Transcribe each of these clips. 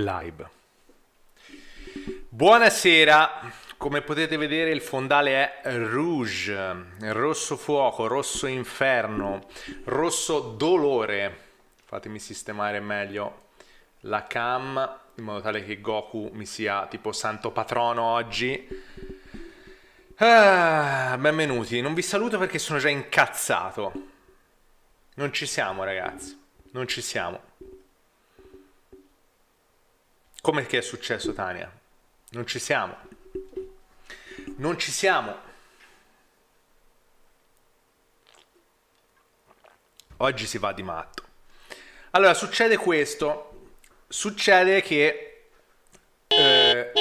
del live. Buonasera, come potete vedere il fondale è rouge, rosso fuoco, rosso inferno, rosso dolore. Fatemi sistemare meglio la cam in modo tale che Goku mi sia tipo santo patrono oggi. Ah, benvenuti, non vi saluto perché sono già incazzato. Non ci siamo ragazzi, non ci siamo. Come che è successo, Tania? Non ci siamo. Non ci siamo. Oggi si va di matto. Allora, succede questo. Succede che eh,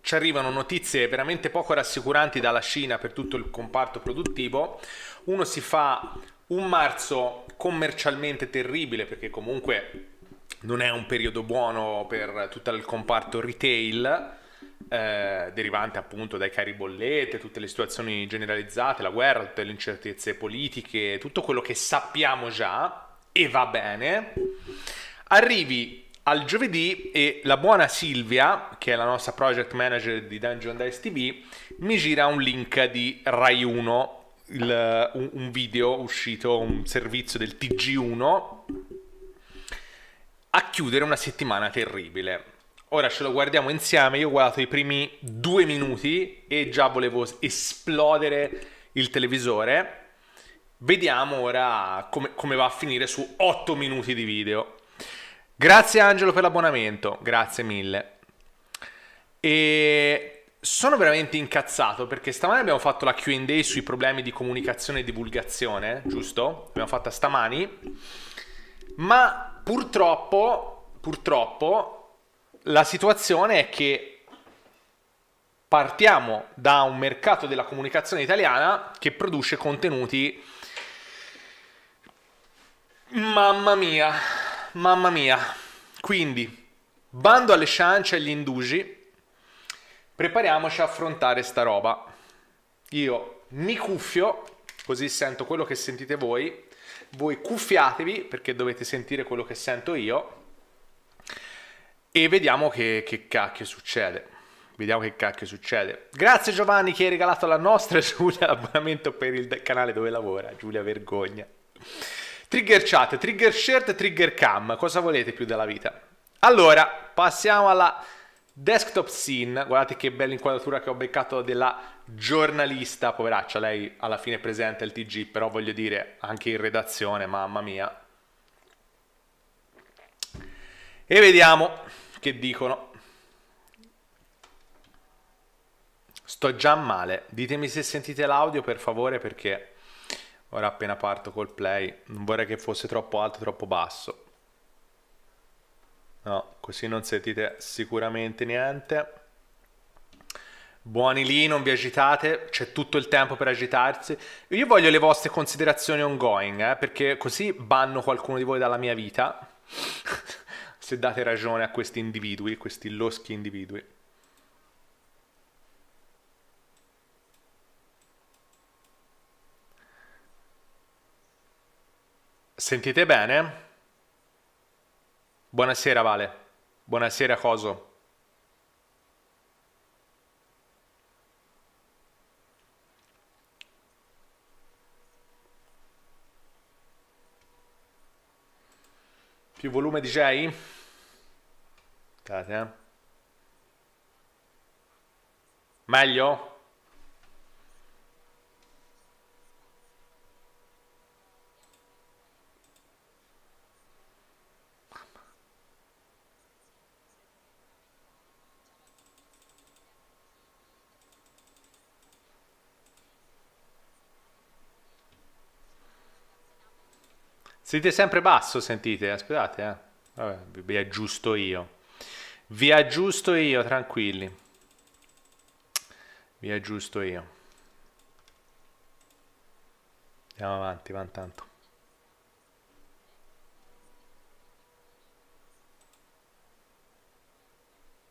ci arrivano notizie veramente poco rassicuranti dalla Cina per tutto il comparto produttivo. Uno si fa un marzo commercialmente terribile perché comunque non è un periodo buono per tutto il comparto retail, eh, derivante appunto dai cari bollette, tutte le situazioni generalizzate, la guerra, tutte le incertezze politiche, tutto quello che sappiamo già e va bene. Arrivi al giovedì e la buona Silvia, che è la nostra project manager di Dungeon Dice TV, mi gira un link di Rai 1, il, un, un video uscito, un servizio del TG1 a chiudere una settimana terribile. Ora ce lo guardiamo insieme, io ho guardato i primi due minuti e già volevo esplodere il televisore. Vediamo ora come, come va a finire su 8 minuti di video. Grazie Angelo per l'abbonamento, grazie mille. E sono veramente incazzato perché stamani abbiamo fatto la QA sui problemi di comunicazione e divulgazione, giusto? L'abbiamo fatta stamani. Ma Purtroppo, purtroppo, la situazione è che partiamo da un mercato della comunicazione italiana che produce contenuti... Mamma mia, mamma mia. Quindi, bando alle chance e agli indugi, prepariamoci a affrontare sta roba. Io mi cuffio, così sento quello che sentite voi voi cuffiatevi perché dovete sentire quello che sento io e vediamo che, che cacchio succede. Vediamo che cacchio succede. Grazie Giovanni che hai regalato la nostra Giulia l'abbonamento per il canale dove lavora. Giulia vergogna. Trigger chat, trigger shirt, trigger cam. Cosa volete più della vita? Allora, passiamo alla Desktop Scene, guardate che bella inquadratura che ho beccato della giornalista, poveraccia, lei alla fine presenta il TG, però voglio dire anche in redazione, mamma mia. E vediamo che dicono. Sto già male, ditemi se sentite l'audio per favore perché ora appena parto col play non vorrei che fosse troppo alto, troppo basso. No, così non sentite sicuramente niente. Buoni lì, non vi agitate, c'è tutto il tempo per agitarsi. Io voglio le vostre considerazioni ongoing, eh, perché così banno qualcuno di voi dalla mia vita. se date ragione a questi individui, questi loschi individui. Sentite bene? Buonasera Vale, buonasera Coso. Più volume DJ? State, eh? Meglio? Sentite sempre basso, sentite, aspettate, eh. Vabbè, vi aggiusto io. Vi aggiusto io, tranquilli. Vi aggiusto io. Andiamo avanti, va tanto.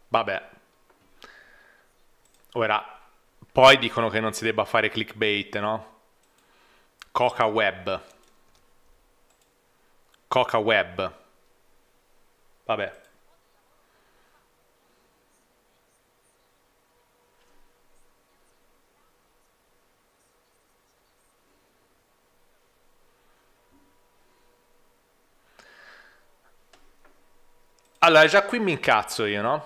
Vabbè. Ora, poi dicono che non si debba fare clickbait, no? Coca Web. Coca Web. Vabbè. Allora, già qui mi incazzo io, no?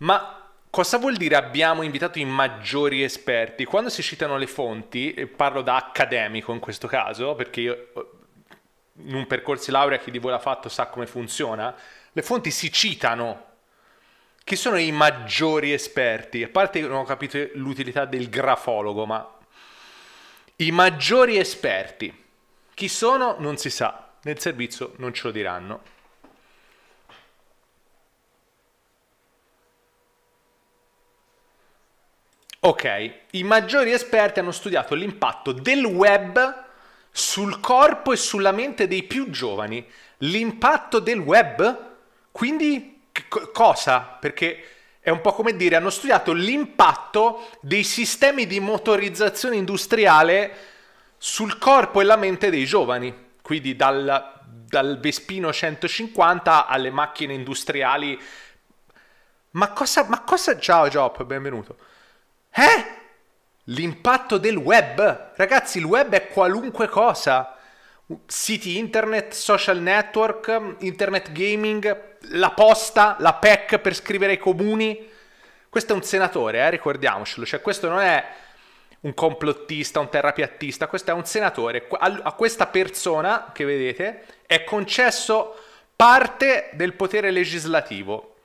Ma cosa vuol dire abbiamo invitato i maggiori esperti? Quando si citano le fonti, parlo da accademico in questo caso, perché io in un percorso di laurea chi di voi l'ha fatto sa come funziona, le fonti si citano. Chi sono i maggiori esperti? A parte che non ho capito l'utilità del grafologo, ma i maggiori esperti. Chi sono non si sa, nel servizio non ce lo diranno. Ok, i maggiori esperti hanno studiato l'impatto del web sul corpo e sulla mente dei più giovani l'impatto del web? Quindi c- cosa? Perché è un po' come dire, hanno studiato l'impatto dei sistemi di motorizzazione industriale sul corpo e la mente dei giovani, quindi dal, dal Vespino 150 alle macchine industriali. Ma cosa, ma cosa, ciao Job, benvenuto. Eh? L'impatto del web. Ragazzi, il web è qualunque cosa. Siti internet, social network, internet gaming, la posta, la PEC per scrivere ai comuni. Questo è un senatore, eh, ricordiamocelo. Cioè, questo non è un complottista, un terrapiattista, questo è un senatore. A questa persona che vedete è concesso parte del potere legislativo.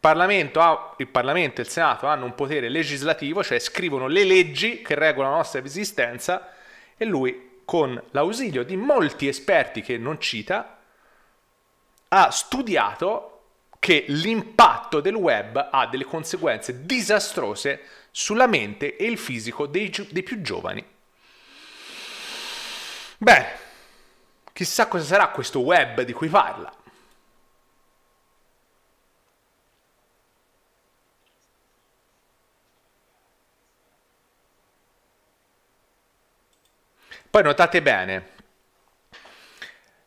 Parlamento ha, il Parlamento e il Senato hanno un potere legislativo, cioè scrivono le leggi che regolano la nostra esistenza e lui, con l'ausilio di molti esperti che non cita, ha studiato che l'impatto del web ha delle conseguenze disastrose sulla mente e il fisico dei, gi- dei più giovani. Bene, chissà cosa sarà questo web di cui parla. Poi notate bene,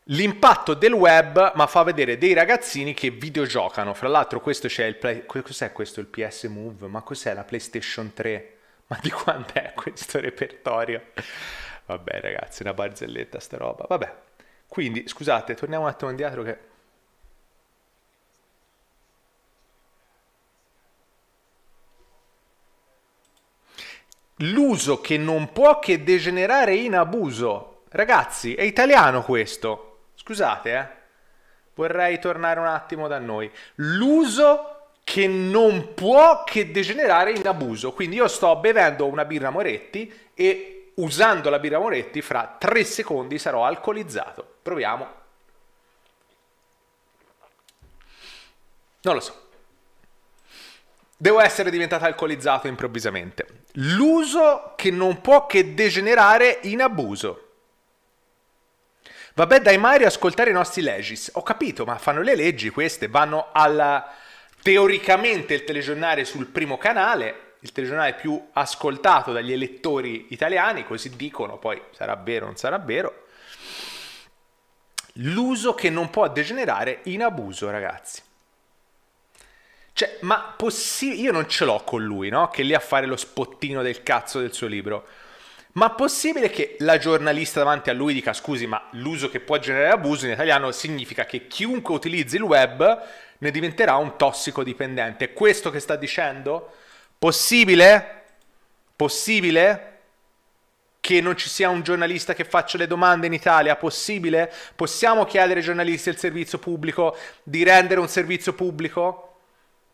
L'impatto del web ma fa vedere dei ragazzini che videogiocano. Fra l'altro questo c'è il play... cos'è questo il PS Move? Ma cos'è la PlayStation 3? Ma di quanto è questo repertorio? Vabbè ragazzi, una barzelletta sta roba. Vabbè. Quindi, scusate, torniamo un attimo indietro che l'uso che non può che degenerare in abuso. Ragazzi, è italiano questo. Scusate, eh. Vorrei tornare un attimo da noi. L'uso che non può che degenerare in abuso. Quindi io sto bevendo una birra Moretti e usando la birra Moretti fra tre secondi sarò alcolizzato. Proviamo. Non lo so. Devo essere diventato alcolizzato improvvisamente l'uso che non può che degenerare in abuso. Vabbè, dai Mario, ascoltare i nostri legis. Ho capito, ma fanno le leggi queste, vanno al teoricamente il telegiornale sul primo canale, il telegiornale più ascoltato dagli elettori italiani, così dicono, poi sarà vero o non sarà vero. L'uso che non può degenerare in abuso, ragazzi. Cioè, ma possibile? Io non ce l'ho con lui, no? Che è lì a fare lo spottino del cazzo del suo libro. Ma possibile che la giornalista davanti a lui dica scusi, ma l'uso che può generare abuso in italiano significa che chiunque utilizzi il web ne diventerà un tossicodipendente. È questo che sta dicendo? Possibile? Possibile? Che non ci sia un giornalista che faccia le domande in Italia? Possibile? Possiamo chiedere ai giornalisti del servizio pubblico di rendere un servizio pubblico?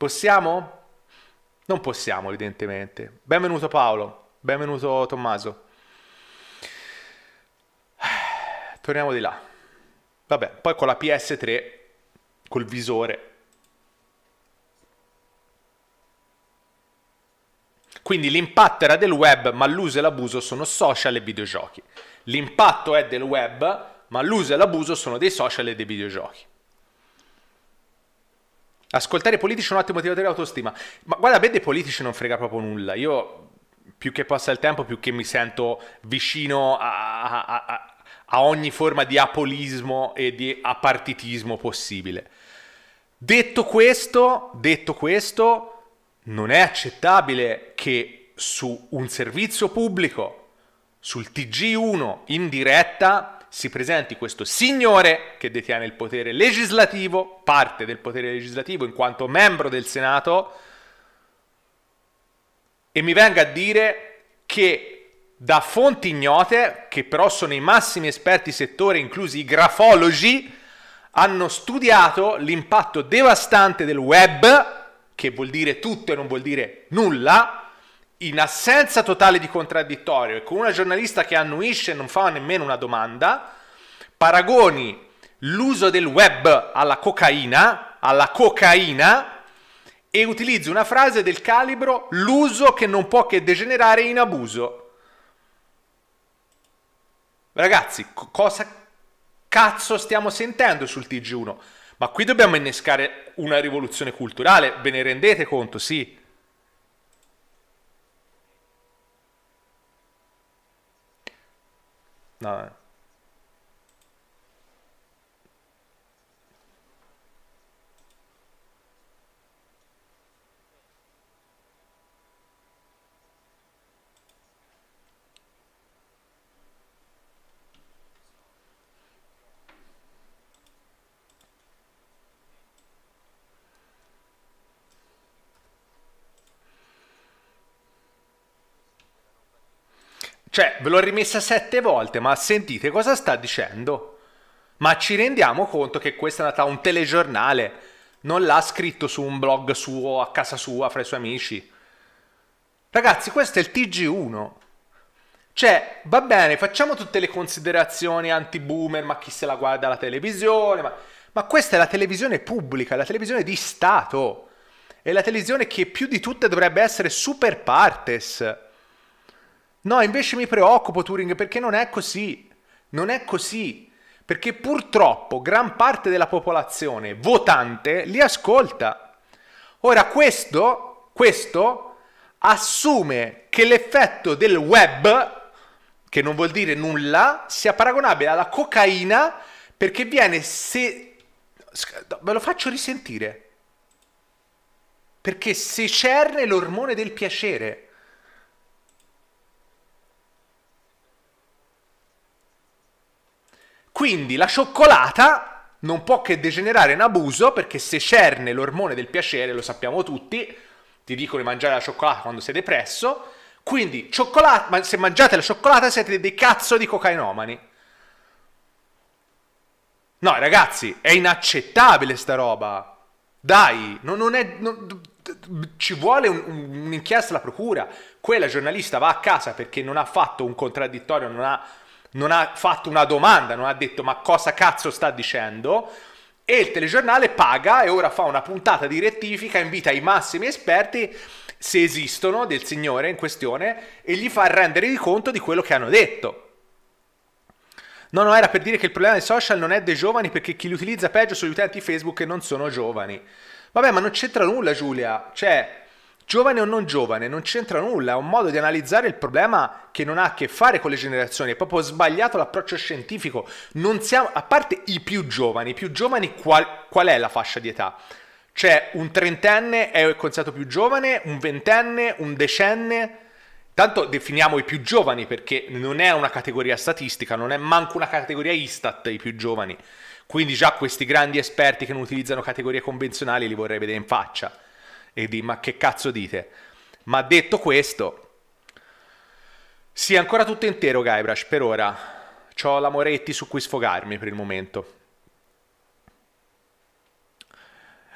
Possiamo? Non possiamo, evidentemente. Benvenuto Paolo, benvenuto Tommaso. Torniamo di là. Vabbè, poi con la PS3, col visore. Quindi l'impatto era del web, ma l'uso e l'abuso sono social e videogiochi. L'impatto è del web, ma l'uso e l'abuso sono dei social e dei videogiochi. Ascoltare i politici è un ottimo motivatore di autostima. Ma guarda, a me dei politici non frega proprio nulla. Io più che passa il tempo, più che mi sento vicino a, a, a, a ogni forma di apolismo e di apartitismo possibile. Detto questo, detto questo, non è accettabile che su un servizio pubblico, sul TG1 in diretta, si presenti questo signore che detiene il potere legislativo, parte del potere legislativo in quanto membro del Senato, e mi venga a dire che da fonti ignote, che però sono i massimi esperti settore, inclusi i grafologi, hanno studiato l'impatto devastante del web, che vuol dire tutto e non vuol dire nulla, in assenza totale di contraddittorio e con una giornalista che annuisce e non fa nemmeno una domanda, paragoni l'uso del web alla cocaina, alla cocaina, e utilizzi una frase del calibro l'uso che non può che degenerare in abuso. Ragazzi, cosa cazzo stiamo sentendo sul TG1? Ma qui dobbiamo innescare una rivoluzione culturale, ve ne rendete conto, sì? No. Cioè, ve l'ho rimessa sette volte, ma sentite cosa sta dicendo. Ma ci rendiamo conto che questa è andata a un telegiornale, non l'ha scritto su un blog suo, a casa sua, fra i suoi amici. Ragazzi, questo è il TG1. Cioè, va bene, facciamo tutte le considerazioni anti-boomer, ma chi se la guarda la televisione, ma... ma questa è la televisione pubblica, la televisione di Stato. È la televisione che più di tutte dovrebbe essere super partes. No, invece mi preoccupo Turing perché non è così. Non è così. Perché purtroppo gran parte della popolazione votante li ascolta. Ora questo, questo assume che l'effetto del web, che non vuol dire nulla, sia paragonabile alla cocaina perché viene se... Ve lo faccio risentire. Perché secerne l'ormone del piacere. Quindi la cioccolata non può che degenerare in abuso perché se cerne l'ormone del piacere, lo sappiamo tutti, ti dicono di mangiare la cioccolata quando sei depresso, quindi cioccolata, se mangiate la cioccolata siete dei cazzo di cocainomani. No, ragazzi, è inaccettabile sta roba. Dai, non, non è... Non, ci vuole un, un, un'inchiesta alla procura. Quella giornalista va a casa perché non ha fatto un contraddittorio, non ha non ha fatto una domanda, non ha detto ma cosa cazzo sta dicendo e il telegiornale paga e ora fa una puntata di rettifica, invita i massimi esperti se esistono del signore in questione e gli fa rendere di conto di quello che hanno detto. No, no, era per dire che il problema dei social non è dei giovani perché chi li utilizza peggio sono gli utenti Facebook che non sono giovani. Vabbè, ma non c'entra nulla Giulia, cioè giovane o non giovane, non c'entra nulla, è un modo di analizzare il problema che non ha a che fare con le generazioni, è proprio sbagliato l'approccio scientifico. Non siamo, a parte i più giovani, i più giovani qual, qual è la fascia di età? Cioè un trentenne è considerato più giovane, un ventenne, un decenne... Tanto definiamo i più giovani perché non è una categoria statistica, non è manco una categoria Istat i più giovani. Quindi già questi grandi esperti che non utilizzano categorie convenzionali li vorrei vedere in faccia e di ma che cazzo dite? Ma detto questo, sì, ancora tutto intero Guybrush per ora. Ho la Moretti su cui sfogarmi per il momento.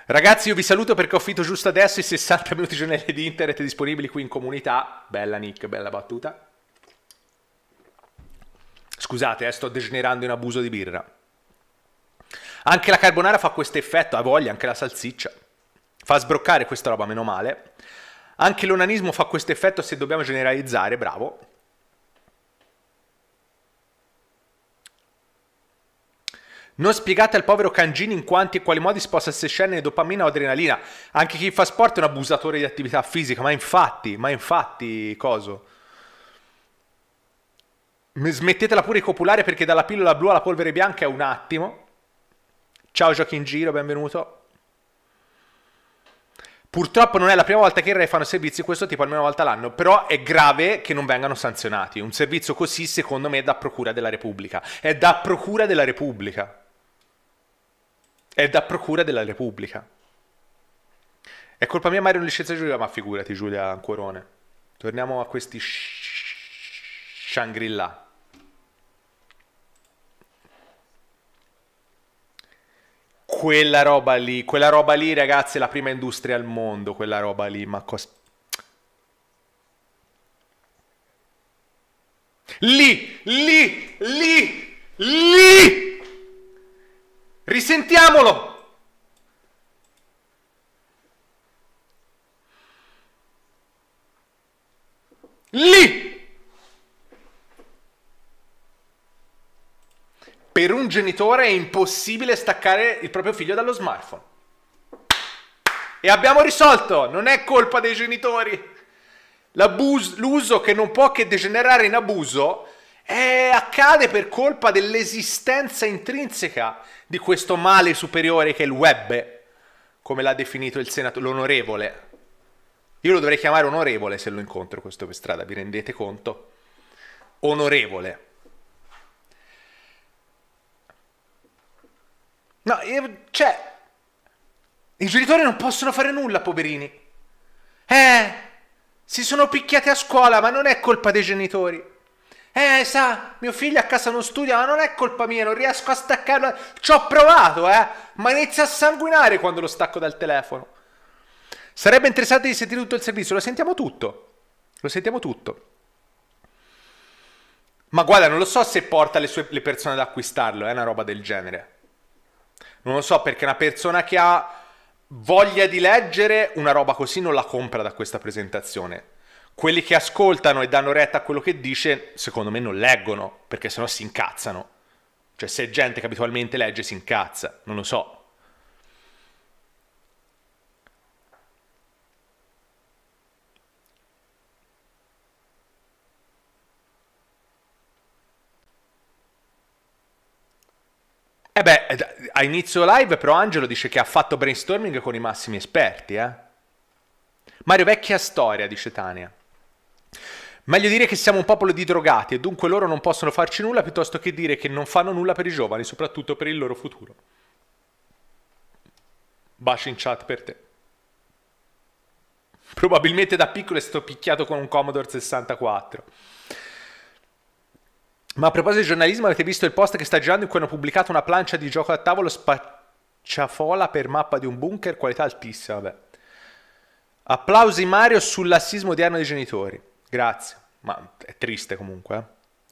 Ragazzi, io vi saluto perché ho finito giusto adesso i 60 minuti giornali di internet disponibili qui in comunità. Bella Nick, bella battuta. Scusate, eh, sto degenerando in abuso di birra. Anche la carbonara fa questo effetto, ha voglia, anche la salsiccia. Fa sbroccare questa roba, meno male. Anche l'onanismo fa questo effetto se dobbiamo generalizzare, bravo. Non spiegate al povero Cangini in quanti e quali modi sposta se scende dopamina o adrenalina. Anche chi fa sport è un abusatore di attività fisica, ma infatti, ma infatti, coso. Smettetela pure di copulare perché dalla pillola blu alla polvere bianca è un attimo. Ciao Giochi in Giro, benvenuto. Purtroppo non è la prima volta che i re fanno servizi di questo tipo, almeno una volta all'anno, però è grave che non vengano sanzionati. Un servizio così, secondo me, è da procura della Repubblica. È da procura della Repubblica. È da procura della Repubblica. È colpa mia Mario in licenza Giulia, ma figurati Giulia Corone. Torniamo a questi Shangri-La. quella roba lì, quella roba lì ragazzi è la prima industria al mondo, quella roba lì, ma cosa... Lì, lì, lì, lì! Risentiamolo! Lì! per un genitore è impossibile staccare il proprio figlio dallo smartphone. E abbiamo risolto, non è colpa dei genitori. l'uso che non può che degenerare in abuso è, accade per colpa dell'esistenza intrinseca di questo male superiore che è il web, come l'ha definito il senatore, l'onorevole. Io lo dovrei chiamare onorevole se lo incontro questo per strada, vi rendete conto? Onorevole. No, cioè, i genitori non possono fare nulla, poverini. Eh, si sono picchiati a scuola, ma non è colpa dei genitori. Eh, sa, mio figlio a casa non studia, ma non è colpa mia, non riesco a staccarlo. Ci ho provato, eh, ma inizia a sanguinare quando lo stacco dal telefono. Sarebbe interessante di sentire tutto il servizio, lo sentiamo tutto. Lo sentiamo tutto. Ma guarda, non lo so se porta le, sue, le persone ad acquistarlo, è eh, una roba del genere. Non lo so perché una persona che ha voglia di leggere una roba così non la compra da questa presentazione. Quelli che ascoltano e danno retta a quello che dice, secondo me non leggono, perché sennò si incazzano. Cioè se gente che abitualmente legge si incazza, non lo so. Eh beh, eh, a inizio live però Angelo dice che ha fatto brainstorming con i massimi esperti, eh. Mario vecchia storia, dice Tania. Meglio dire che siamo un popolo di drogati e dunque loro non possono farci nulla piuttosto che dire che non fanno nulla per i giovani, soprattutto per il loro futuro. Baci in chat per te. Probabilmente da piccolo è stato picchiato con un Commodore 64. Ma a proposito di giornalismo, avete visto il post che sta girando in cui hanno pubblicato una plancia di gioco da tavolo spacciafola per mappa di un bunker, qualità altissima, vabbè. Applausi Mario sull'assismo odierno dei genitori. Grazie. Ma è triste comunque, eh?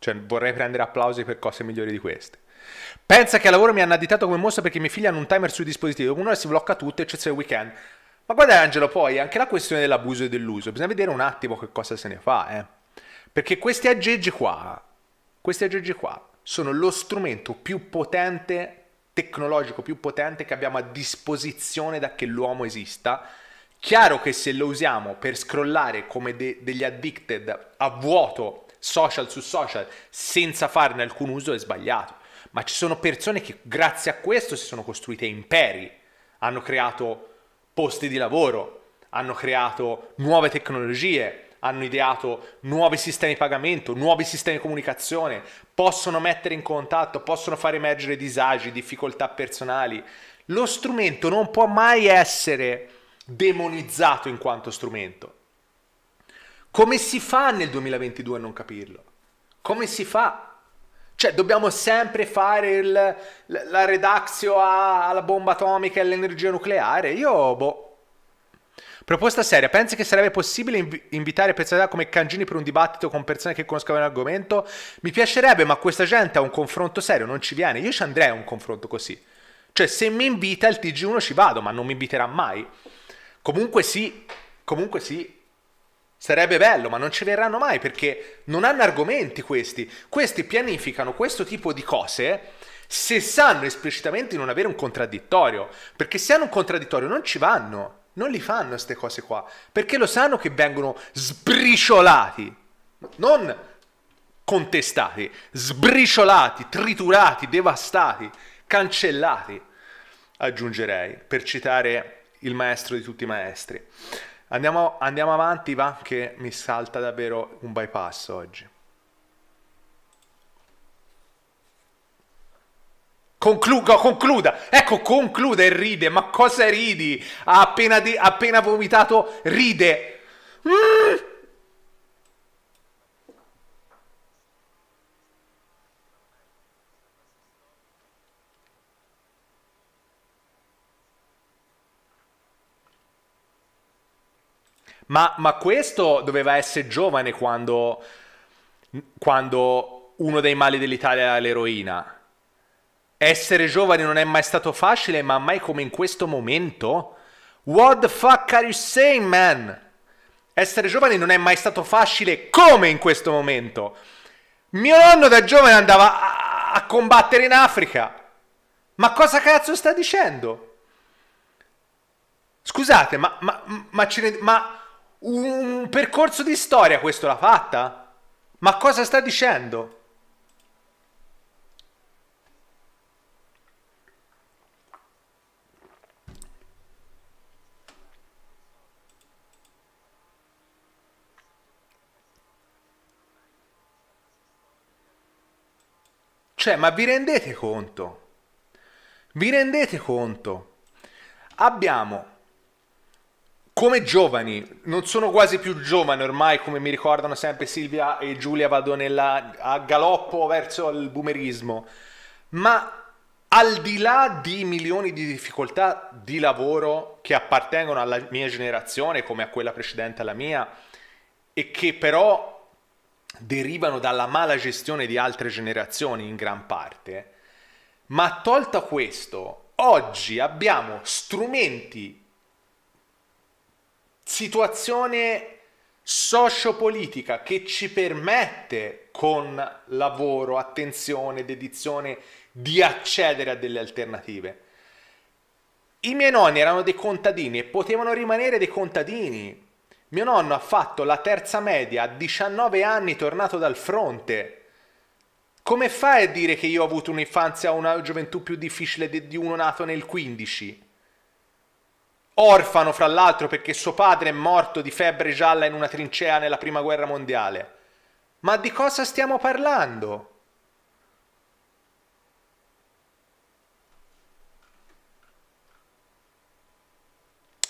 Cioè, vorrei prendere applausi per cose migliori di queste. Pensa che a lavoro mi hanno additato come mostra perché i miei figli hanno un timer sui dispositivi. Un'ora si blocca tutto, eccezione weekend. Ma guarda Angelo, poi anche la questione dell'abuso e dell'uso. Bisogna vedere un attimo che cosa se ne fa, eh. Perché questi aggeggi qua questi aggeggi qua sono lo strumento più potente, tecnologico più potente che abbiamo a disposizione da che l'uomo esista. Chiaro che se lo usiamo per scrollare come de- degli addicted a vuoto social su social senza farne alcun uso è sbagliato, ma ci sono persone che grazie a questo si sono costruite imperi, hanno creato posti di lavoro, hanno creato nuove tecnologie, hanno ideato nuovi sistemi di pagamento, nuovi sistemi di comunicazione, possono mettere in contatto, possono far emergere disagi, difficoltà personali. Lo strumento non può mai essere demonizzato in quanto strumento. Come si fa nel 2022 a non capirlo? Come si fa? Cioè, dobbiamo sempre fare il, la redazio alla bomba atomica e all'energia nucleare. Io, boh, Proposta seria, pensi che sarebbe possibile inv- invitare personalità come Cangini per un dibattito con persone che conoscono l'argomento? Mi piacerebbe, ma questa gente ha un confronto serio non ci viene. Io ci andrei a un confronto così. Cioè, se mi invita il TG1 ci vado, ma non mi inviterà mai. Comunque sì, comunque sì, Sarebbe bello, ma non ci verranno mai perché non hanno argomenti questi. Questi pianificano questo tipo di cose se sanno esplicitamente di non avere un contraddittorio. Perché se hanno un contraddittorio non ci vanno non li fanno queste cose qua, perché lo sanno che vengono sbriciolati, non contestati, sbriciolati, triturati, devastati, cancellati, aggiungerei, per citare il maestro di tutti i maestri. Andiamo, andiamo avanti, va, che mi salta davvero un bypass oggi. Concluda, concluda, ecco, concluda e ride. Ma cosa ridi? Ha appena, de- appena vomitato, ride. Mm. Ma, ma questo doveva essere giovane quando, quando uno dei mali dell'Italia era l'eroina. Essere giovani non è mai stato facile, ma mai come in questo momento? What the fuck are you saying, man? Essere giovani non è mai stato facile come in questo momento. Mio nonno da giovane andava a, combattere in Africa. Ma cosa cazzo sta dicendo? Scusate, ma, ma, ma, ne, ma un percorso di storia questo l'ha fatta? Ma cosa sta dicendo? Cioè, ma vi rendete conto? Vi rendete conto? Abbiamo come giovani, non sono quasi più giovane ormai, come mi ricordano sempre Silvia e Giulia, vado nella, a galoppo verso il boomerismo, ma al di là di milioni di difficoltà di lavoro che appartengono alla mia generazione, come a quella precedente alla mia, e che però derivano dalla mala gestione di altre generazioni in gran parte, ma tolta questo, oggi abbiamo strumenti, situazione sociopolitica che ci permette con lavoro, attenzione, dedizione di accedere a delle alternative. I miei nonni erano dei contadini e potevano rimanere dei contadini mio nonno ha fatto la terza media a 19 anni tornato dal fronte. Come fai a dire che io ho avuto un'infanzia o una gioventù più difficile di uno nato nel 15? Orfano, fra l'altro, perché suo padre è morto di febbre gialla in una trincea nella prima guerra mondiale. Ma di cosa stiamo parlando?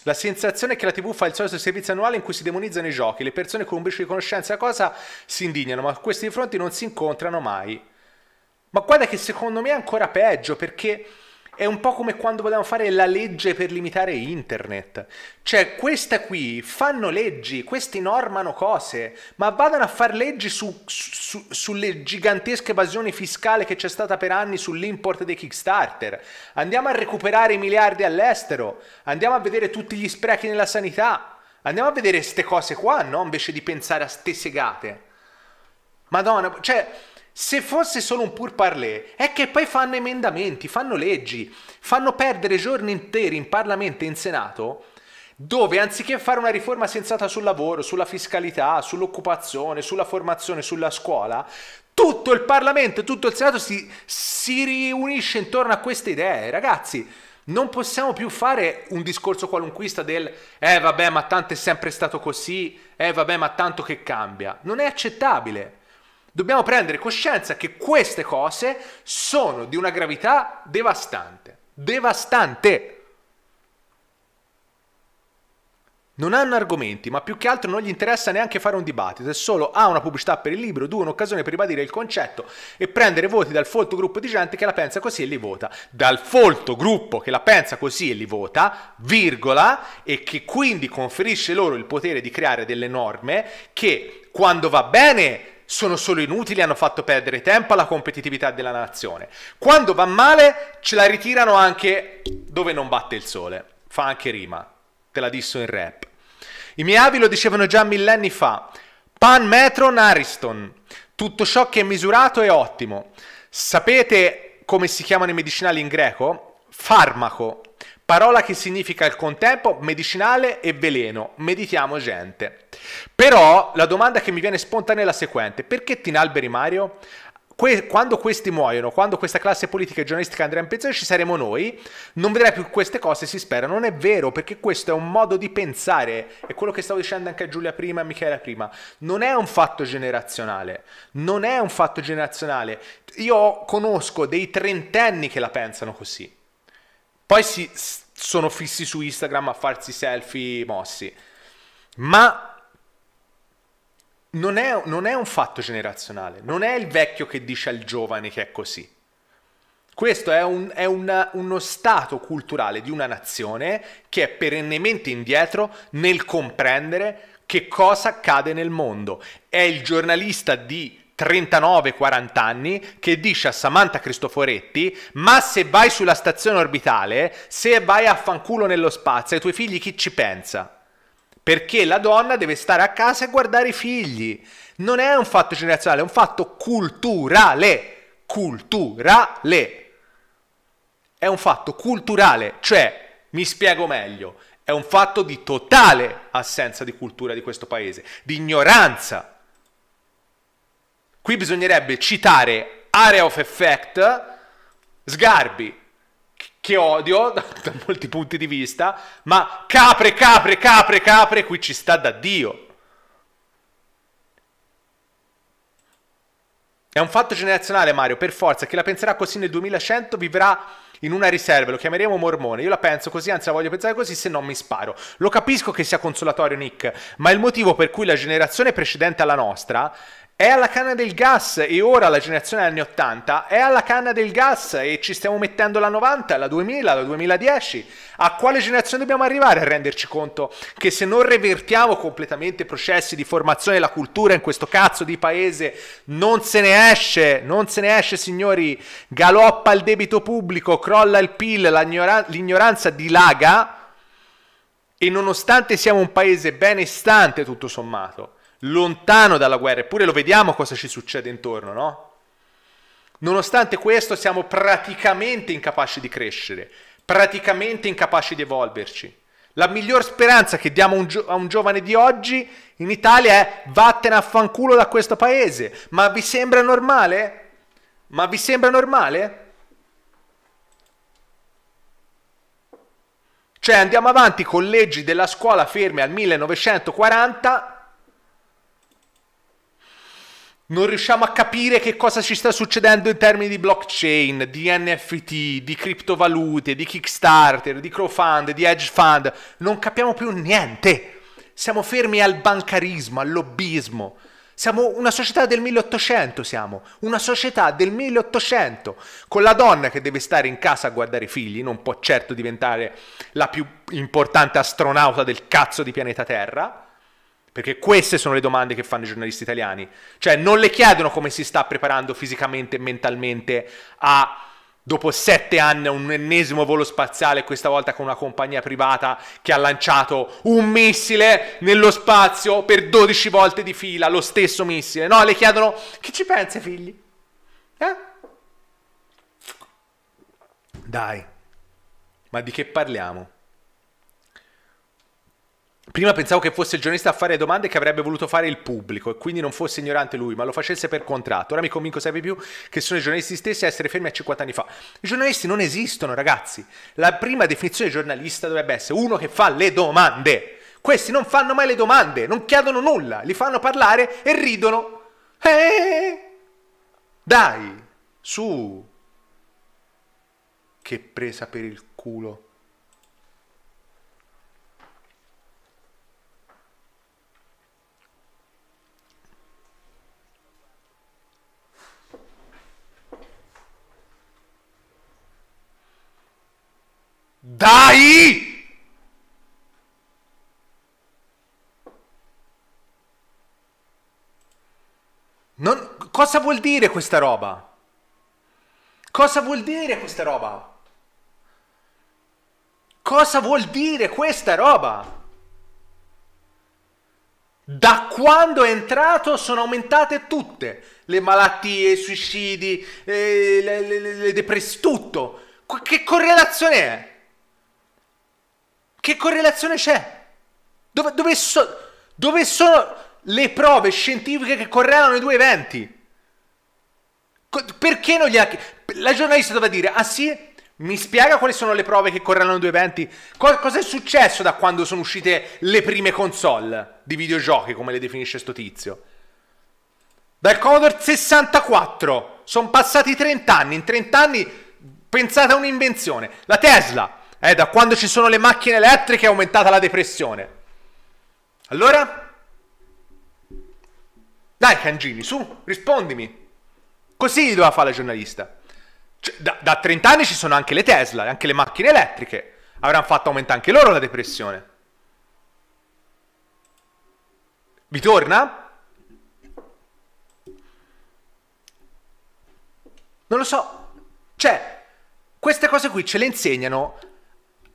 La sensazione è che la TV fa il solito servizio annuale in cui si demonizzano i giochi, le persone con un briscio di conoscenza della cosa si indignano, ma questi fronti non si incontrano mai. Ma guarda che secondo me è ancora peggio perché è un po' come quando volevamo fare la legge per limitare internet. Cioè, queste qui fanno leggi, questi normano cose, ma vadano a fare leggi su, su, sulle gigantesche evasioni fiscali che c'è stata per anni sull'import dei Kickstarter. Andiamo a recuperare i miliardi all'estero, andiamo a vedere tutti gli sprechi nella sanità, andiamo a vedere queste cose qua, no? Invece di pensare a ste segate. Madonna, cioè se fosse solo un pur parler, è che poi fanno emendamenti, fanno leggi, fanno perdere giorni interi in Parlamento e in Senato, dove anziché fare una riforma sensata sul lavoro, sulla fiscalità, sull'occupazione, sulla formazione, sulla scuola, tutto il Parlamento, e tutto il Senato si, si riunisce intorno a queste idee. Ragazzi, non possiamo più fare un discorso qualunquista del eh vabbè ma tanto è sempre stato così, eh vabbè ma tanto che cambia. Non è accettabile. Dobbiamo prendere coscienza che queste cose sono di una gravità devastante. Devastante! Non hanno argomenti, ma più che altro non gli interessa neanche fare un dibattito, è solo A ah, una pubblicità per il libro, due un'occasione per ribadire il concetto e prendere voti dal folto gruppo di gente che la pensa così e li vota. Dal folto gruppo che la pensa così e li vota, virgola, e che quindi conferisce loro il potere di creare delle norme che quando va bene sono solo inutili, hanno fatto perdere tempo alla competitività della nazione. Quando va male ce la ritirano anche dove non batte il sole, fa anche rima, te la disso in rap. I miei avi lo dicevano già millenni fa, pan metron ariston, tutto ciò che è misurato è ottimo. Sapete come si chiamano i medicinali in greco? Farmaco, parola che significa al contempo medicinale e veleno, meditiamo gente. Però la domanda che mi viene spontanea è la seguente, perché Tinalberi Mario? Que- quando questi muoiono, quando questa classe politica e giornalistica andrà in pensione, ci saremo noi, non vedrai più queste cose, si spera. Non è vero, perché questo è un modo di pensare, è quello che stavo dicendo anche a Giulia prima e a Michela prima, non è un fatto generazionale, non è un fatto generazionale. Io conosco dei trentenni che la pensano così poi si, sono fissi su Instagram a farsi selfie mossi. Ma non è, non è, un fatto generazionale, non è il vecchio che dice al giovane che è così. Questo è, un, è una, uno stato culturale di una nazione che è perennemente indietro nel comprendere che cosa accade nel mondo. È il giornalista di 39-40 anni che dice a Samantha Cristoforetti ma se vai sulla stazione orbitale, se vai a fanculo nello spazio, ai tuoi figli chi ci pensa? Perché la donna deve stare a casa e guardare i figli. Non è un fatto generazionale, è un fatto culturale. Culturale. È un fatto culturale, cioè, mi spiego meglio, è un fatto di totale assenza di cultura di questo paese, di ignoranza Qui bisognerebbe citare Area of Effect, Sgarbi, che odio da, da molti punti di vista, ma capre, capre, capre, capre, qui ci sta da Dio. È un fatto generazionale, Mario, per forza. Chi la penserà così nel 2100 vivrà in una riserva. Lo chiameremo Mormone. Io la penso così, anzi la voglio pensare così, se no mi sparo. Lo capisco che sia consolatorio, Nick, ma il motivo per cui la generazione precedente alla nostra è alla canna del gas e ora la generazione anni 80 è alla canna del gas e ci stiamo mettendo la 90, la 2000, la 2010. A quale generazione dobbiamo arrivare a renderci conto che se non revertiamo completamente i processi di formazione della cultura in questo cazzo di paese non se ne esce, non se ne esce signori, galoppa il debito pubblico, crolla il PIL, l'ignoranza dilaga e nonostante siamo un paese benestante tutto sommato lontano dalla guerra, eppure lo vediamo cosa ci succede intorno, no? Nonostante questo siamo praticamente incapaci di crescere, praticamente incapaci di evolverci. La miglior speranza che diamo un gio- a un giovane di oggi in Italia è vattene a fanculo da questo paese. Ma vi sembra normale? Ma vi sembra normale? Cioè andiamo avanti con leggi della scuola ferme al 1940 non riusciamo a capire che cosa ci sta succedendo in termini di blockchain, di NFT, di criptovalute, di Kickstarter, di crowdfund, di hedge fund, non capiamo più niente. Siamo fermi al bancarismo, al lobbismo. Siamo una società del 1800, siamo una società del 1800, con la donna che deve stare in casa a guardare i figli, non può certo diventare la più importante astronauta del cazzo di pianeta Terra perché queste sono le domande che fanno i giornalisti italiani. Cioè, non le chiedono come si sta preparando fisicamente e mentalmente a, dopo sette anni, un ennesimo volo spaziale, questa volta con una compagnia privata che ha lanciato un missile nello spazio per 12 volte di fila, lo stesso missile. No, le chiedono, che ci pensi, figli? Eh? Dai, ma di che parliamo? Prima pensavo che fosse il giornalista a fare le domande che avrebbe voluto fare il pubblico e quindi non fosse ignorante lui, ma lo facesse per contratto. Ora mi convinco sempre più che sono i giornalisti stessi a essere fermi a 50 anni fa. I giornalisti non esistono, ragazzi. La prima definizione di giornalista dovrebbe essere uno che fa le domande. Questi non fanno mai le domande, non chiedono nulla, li fanno parlare e ridono. Eh, dai, su. Che presa per il culo. Dai! Non, cosa vuol dire questa roba? Cosa vuol dire questa roba? Cosa vuol dire questa roba? Da quando è entrato sono aumentate tutte le malattie, i suicidi, eh, le, le, le, le depressioni, tutto. Che correlazione è? Che correlazione c'è? Dove, dove, so, dove sono le prove scientifiche che correlano i due eventi? Perché non gli ha... La giornalista doveva dire, ah sì, mi spiega quali sono le prove che correlano i due eventi? cosa è successo da quando sono uscite le prime console di videogiochi, come le definisce sto tizio? Dal Commodore 64, sono passati 30 anni, in 30 anni pensate a un'invenzione, la Tesla, è eh, da quando ci sono le macchine elettriche è aumentata la depressione. Allora? Dai, Cangini, su, rispondimi. Così doveva fare la giornalista. Cioè, da, da 30 anni ci sono anche le Tesla, anche le macchine elettriche. Avranno fatto aumentare anche loro la depressione. Vi torna? Non lo so. Cioè, queste cose qui ce le insegnano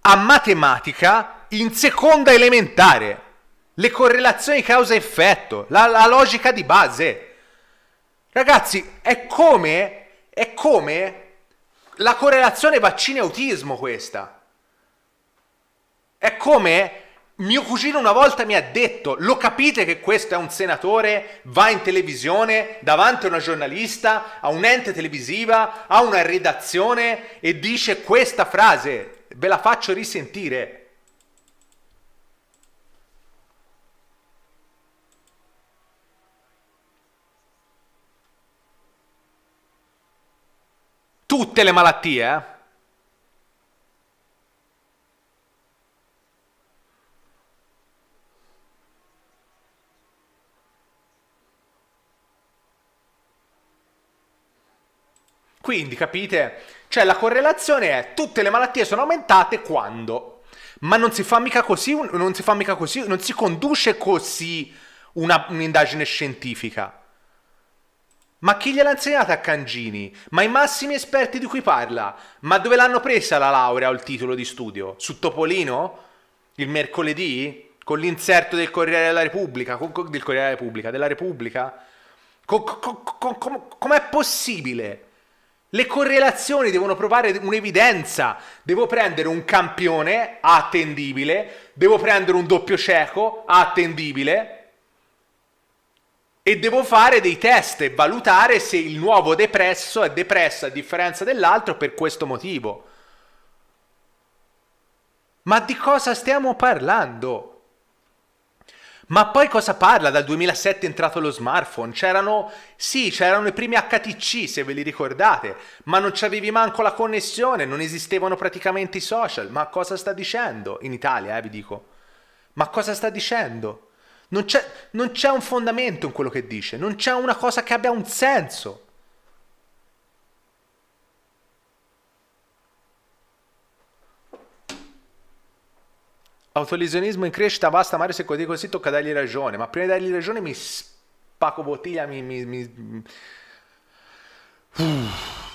a matematica in seconda elementare. Le correlazioni causa-effetto, la, la logica di base. Ragazzi, è come, è come la correlazione vaccini-autismo questa. È come mio cugino una volta mi ha detto, lo capite che questo è un senatore, va in televisione davanti a una giornalista, a un ente televisiva, a una redazione e dice questa frase. Ve la faccio risentire. Tutte le malattie, eh? Quindi capite? Cioè la correlazione è tutte le malattie sono aumentate quando, ma non si fa mica così, non si, mica così, non si conduce così una, un'indagine scientifica. Ma chi gliel'ha insegnata a Cangini? Ma i massimi esperti di cui parla? Ma dove l'hanno presa la laurea o il titolo di studio? Su Topolino? Il mercoledì? Con l'inserto del Corriere della Repubblica? Con, con, del Corriere della Repubblica? Della Repubblica? Com'è possibile? Le correlazioni devono provare un'evidenza. Devo prendere un campione attendibile, devo prendere un doppio cieco attendibile e devo fare dei test e valutare se il nuovo depresso è depresso a differenza dell'altro per questo motivo. Ma di cosa stiamo parlando? Ma poi cosa parla? Dal 2007 è entrato lo smartphone, c'erano, sì, c'erano i primi HTC se ve li ricordate, ma non c'avevi manco la connessione, non esistevano praticamente i social, ma cosa sta dicendo? In Italia, eh, vi dico. Ma cosa sta dicendo? Non c'è, non c'è un fondamento in quello che dice, non c'è una cosa che abbia un senso. Autolesionismo in crescita, basta Mario se così così tocca dargli ragione, ma prima di dargli ragione mi spacco bottiglia, mi... mi, mi...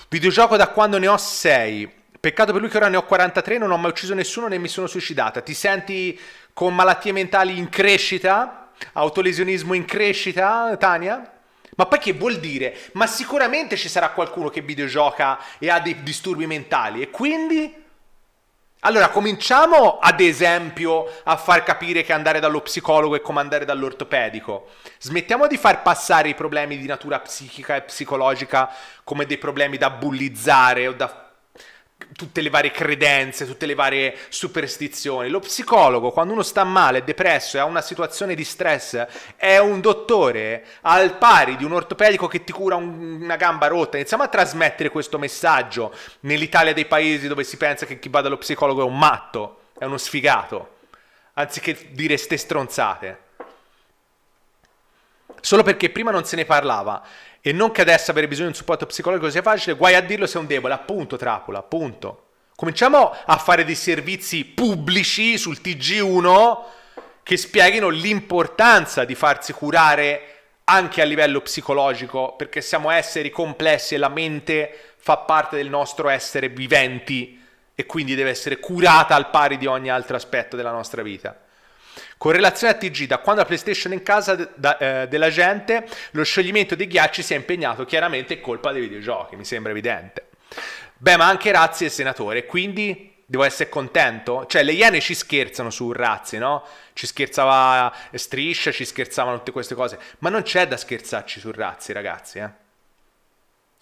Videogioco da quando ne ho 6. Peccato per lui che ora ne ho 43, non ho mai ucciso nessuno né mi sono suicidata. Ti senti con malattie mentali in crescita? Autolesionismo in crescita, Tania? Ma poi che vuol dire? Ma sicuramente ci sarà qualcuno che videogioca e ha dei disturbi mentali e quindi allora, cominciamo ad esempio a far capire che andare dallo psicologo è come andare dall'ortopedico. Smettiamo di far passare i problemi di natura psichica e psicologica come dei problemi da bullizzare o da tutte le varie credenze, tutte le varie superstizioni. Lo psicologo, quando uno sta male, è depresso e ha una situazione di stress, è un dottore al pari di un ortopedico che ti cura un, una gamba rotta. Iniziamo a trasmettere questo messaggio nell'Italia dei paesi dove si pensa che chi va dallo psicologo è un matto, è uno sfigato, anziché dire ste stronzate. Solo perché prima non se ne parlava e non che adesso avere bisogno di un supporto psicologico sia facile, guai a dirlo se è un debole, appunto Trappola, appunto. Cominciamo a fare dei servizi pubblici sul TG1 che spieghino l'importanza di farsi curare anche a livello psicologico, perché siamo esseri complessi e la mente fa parte del nostro essere viventi e quindi deve essere curata al pari di ogni altro aspetto della nostra vita. Con relazione a TG, da quando la PlayStation è in casa da, eh, della gente, lo scioglimento dei ghiacci si è impegnato, chiaramente colpa dei videogiochi, mi sembra evidente. Beh, ma anche Razzi è senatore, quindi devo essere contento? Cioè, le Iene ci scherzano su Razzi, no? Ci scherzava Striscia, ci scherzavano tutte queste cose, ma non c'è da scherzarci su Razzi, ragazzi, eh?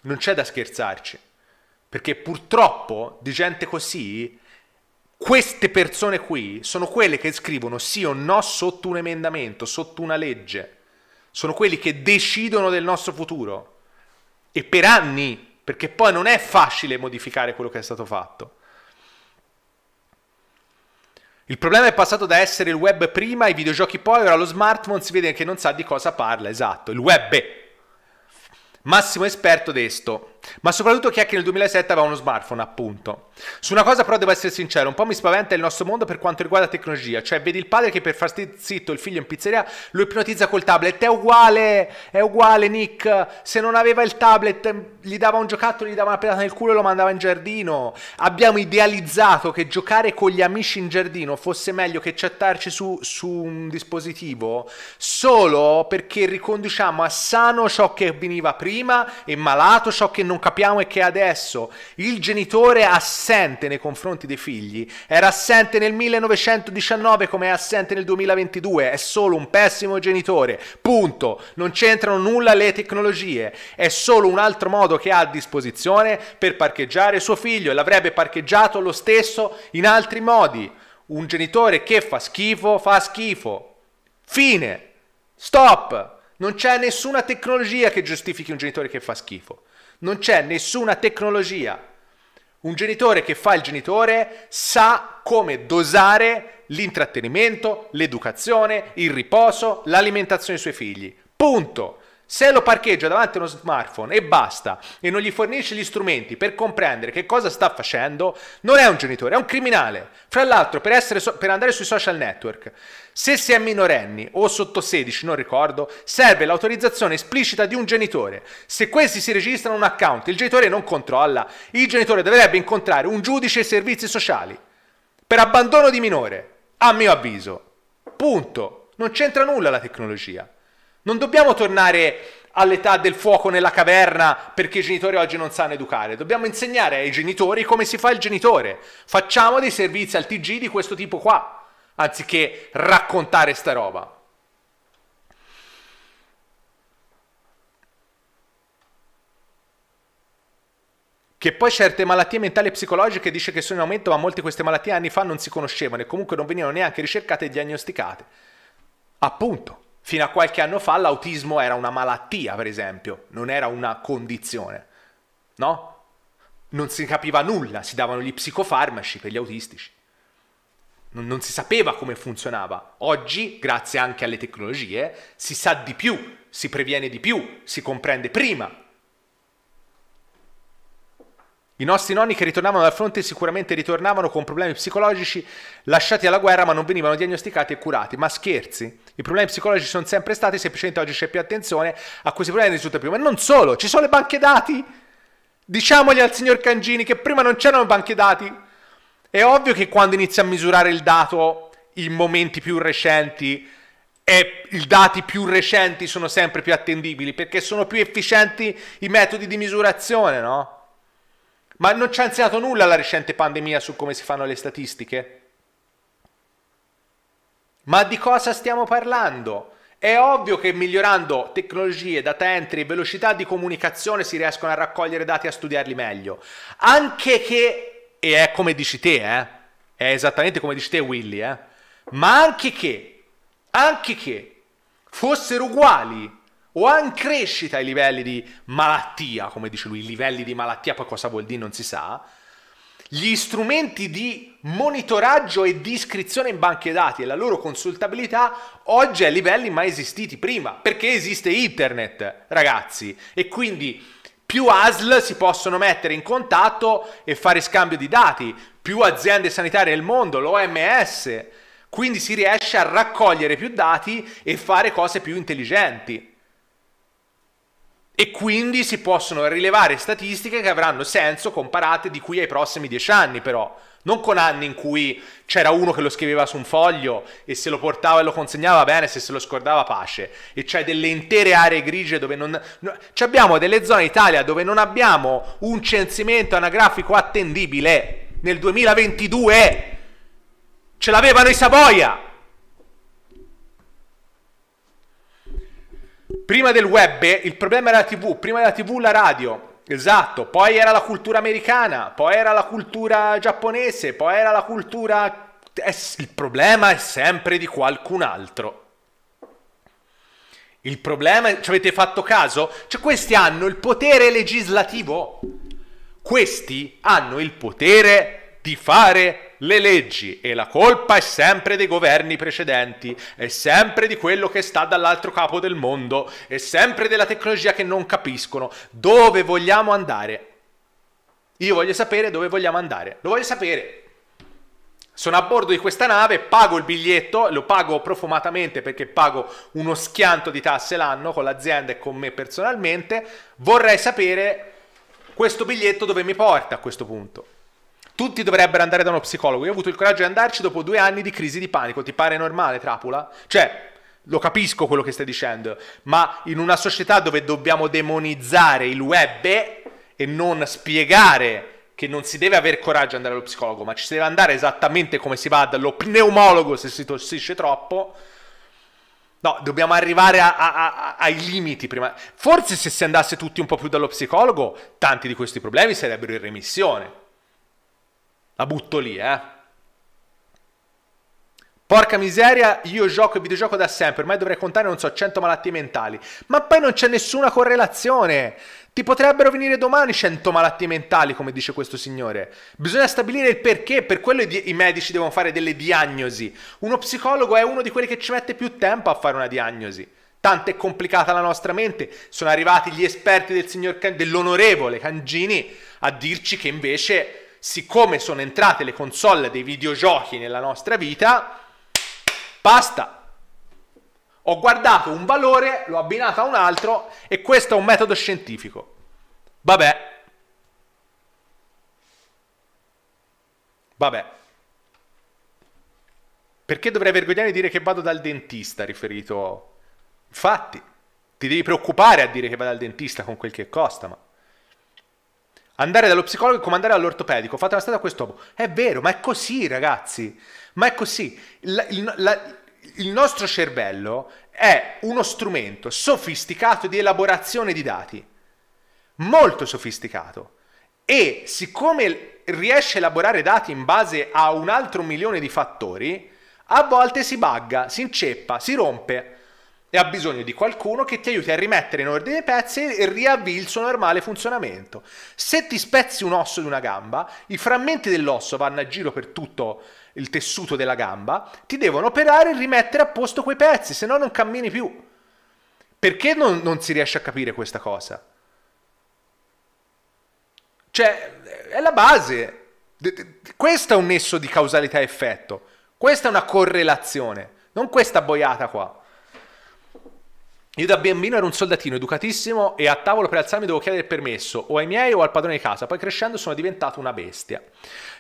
Non c'è da scherzarci. Perché purtroppo di gente così queste persone qui sono quelle che scrivono sì o no sotto un emendamento, sotto una legge. Sono quelli che decidono del nostro futuro. E per anni, perché poi non è facile modificare quello che è stato fatto. Il problema è passato da essere il web prima, i videogiochi poi, ora lo smartphone si vede che non sa di cosa parla, esatto, il web. Massimo esperto desto ma soprattutto chi è che nel 2007 aveva uno smartphone, appunto. Su una cosa però devo essere sincero, un po' mi spaventa il nostro mondo per quanto riguarda tecnologia, cioè vedi il padre che per far zitto il figlio in pizzeria lo ipnotizza col tablet, è uguale, è uguale Nick, se non aveva il tablet gli dava un giocattolo, gli dava una pedata nel culo e lo mandava in giardino. Abbiamo idealizzato che giocare con gli amici in giardino fosse meglio che chattarci su, su un dispositivo solo perché riconduciamo a sano ciò che veniva prima e malato ciò che non non capiamo è che adesso il genitore assente nei confronti dei figli era assente nel 1919 come è assente nel 2022, è solo un pessimo genitore, punto. Non c'entrano nulla le tecnologie, è solo un altro modo che ha a disposizione per parcheggiare suo figlio e l'avrebbe parcheggiato lo stesso in altri modi. Un genitore che fa schifo, fa schifo. Fine. Stop. Non c'è nessuna tecnologia che giustifichi un genitore che fa schifo. Non c'è nessuna tecnologia. Un genitore che fa il genitore sa come dosare l'intrattenimento, l'educazione, il riposo, l'alimentazione dei suoi figli. Punto. Se lo parcheggia davanti a uno smartphone e basta, e non gli fornisce gli strumenti per comprendere che cosa sta facendo, non è un genitore, è un criminale. Fra l'altro, per, so- per andare sui social network, se si è minorenni o sotto 16, non ricordo, serve l'autorizzazione esplicita di un genitore. Se questi si registrano un account, il genitore non controlla, il genitore dovrebbe incontrare un giudice e servizi sociali per abbandono di minore, a mio avviso. Punto. Non c'entra nulla la tecnologia. Non dobbiamo tornare all'età del fuoco nella caverna perché i genitori oggi non sanno educare. Dobbiamo insegnare ai genitori come si fa il genitore. Facciamo dei servizi al TG di questo tipo qua anziché raccontare sta roba. Che poi certe malattie mentali e psicologiche dice che sono in aumento, ma molte di queste malattie anni fa non si conoscevano e comunque non venivano neanche ricercate e diagnosticate. Appunto, fino a qualche anno fa l'autismo era una malattia, per esempio, non era una condizione. No? Non si capiva nulla, si davano gli psicofarmaci per gli autistici non, non si sapeva come funzionava. Oggi, grazie anche alle tecnologie, si sa di più, si previene di più, si comprende prima. I nostri nonni che ritornavano dal fronte sicuramente ritornavano con problemi psicologici lasciati alla guerra ma non venivano diagnosticati e curati. Ma scherzi, i problemi psicologici sono sempre stati, semplicemente oggi c'è più attenzione a questi problemi risulta più. Ma non solo, ci sono le banche dati. Diciamogli al signor Cangini che prima non c'erano banche dati. È ovvio che quando inizi a misurare il dato in momenti più recenti, e i dati più recenti sono sempre più attendibili perché sono più efficienti i metodi di misurazione, no? Ma non ci ha insegnato nulla la recente pandemia su come si fanno le statistiche? Ma di cosa stiamo parlando? È ovvio che migliorando tecnologie, data entry e velocità di comunicazione si riescono a raccogliere dati e a studiarli meglio. Anche che e è come dici te, eh? È esattamente come dici te, Willy, eh? Ma anche che, anche che fossero uguali o in crescita i livelli di malattia, come dice lui, i livelli di malattia, poi cosa vuol dire non si sa, gli strumenti di monitoraggio e di iscrizione in banche dati e la loro consultabilità oggi è a livelli mai esistiti prima, perché esiste internet, ragazzi, e quindi più ASL si possono mettere in contatto e fare scambio di dati, più aziende sanitarie del mondo, l'OMS. Quindi si riesce a raccogliere più dati e fare cose più intelligenti e quindi si possono rilevare statistiche che avranno senso comparate di qui ai prossimi dieci anni però, non con anni in cui c'era uno che lo scriveva su un foglio e se lo portava e lo consegnava bene, se se lo scordava pace, e c'è delle intere aree grigie dove non... No, abbiamo delle zone in Italia dove non abbiamo un censimento anagrafico attendibile nel 2022, ce l'avevano i Savoia! Prima del web il problema era la TV, prima della TV la radio. Esatto, poi era la cultura americana, poi era la cultura giapponese, poi era la cultura... Il problema è sempre di qualcun altro. Il problema, è... ci avete fatto caso? Cioè questi hanno il potere legislativo, questi hanno il potere di fare le leggi e la colpa è sempre dei governi precedenti, è sempre di quello che sta dall'altro capo del mondo, è sempre della tecnologia che non capiscono. Dove vogliamo andare? Io voglio sapere dove vogliamo andare. Lo voglio sapere. Sono a bordo di questa nave, pago il biglietto, lo pago profumatamente perché pago uno schianto di tasse l'anno con l'azienda e con me personalmente. Vorrei sapere questo biglietto dove mi porta a questo punto. Tutti dovrebbero andare da uno psicologo. Io ho avuto il coraggio di andarci dopo due anni di crisi di panico. Ti pare normale, Trapula? Cioè, lo capisco quello che stai dicendo, ma in una società dove dobbiamo demonizzare il web e non spiegare che non si deve avere coraggio ad andare allo psicologo, ma ci si deve andare esattamente come si va dallo pneumologo se si tossisce troppo. No, dobbiamo arrivare a, a, a, ai limiti prima. Forse se si andasse tutti un po' più dallo psicologo, tanti di questi problemi sarebbero in remissione. La butto lì, eh. Porca miseria, io gioco e videogioco da sempre, ormai dovrei contare, non so, 100 malattie mentali. Ma poi non c'è nessuna correlazione. Ti potrebbero venire domani 100 malattie mentali, come dice questo signore. Bisogna stabilire il perché, per quello i, medici devono fare delle diagnosi. Uno psicologo è uno di quelli che ci mette più tempo a fare una diagnosi. Tanto è complicata la nostra mente. Sono arrivati gli esperti del signor dell'onorevole Cangini a dirci che invece siccome sono entrate le console dei videogiochi nella nostra vita, basta. Ho guardato un valore, l'ho abbinato a un altro e questo è un metodo scientifico. Vabbè. Vabbè. Perché dovrei vergognarmi di dire che vado dal dentista riferito... Infatti, ti devi preoccupare a dire che vado dal dentista con quel che costa, ma... Andare dallo psicologo è come andare all'ortopedico. Fate fatto la strada a quest'uomo. È vero, ma è così, ragazzi. Ma è così. La, il, la, il nostro cervello è uno strumento sofisticato di elaborazione di dati. Molto sofisticato. E siccome riesce a elaborare dati in base a un altro milione di fattori, a volte si bagga, si inceppa, si rompe e ha bisogno di qualcuno che ti aiuti a rimettere in ordine i pezzi e riavvii il suo normale funzionamento. Se ti spezzi un osso di una gamba, i frammenti dell'osso vanno a giro per tutto il tessuto della gamba, ti devono operare e rimettere a posto quei pezzi, se no non cammini più. Perché non, non si riesce a capire questa cosa? Cioè, è la base. Questo è un nesso di causalità-effetto. Questa è una correlazione, non questa boiata qua. Io da bambino ero un soldatino educatissimo e a tavolo per alzarmi dovevo chiedere permesso o ai miei o al padrone di casa, poi crescendo sono diventato una bestia.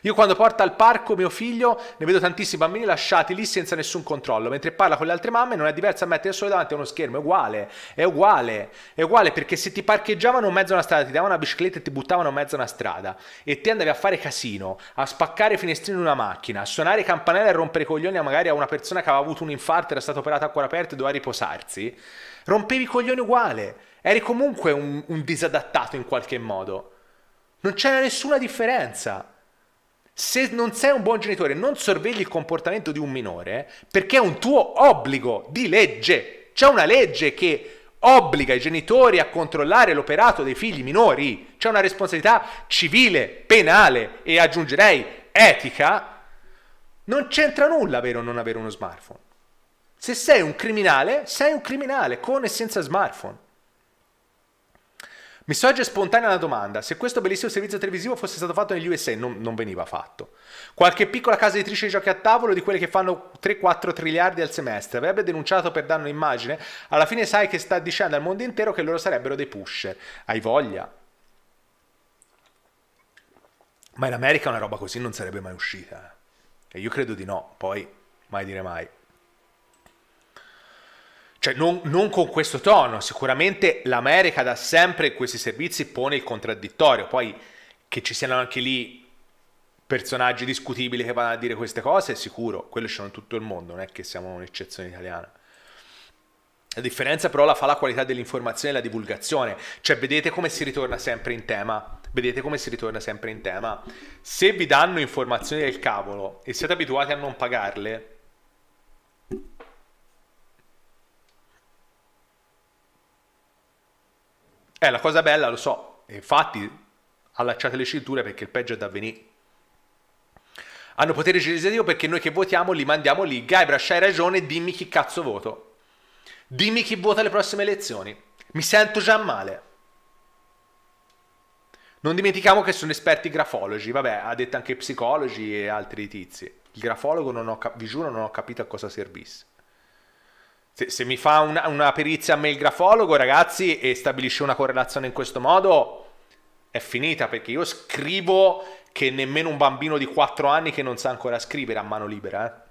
Io quando porto al parco mio figlio ne vedo tantissimi bambini lasciati lì senza nessun controllo, mentre parla con le altre mamme non è diverso a mettere solo davanti a uno schermo, è uguale, è uguale, è uguale perché se ti parcheggiavano in mezzo a una strada, ti davano una bicicletta e ti buttavano in mezzo a una strada e te andavi a fare casino, a spaccare finestrini in una macchina, a suonare campanelle e rompere i coglioni magari a una persona che aveva avuto un infarto, era stata operata a cuore aperto e doveva riposarsi rompevi i coglioni uguale, eri comunque un, un disadattato in qualche modo. Non c'era nessuna differenza. Se non sei un buon genitore, non sorvegli il comportamento di un minore, perché è un tuo obbligo di legge. C'è una legge che obbliga i genitori a controllare l'operato dei figli minori, c'è una responsabilità civile, penale e aggiungerei etica, non c'entra nulla avere o non avere uno smartphone. Se sei un criminale, sei un criminale con e senza smartphone. Mi sorge spontanea la domanda, se questo bellissimo servizio televisivo fosse stato fatto negli USA, non, non, veniva fatto. Qualche piccola casa editrice di giochi a tavolo, di quelle che fanno 3-4 triliardi al semestre, avrebbe denunciato per danno immagine, alla fine sai che sta dicendo al mondo intero che loro sarebbero dei pusher. Hai voglia? Ma in America una roba così non sarebbe mai uscita. Eh. E io credo di no, poi mai dire mai. Cioè, non, non, con questo tono, sicuramente l'America da sempre in questi servizi pone il contraddittorio, poi che ci siano anche lì personaggi discutibili che vanno a dire queste cose è sicuro, quello c'è in tutto il mondo, non è che siamo un'eccezione italiana. La differenza però la fa la qualità dell'informazione e la divulgazione, cioè vedete come si ritorna sempre in tema, vedete come si ritorna sempre in tema. Se vi danno informazioni del cavolo e siete abituati a non pagarle, È eh, la cosa bella, lo so, infatti allacciate le cinture perché il peggio è da venire. Hanno potere legislativo perché noi che votiamo li mandiamo lì. Guybrush hai ragione, dimmi chi cazzo voto. Dimmi chi vota alle prossime elezioni. Mi sento già male. Non dimentichiamo che sono esperti grafologi, vabbè, ha detto anche psicologi e altri tizi. Il grafologo non ho, vi giuro non ho capito a cosa servisse. Se, se mi fa una, una, perizia a me il grafologo, ragazzi, e stabilisce una correlazione in questo modo, è finita perché io scrivo che nemmeno un bambino di 4 anni che non sa ancora scrivere a mano libera. Eh.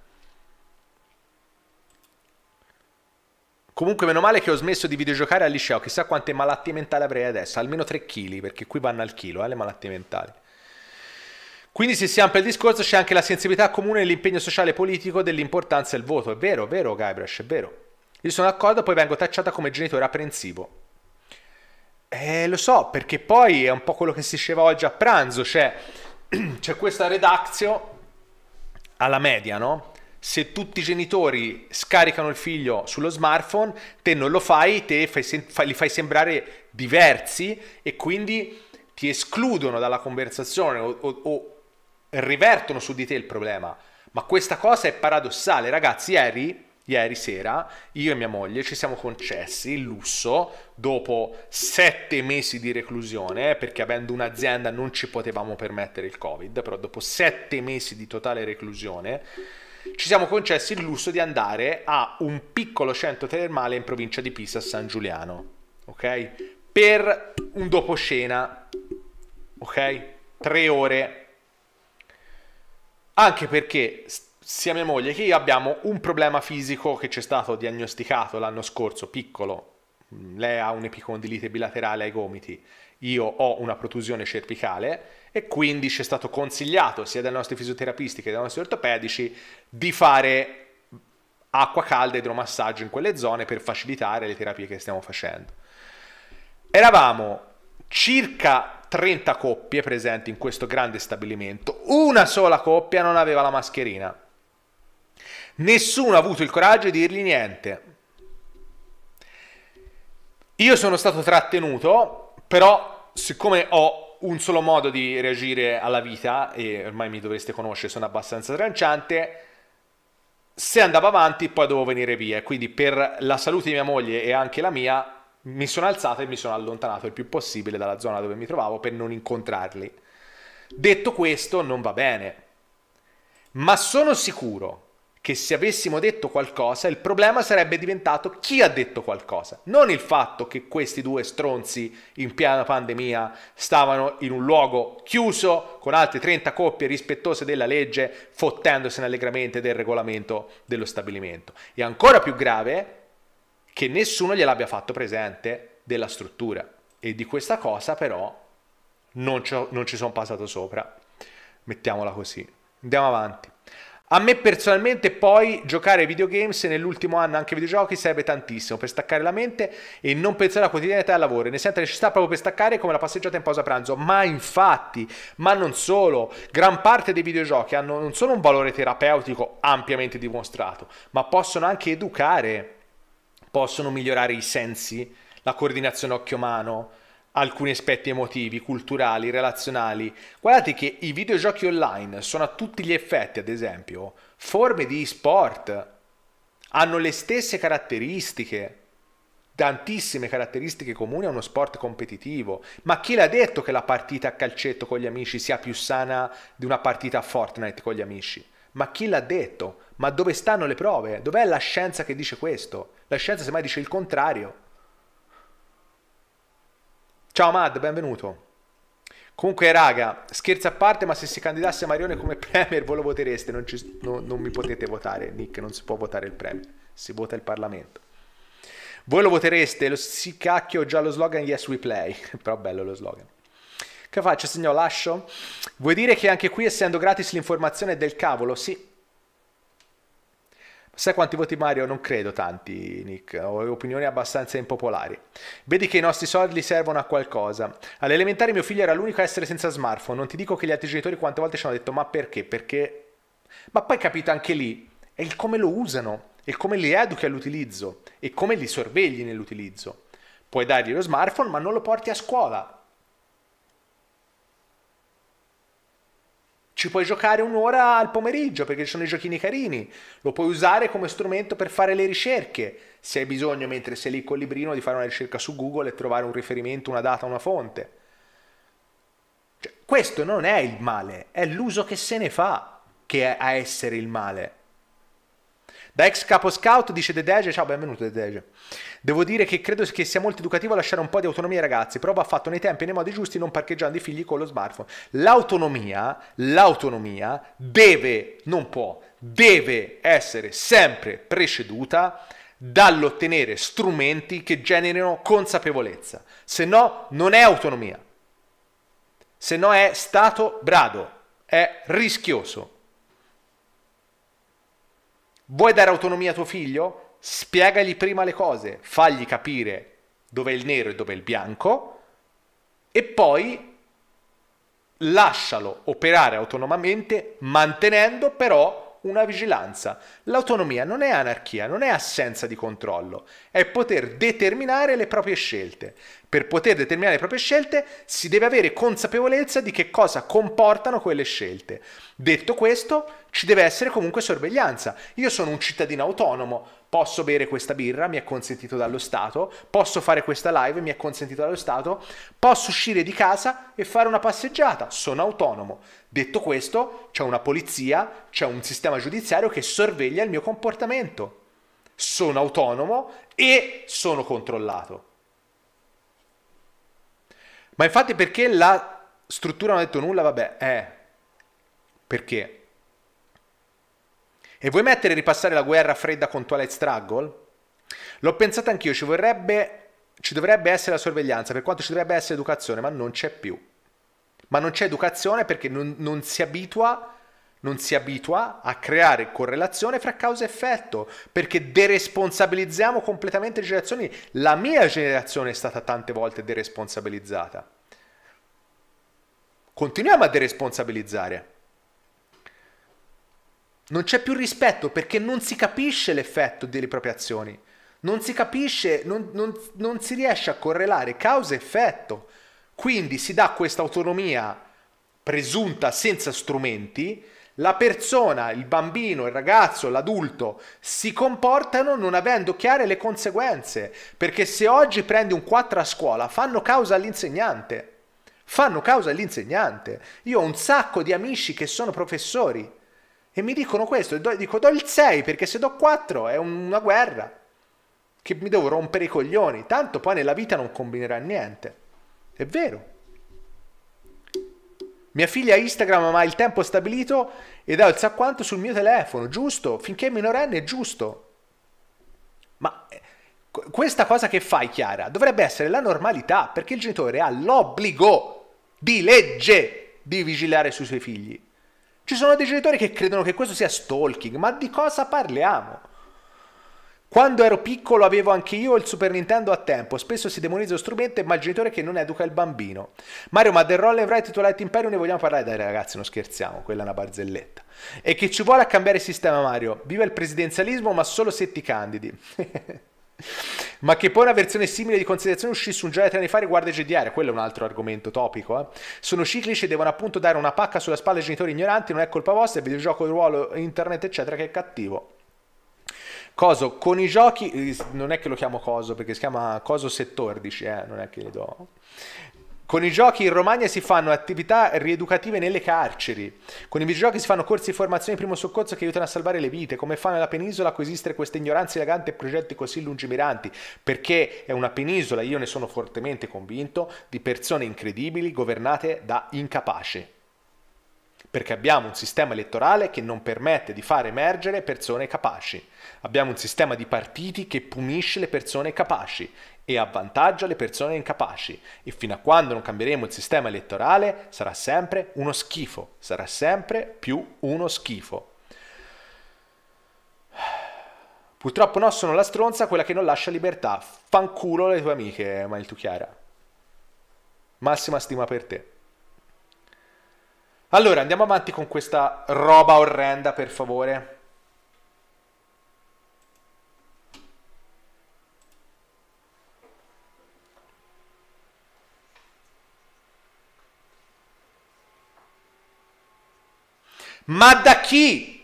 Comunque, meno male che ho smesso di videogiocare al liceo. Chissà quante malattie mentali avrei adesso. Almeno 3 kg, perché qui vanno al chilo eh, le malattie mentali. Quindi, se si ampia il discorso, c'è anche la sensibilità comune e l'impegno sociale e politico dell'importanza del voto. È vero, è vero, Guybrush, è vero. Io sono d'accordo, poi vengo tacciata come genitore apprensivo. Eh, lo so, perché poi è un po' quello che si diceva oggi a pranzo, cioè c'è questa redazio alla media, no? Se tutti i genitori scaricano il figlio sullo smartphone, te non lo fai, te fai li fai sembrare diversi e quindi ti escludono dalla conversazione o, o, o rivertono su di te il problema. Ma questa cosa è paradossale, ragazzi. Ieri ieri sera io e mia moglie ci siamo concessi il lusso, dopo sette mesi di reclusione, perché avendo un'azienda non ci potevamo permettere il Covid, però dopo sette mesi di totale reclusione, ci siamo concessi il lusso di andare a un piccolo centro termale in provincia di Pisa, San Giuliano, ok? Per un dopo scena, ok? Tre ore. Anche perché sia mia moglie che io abbiamo un problema fisico che ci è stato diagnosticato l'anno scorso, piccolo. Lei ha un'epicondilite bilaterale ai gomiti, io ho una protusione cervicale e quindi ci è stato consigliato sia dai nostri fisioterapisti che dai nostri ortopedici di fare acqua calda e idromassaggio in quelle zone per facilitare le terapie che stiamo facendo. Eravamo circa 30 coppie presenti in questo grande stabilimento, una sola coppia non aveva la mascherina. Nessuno ha avuto il coraggio di dirgli niente. Io sono stato trattenuto, però siccome ho un solo modo di reagire alla vita, e ormai mi dovreste conoscere, sono abbastanza tranciante, se andavo avanti poi dovevo venire via. Quindi per la salute di mia moglie e anche la mia, mi sono alzato e mi sono allontanato il più possibile dalla zona dove mi trovavo per non incontrarli. Detto questo, non va bene. Ma sono sicuro che se avessimo detto qualcosa il problema sarebbe diventato chi ha detto qualcosa, non il fatto che questi due stronzi in piena pandemia stavano in un luogo chiuso con altre 30 coppie rispettose della legge, fottendosene allegramente del regolamento dello stabilimento. E ancora più grave che nessuno gliel'abbia fatto presente della struttura. E di questa cosa però non ci, non ci sono passato sopra. Mettiamola così. Andiamo avanti. A me personalmente poi giocare ai videogames nell'ultimo anno anche videogiochi serve tantissimo per staccare la mente e non pensare alla quotidianità e al lavoro, ne sento la necessità proprio per staccare come la passeggiata in pausa pranzo, ma infatti, ma non solo, gran parte dei videogiochi hanno non solo un valore terapeutico ampiamente dimostrato, ma possono anche educare, possono migliorare i sensi, la coordinazione occhio-mano, alcuni aspetti emotivi, culturali, relazionali. Guardate che i videogiochi online sono a tutti gli effetti, ad esempio, forme di sport, hanno le stesse caratteristiche, tantissime caratteristiche comuni a uno sport competitivo. Ma chi l'ha detto che la partita a calcetto con gli amici sia più sana di una partita a Fortnite con gli amici? Ma chi l'ha detto? Ma dove stanno le prove? Dov'è la scienza che dice questo? La scienza semmai dice il contrario. Ciao Mad, benvenuto. Comunque, raga, scherzi a parte, ma se si candidasse Marione come Premier voi lo votereste, non, ci, no, non mi potete votare, Nick, non si può votare il Premier, si vota il Parlamento. Voi lo votereste, lo si cacchio già lo slogan Yes We Play, però bello lo slogan. Che faccio, signor Lascio? Vuoi dire che anche qui, essendo gratis, l'informazione è del cavolo? Sì, Sai quanti voti Mario? Non credo tanti, Nick. Ho opinioni abbastanza impopolari. Vedi che i nostri soldi servono a qualcosa. All'elementare mio figlio era l'unico a essere senza smartphone. Non ti dico che gli altri genitori quante volte ci hanno detto ma perché? Perché... Ma poi capita anche lì, è il come lo usano, e come li educhi all'utilizzo, e come li sorvegli nell'utilizzo. Puoi dargli lo smartphone ma non lo porti a scuola, Ci puoi giocare un'ora al pomeriggio perché ci sono i giochini carini. Lo puoi usare come strumento per fare le ricerche. Se hai bisogno, mentre sei lì col librino, di fare una ricerca su Google e trovare un riferimento, una data, una fonte. Cioè, questo non è il male, è l'uso che se ne fa che è a essere il male. Da ex capo scout dice De Dege, ciao benvenuto De Dege. Devo dire che credo che sia molto educativo lasciare un po' di autonomia ai ragazzi, però va fatto nei tempi e nei modi giusti, non parcheggiando i figli con lo smartphone. L'autonomia, l'autonomia deve, non può, deve essere sempre preceduta dall'ottenere strumenti che generino consapevolezza. Se no, non è autonomia. Se no, è stato brado, è rischioso. Vuoi dare autonomia a tuo figlio? Spiegagli prima le cose, fagli capire dove è il nero e dove è il bianco e poi lascialo operare autonomamente mantenendo però una vigilanza. L'autonomia non è anarchia, non è assenza di controllo, è poter determinare le proprie scelte. Per poter determinare le proprie scelte si deve avere consapevolezza di che cosa comportano quelle scelte. Detto questo, ci deve essere comunque sorveglianza. Io sono un cittadino autonomo, posso bere questa birra, mi è consentito dallo Stato, posso fare questa live, mi è consentito dallo Stato, posso uscire di casa e fare una passeggiata, sono autonomo. Detto questo, c'è una polizia, c'è un sistema giudiziario che sorveglia il mio comportamento. Sono autonomo e sono controllato. Ma infatti perché la struttura non ha detto nulla? Vabbè, eh, perché? E vuoi mettere e ripassare la guerra fredda con Twilight Struggle? L'ho pensato anch'io, ci vorrebbe, ci dovrebbe essere la sorveglianza, per quanto ci dovrebbe essere educazione, ma non c'è più. Ma non c'è educazione perché non, non si abitua non si abitua a creare correlazione fra causa e effetto, perché deresponsabilizziamo completamente le generazioni. La mia generazione è stata tante volte deresponsabilizzata. Continuiamo a deresponsabilizzare. Non c'è più rispetto perché non si capisce l'effetto delle proprie azioni. Non si capisce, non, non, non si riesce a correlare causa-effetto. e Quindi si dà questa autonomia presunta senza strumenti, la persona, il bambino, il ragazzo, l'adulto si comportano non avendo chiare le conseguenze, perché se oggi prendi un 4 a scuola fanno causa all'insegnante, fanno causa all'insegnante. Io ho un sacco di amici che sono professori e mi dicono questo, e do, dico do il 6 perché se do 4 è una guerra, che mi devo rompere i coglioni, tanto poi nella vita non combinerà niente. È vero. Mia figlia Instagram ha il tempo stabilito ed ha il sa quanto sul mio telefono, giusto? Finché è minorenne è giusto. Ma eh, questa cosa che fai, Chiara, dovrebbe essere la normalità, perché il genitore ha l'obbligo di legge di vigilare sui suoi figli. Ci sono dei genitori che credono che questo sia stalking, ma di cosa parliamo? Quando ero piccolo avevo anche io il Super Nintendo a tempo, spesso si demonizza lo strumento ma il genitore che non educa il bambino. Mario, ma del Roll and Write Twilight Imperium ne vogliamo parlare? Dai ragazzi, non scherziamo, quella è una barzelletta. E che ci vuole a cambiare sistema Mario? Viva il presidenzialismo ma solo se ti candidi. Ma che poi una versione simile di considerazione uscì su un giorno di tre anni fa riguardo ai GDR, quello è un altro argomento topico. Eh. Sono ciclici e devono appunto dare una pacca sulla spalla ai genitori ignoranti, non è colpa vostra, è il videogioco di ruolo, internet, eccetera, che è cattivo. Coso, con i giochi, eh, non è che lo chiamo Coso, perché si chiama Coso 14, eh, non è che le do... Con i giochi in Romagna si fanno attività rieducative nelle carceri. Con i videogiochi si fanno corsi di formazione di primo soccorso che aiutano a salvare le vite. Come fa nella penisola a coesistere questa ignoranza elegante e progetti così lungimiranti? Perché è una penisola, io ne sono fortemente convinto, di persone incredibili governate da incapaci. Perché abbiamo un sistema elettorale che non permette di far emergere persone capaci. Abbiamo un sistema di partiti che punisce le persone capaci e avvantaggia le persone incapaci e fino a quando non cambieremo il sistema elettorale sarà sempre uno schifo, sarà sempre più uno schifo. Purtroppo no, sono la stronza, quella che non lascia libertà. Fanculo le tue amiche, Mail tu Chiara. Massima stima per te. Allora, andiamo avanti con questa roba orrenda, per favore. Ma da chi?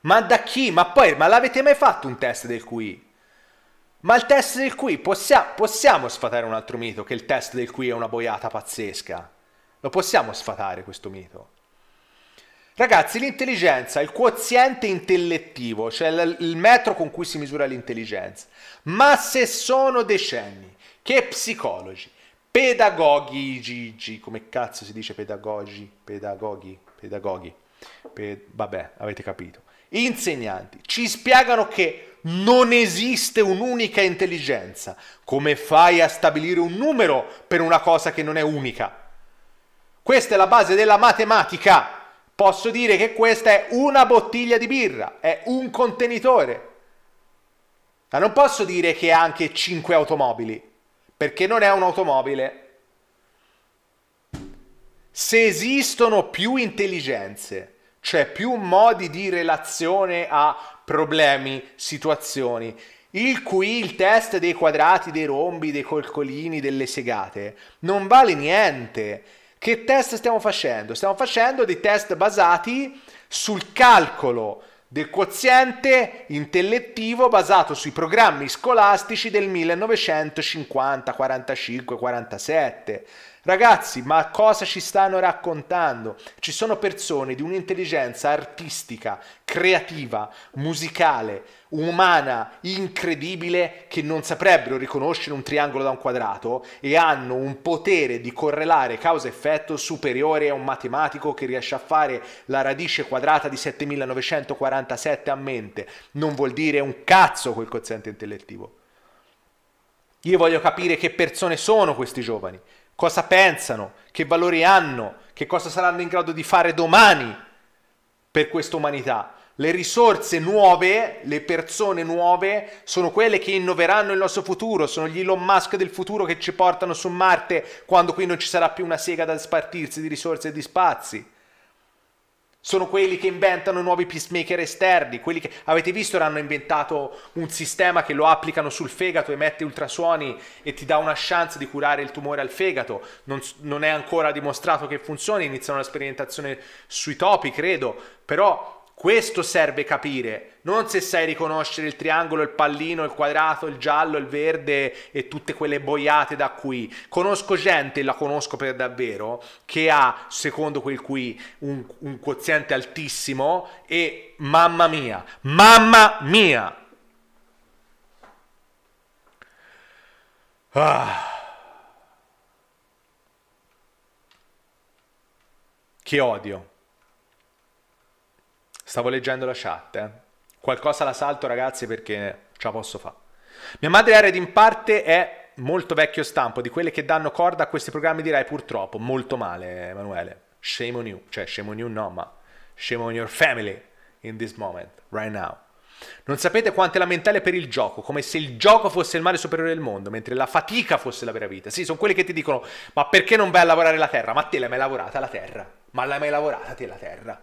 Ma da chi? Ma poi, ma l'avete mai fatto un test del QI? Ma il test del QI, possiamo, possiamo sfatare un altro mito che il test del QI è una boiata pazzesca? Lo possiamo sfatare questo mito? Ragazzi, l'intelligenza, il quoziente intellettivo, cioè il metro con cui si misura l'intelligenza, ma se sono decenni che psicologi, pedagoghi Gigi, come cazzo si dice pedagogi, pedagoghi, pedagoghi, Pe- vabbè, avete capito. Insegnanti ci spiegano che non esiste un'unica intelligenza. Come fai a stabilire un numero per una cosa che non è unica? Questa è la base della matematica. Posso dire che questa è una bottiglia di birra, è un contenitore. Ma non posso dire che ha anche 5 automobili perché non è un'automobile. Se esistono più intelligenze, cioè più modi di relazione a problemi, situazioni, il cui il test dei quadrati, dei rombi, dei colcolini, delle segate non vale niente. Che test stiamo facendo? Stiamo facendo dei test basati sul calcolo del quoziente intellettivo basato sui programmi scolastici del 1950, 45, 47 Ragazzi, ma cosa ci stanno raccontando? Ci sono persone di un'intelligenza artistica, creativa, musicale, umana, incredibile, che non saprebbero riconoscere un triangolo da un quadrato e hanno un potere di correlare causa-effetto superiore a un matematico che riesce a fare la radice quadrata di 7947 a mente. Non vuol dire un cazzo quel quoziente intellettivo. Io voglio capire che persone sono questi giovani cosa pensano, che valori hanno, che cosa saranno in grado di fare domani per questa umanità. Le risorse nuove, le persone nuove, sono quelle che innoveranno il nostro futuro, sono gli Elon Musk del futuro che ci portano su Marte quando qui non ci sarà più una sega da spartirsi di risorse e di spazi sono quelli che inventano nuovi peacemaker esterni, quelli che avete visto hanno inventato un sistema che lo applicano sul fegato, emette ultrasuoni e ti dà una chance di curare il tumore al fegato, non, non è ancora dimostrato che funzioni, iniziano la sperimentazione sui topi credo, però questo serve capire, non se sai riconoscere il triangolo, il pallino, il quadrato, il giallo, il verde e tutte quelle boiate da qui. Conosco gente, la conosco per davvero, che ha, secondo quel qui, un, un quoziente altissimo e mamma mia, mamma mia! Ah. Che odio. Stavo leggendo la chat, eh. Qualcosa la salto, ragazzi, perché ce la posso fare. Mia madre Jared in parte è molto vecchio stampo, di quelle che danno corda a questi programmi direi purtroppo, molto male, Emanuele. Shame on you, cioè shame on you no, ma shame on your family in this moment, right now. Non sapete quanto è lamentale per il gioco, come se il gioco fosse il male superiore del mondo, mentre la fatica fosse la vera vita. Sì, sono quelli che ti dicono, ma perché non vai a lavorare la terra? Ma te l'hai mai lavorata la terra? Ma l'hai mai lavorata te la terra?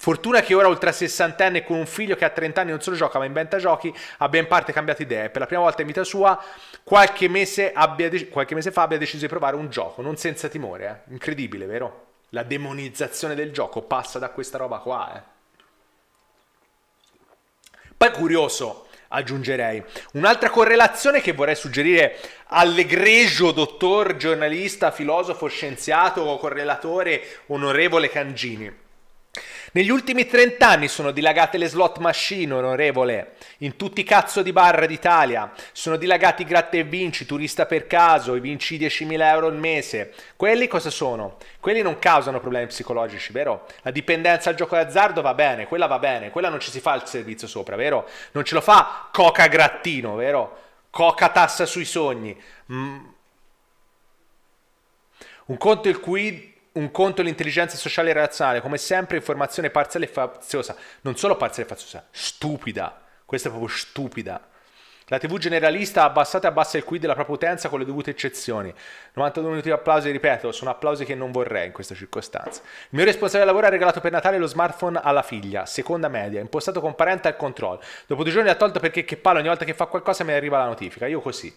Fortuna che ora oltre a 60 anni con un figlio che a 30 anni non solo gioca ma inventa giochi, abbia in parte cambiato idea e Per la prima volta in vita sua qualche mese, abbia, qualche mese fa abbia deciso di provare un gioco, non senza timore. Eh? Incredibile, vero? La demonizzazione del gioco passa da questa roba qua. Eh? Poi curioso, aggiungerei. Un'altra correlazione che vorrei suggerire all'egregio dottor, giornalista, filosofo, scienziato, correlatore, onorevole Cangini negli ultimi 30 anni sono dilagate le slot machine, onorevole, in tutti i cazzo di bar d'Italia. Sono dilagati i gratta e vinci, turista per caso, i vinci 10.000 euro al mese. Quelli cosa sono? Quelli non causano problemi psicologici, vero? La dipendenza al gioco d'azzardo va bene, quella va bene, quella non ci si fa il servizio sopra, vero? Non ce lo fa coca grattino, vero? Coca tassa sui sogni. Mm. Un conto il cui un conto l'intelligenza sociale e razionale, come sempre informazione parziale e faziosa, non solo parziale e faziosa, stupida, questa è proprio stupida. La TV generalista ha abbassato e abbassa il qui della propria utenza con le dovute eccezioni. 92 minuti di applausi, ripeto, sono applausi che non vorrei in questa circostanza. Il mio responsabile del lavoro ha regalato per Natale lo smartphone alla figlia, seconda media, impostato con parental control. Dopo due giorni ha tolto perché che palo ogni volta che fa qualcosa me ne arriva la notifica. Io così.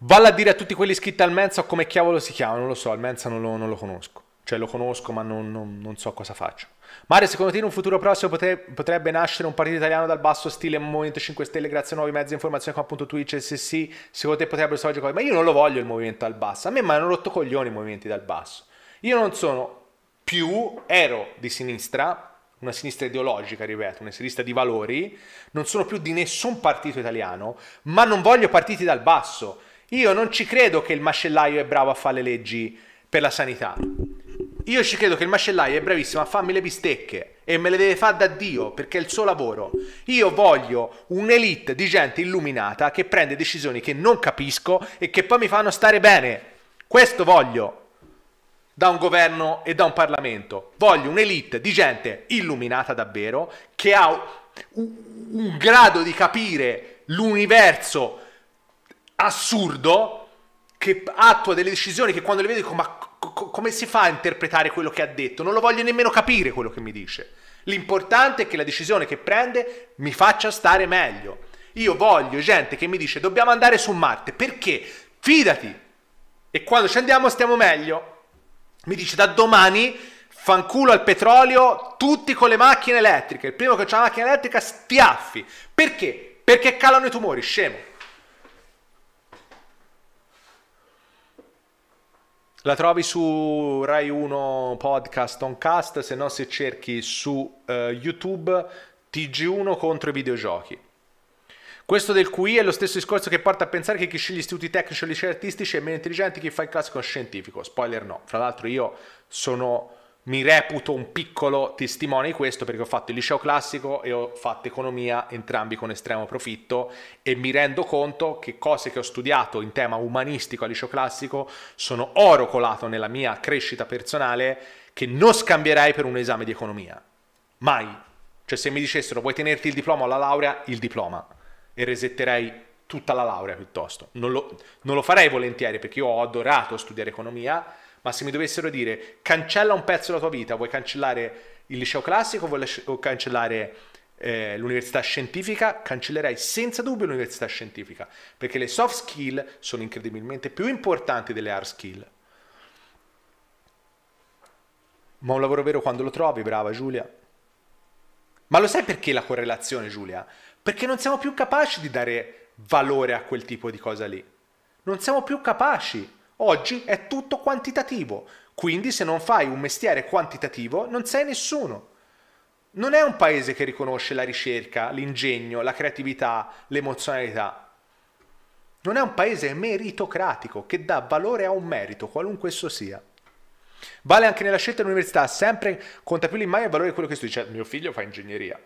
Valla a dire a tutti quelli iscritti al Mensa o come cavolo si chiama, non lo so, al Mensa non lo, non lo conosco. Cioè lo conosco ma non, non, non, so cosa faccio. Mario, secondo te in un futuro prossimo potre, potrebbe nascere un partito italiano dal basso stile Movimento 5 Stelle grazie a nuovi mezzi di informazione come appunto Twitch e se sì, secondo te potrebbero sorgere cose? Ma io non lo voglio il movimento dal basso, a me mi hanno rotto coglioni i movimenti dal basso. Io non sono più, ero di sinistra, una sinistra ideologica, ripeto, una sinistra di valori, non sono più di nessun partito italiano, ma non voglio partiti dal basso. Io non ci credo che il macellaio è bravo a fare le leggi per la sanità. Io ci credo che il macellaio è bravissimo a farmi le bistecche e me le deve fare da Dio perché è il suo lavoro. Io voglio un'elite di gente illuminata che prende decisioni che non capisco e che poi mi fanno stare bene. Questo voglio da un governo e da un Parlamento. Voglio un'elite di gente illuminata davvero che ha un, grado di capire l'universo assurdo che attua delle decisioni che quando le vedo dico ma co- come si fa a interpretare quello che ha detto? Non lo voglio nemmeno capire quello che mi dice. L'importante è che la decisione che prende mi faccia stare meglio. Io voglio gente che mi dice dobbiamo andare su Marte perché fidati e quando ci andiamo stiamo meglio. Mi dice da domani fanculo al petrolio tutti con le macchine elettriche. Il primo che ha la macchina elettrica stiaffi. Perché? Perché calano i tumori, scemo. La trovi su Rai 1 Podcast Oncast, se no se cerchi su uh, YouTube TG1 contro i videogiochi. Questo del QI è lo stesso discorso che porta a pensare che chi sceglie istituti tecnici o licei artistici è meno intelligente che chi fa il classico scientifico. Spoiler no. Fra l'altro io sono mi reputo un piccolo testimone di questo perché ho fatto il liceo classico e ho fatto economia entrambi con estremo profitto e mi rendo conto che cose che ho studiato in tema umanistico al liceo classico sono oro colato nella mia crescita personale che non scambierei per un esame di economia. Mai. Cioè se mi dicessero vuoi tenerti il diploma o la laurea, il diploma. E resetterei tutta la laurea piuttosto. Non lo, non lo farei volentieri perché io ho adorato studiare economia ma se mi dovessero dire cancella un pezzo della tua vita, vuoi cancellare il liceo classico o cancellare eh, l'università scientifica, cancellerei senza dubbio l'università scientifica, perché le soft skill sono incredibilmente più importanti delle hard skill. Ma un lavoro vero quando lo trovi, brava Giulia. Ma lo sai perché la correlazione, Giulia? Perché non siamo più capaci di dare valore a quel tipo di cosa lì. Non siamo più capaci. Oggi è tutto quantitativo, quindi se non fai un mestiere quantitativo non sei nessuno. Non è un paese che riconosce la ricerca, l'ingegno, la creatività, l'emozionalità. Non è un paese meritocratico che dà valore a un merito, qualunque esso sia. Vale anche nella scelta dell'università, sempre conta più l'immagine e il valore di quello che studi. Cioè, mio figlio fa ingegneria.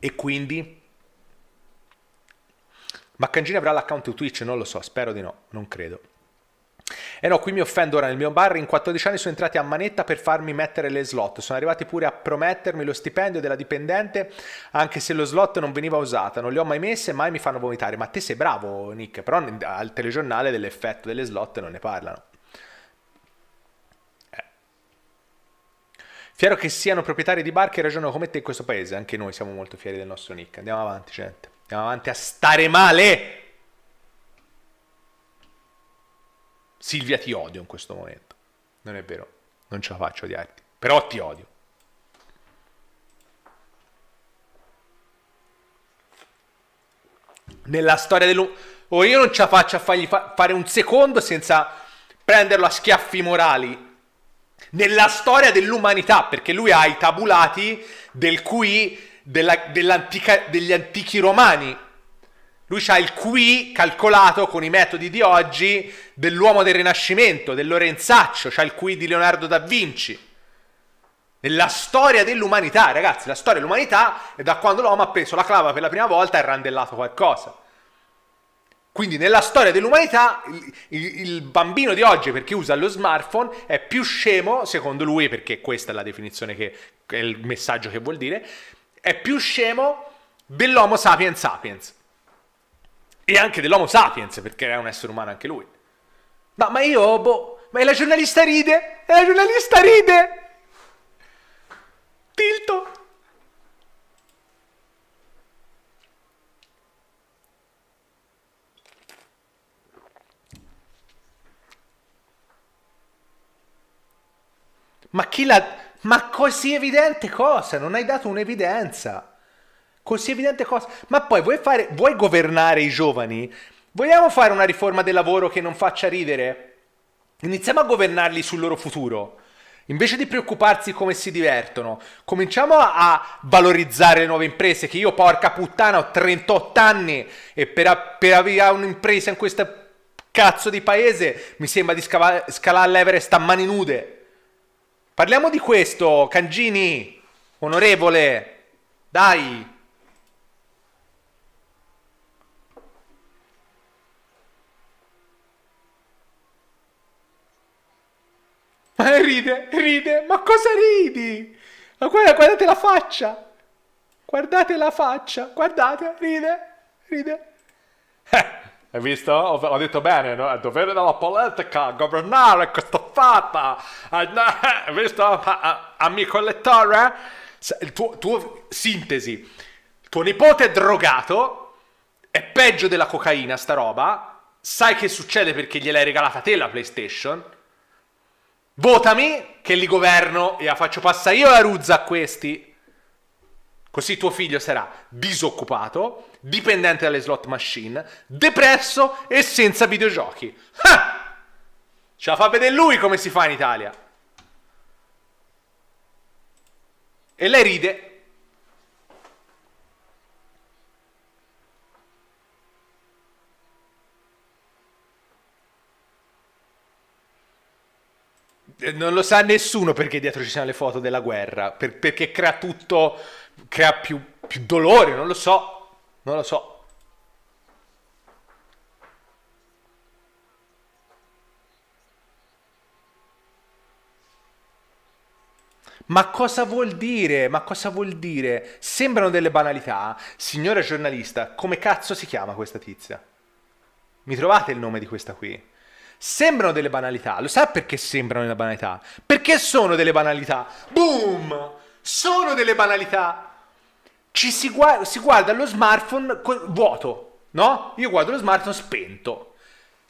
E quindi ma Cangini avrà l'account su Twitch? Non lo so, spero di no, non credo. E no, qui mi offendo ora nel mio bar, in 14 anni sono entrati a manetta per farmi mettere le slot, sono arrivati pure a promettermi lo stipendio della dipendente anche se lo slot non veniva usata, non le ho mai messe, mai mi fanno vomitare, ma te sei bravo Nick, però al telegiornale dell'effetto delle slot non ne parlano. Eh. Fiero che siano proprietari di bar che ragionano come te in questo paese, anche noi siamo molto fieri del nostro Nick, andiamo avanti gente. Andiamo avanti a stare male. Silvia, ti odio in questo momento. Non è vero, non ce la faccio odiarti, però ti odio. Nella storia dell'uomo... Oh, io non ce la faccio a fargli fa fare un secondo senza prenderlo a schiaffi morali. Nella storia dell'umanità, perché lui ha i tabulati del cui della, degli antichi romani. Lui ha il qui calcolato con i metodi di oggi dell'uomo del Rinascimento, del Lorenzaccio, c'ha il qui di Leonardo da Vinci. Nella storia dell'umanità, ragazzi, la storia dell'umanità è da quando l'uomo ha preso la clava per la prima volta e ha randellato qualcosa. Quindi nella storia dell'umanità il, il, il, bambino di oggi, perché usa lo smartphone, è più scemo, secondo lui, perché questa è la definizione che è il messaggio che vuol dire, è più scemo dell'Homo sapiens sapiens. E anche dell'Homo sapiens, perché è un essere umano anche lui. No, ma io, boh, ma la giornalista ride, e la giornalista ride! Tilto! Ma chi la... Ma così evidente cosa? Non hai dato un'evidenza. Così evidente cosa? Ma poi vuoi, fare, vuoi governare i giovani? Vogliamo fare una riforma del lavoro che non faccia ridere? Iniziamo a governarli sul loro futuro. Invece di preoccuparsi come si divertono, cominciamo a valorizzare le nuove imprese, che io porca puttana ho 38 anni e per, per avviare un'impresa in questo cazzo di paese mi sembra di scava- scalare l'Everest a mani nude. Parliamo di questo, Cangini, onorevole, dai. Ma ride, ride, ma cosa ridi? Ma guarda, guardate la faccia. Guardate la faccia, guardate, ride, ride. Eh, hai visto? Ho, ho detto bene, no? è dovere della politica governare questa fatta. Eh, hai visto? Amico elettore? Il tuo, tuo sintesi. Tuo nipote è drogato, è peggio della cocaina sta roba, sai che succede perché gliel'hai regalata te la PlayStation? Votami che li governo e la faccio passare io la ruzza a questi. Così tuo figlio sarà disoccupato, dipendente dalle slot machine, depresso e senza videogiochi. Ah! Ce la fa vedere lui come si fa in Italia. E lei ride eh, non lo sa nessuno perché dietro ci siano le foto della guerra, per, perché crea tutto crea più, più dolore, non lo so, non lo so. Ma cosa vuol dire? Ma cosa vuol dire? Sembrano delle banalità. Signora giornalista, come cazzo si chiama questa tizia? Mi trovate il nome di questa qui? Sembrano delle banalità. Lo sa perché sembrano delle banalità? Perché sono delle banalità. Boom! Sono delle banalità ci si, gu- si guarda lo smartphone co- vuoto, no? Io guardo lo smartphone spento.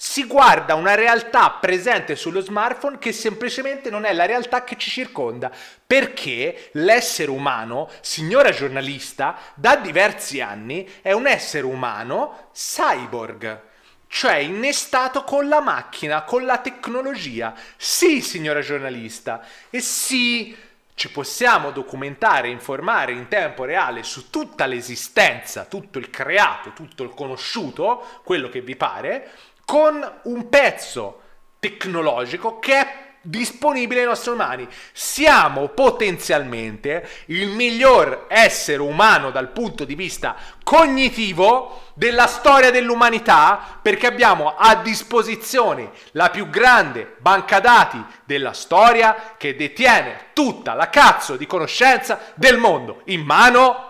Si guarda una realtà presente sullo smartphone che semplicemente non è la realtà che ci circonda, perché l'essere umano, signora giornalista, da diversi anni è un essere umano cyborg cioè innestato con la macchina, con la tecnologia. Sì, signora giornalista, e sì, ci possiamo documentare, informare in tempo reale su tutta l'esistenza, tutto il creato, tutto il conosciuto, quello che vi pare, con un pezzo tecnologico che è disponibile ai nostri umani. Siamo potenzialmente il miglior essere umano dal punto di vista cognitivo della storia dell'umanità perché abbiamo a disposizione la più grande banca dati della storia che detiene tutta la cazzo di conoscenza del mondo in mano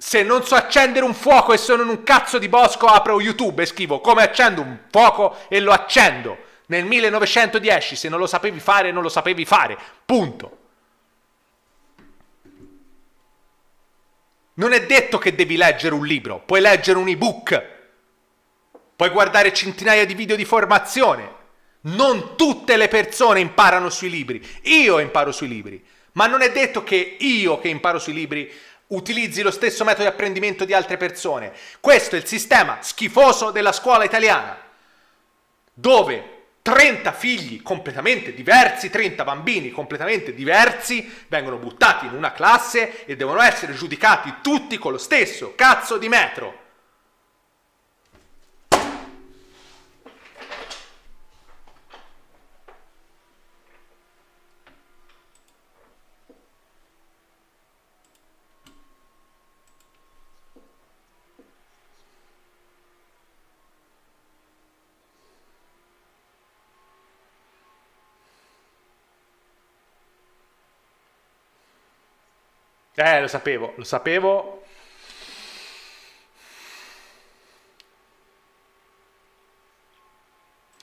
se non so accendere un fuoco e sono in un cazzo di bosco, apro YouTube e scrivo come accendo un fuoco e lo accendo. Nel 1910, se non lo sapevi fare, non lo sapevi fare. Punto. Non è detto che devi leggere un libro, puoi leggere un ebook, puoi guardare centinaia di video di formazione. Non tutte le persone imparano sui libri. Io imparo sui libri, ma non è detto che io che imparo sui libri utilizzi lo stesso metodo di apprendimento di altre persone. Questo è il sistema schifoso della scuola italiana, dove 30 figli completamente diversi, 30 bambini completamente diversi vengono buttati in una classe e devono essere giudicati tutti con lo stesso cazzo di metro. Eh, lo sapevo, lo sapevo.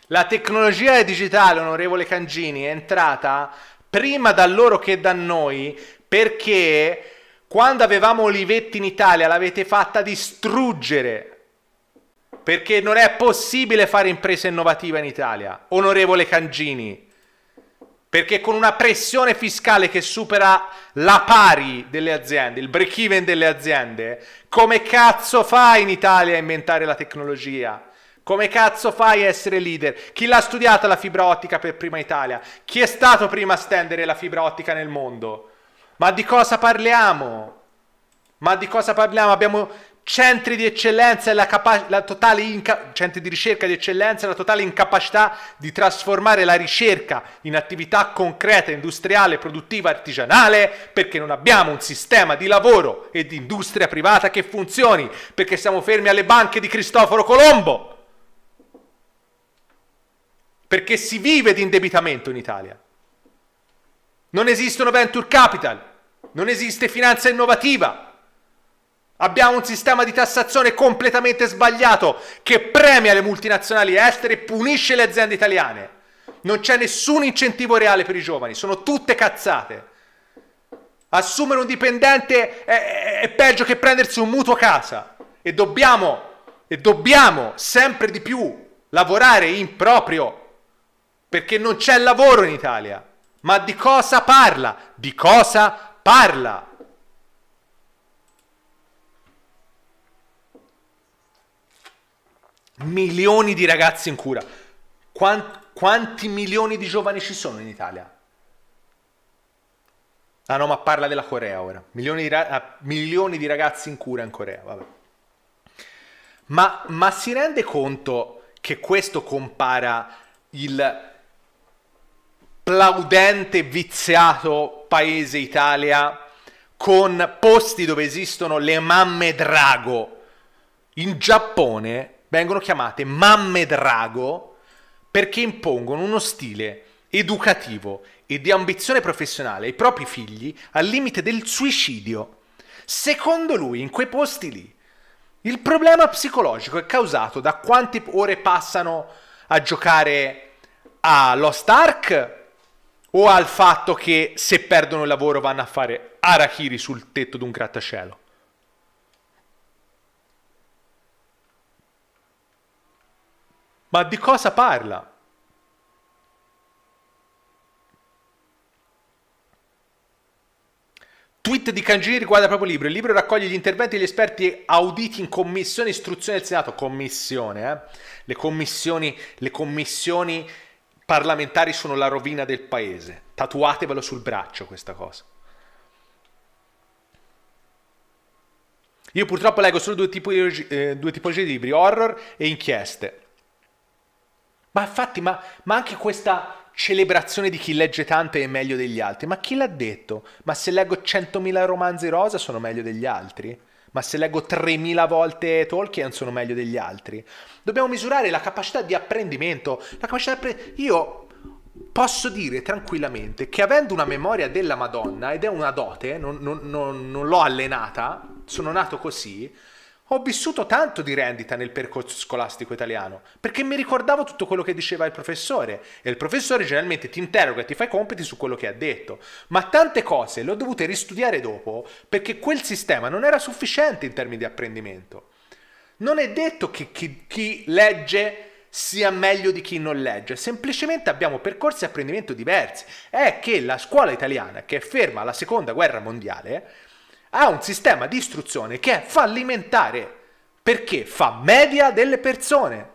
La tecnologia digitale, onorevole Cangini, è entrata prima da loro che da noi perché quando avevamo Olivetti in Italia l'avete fatta distruggere. Perché non è possibile fare impresa innovativa in Italia, onorevole Cangini perché con una pressione fiscale che supera la pari delle aziende, il break even delle aziende, come cazzo fai in Italia a inventare la tecnologia? Come cazzo fai a essere leader? Chi l'ha studiata la fibra ottica per prima Italia? Chi è stato prima a stendere la fibra ottica nel mondo? Ma di cosa parliamo? Ma di cosa parliamo? Abbiamo centri di eccellenza e la, capa- la totale inca- centri di ricerca di eccellenza e la totale incapacità di trasformare la ricerca in attività concreta, industriale, produttiva, artigianale, perché non abbiamo un sistema di lavoro e di industria privata che funzioni, perché siamo fermi alle banche di Cristoforo Colombo. Perché si vive di indebitamento in Italia. Non esistono venture capital, non esiste finanza innovativa, Abbiamo un sistema di tassazione completamente sbagliato che premia le multinazionali estere e punisce le aziende italiane. Non c'è nessun incentivo reale per i giovani, sono tutte cazzate. Assumere un dipendente è, è peggio che prendersi un mutuo a casa e dobbiamo, e dobbiamo sempre di più lavorare in proprio perché non c'è lavoro in Italia. Ma di cosa parla? Di cosa parla? milioni di ragazzi in cura. Quanti, quanti milioni di giovani ci sono in Italia? Ah no, ma parla della Corea ora. Milioni di, ra- ah, milioni di ragazzi in cura in Corea, vabbè. Ma, ma si rende conto che questo compara il plaudente, viziato paese Italia con posti dove esistono le mamme drago. In Giappone vengono chiamate mamme drago perché impongono uno stile educativo e di ambizione professionale ai propri figli al limite del suicidio. Secondo lui, in quei posti lì, il problema psicologico è causato da quante ore passano a giocare a Lost Ark o al fatto che se perdono il lavoro vanno a fare arachiri sul tetto di un grattacielo. Ma di cosa parla? Tweet di Cangini riguarda proprio il libro. Il libro raccoglie gli interventi degli esperti auditi in commissione istruzione del Senato. Commissione, eh? Le commissioni, le commissioni parlamentari sono la rovina del paese. Tatuatevelo sul braccio questa cosa. Io purtroppo leggo solo due, tipi, eh, due tipologie di libri, horror e inchieste. Ma infatti, ma, ma anche questa celebrazione di chi legge tanto è meglio degli altri. Ma chi l'ha detto? Ma se leggo 100.000 romanzi rosa sono meglio degli altri? Ma se leggo 3.000 volte Tolkien sono meglio degli altri? Dobbiamo misurare la capacità di apprendimento. La capacità di apprendimento. Io posso dire tranquillamente che avendo una memoria della Madonna, ed è una dote, non, non, non, non l'ho allenata, sono nato così, ho vissuto tanto di rendita nel percorso scolastico italiano, perché mi ricordavo tutto quello che diceva il professore, e il professore generalmente ti interroga e ti fa i compiti su quello che ha detto, ma tante cose le ho dovute ristudiare dopo perché quel sistema non era sufficiente in termini di apprendimento. Non è detto che chi, chi legge sia meglio di chi non legge, semplicemente abbiamo percorsi di apprendimento diversi. È che la scuola italiana, che è ferma alla seconda guerra mondiale, ha un sistema di istruzione che è fallimentare perché fa media delle persone.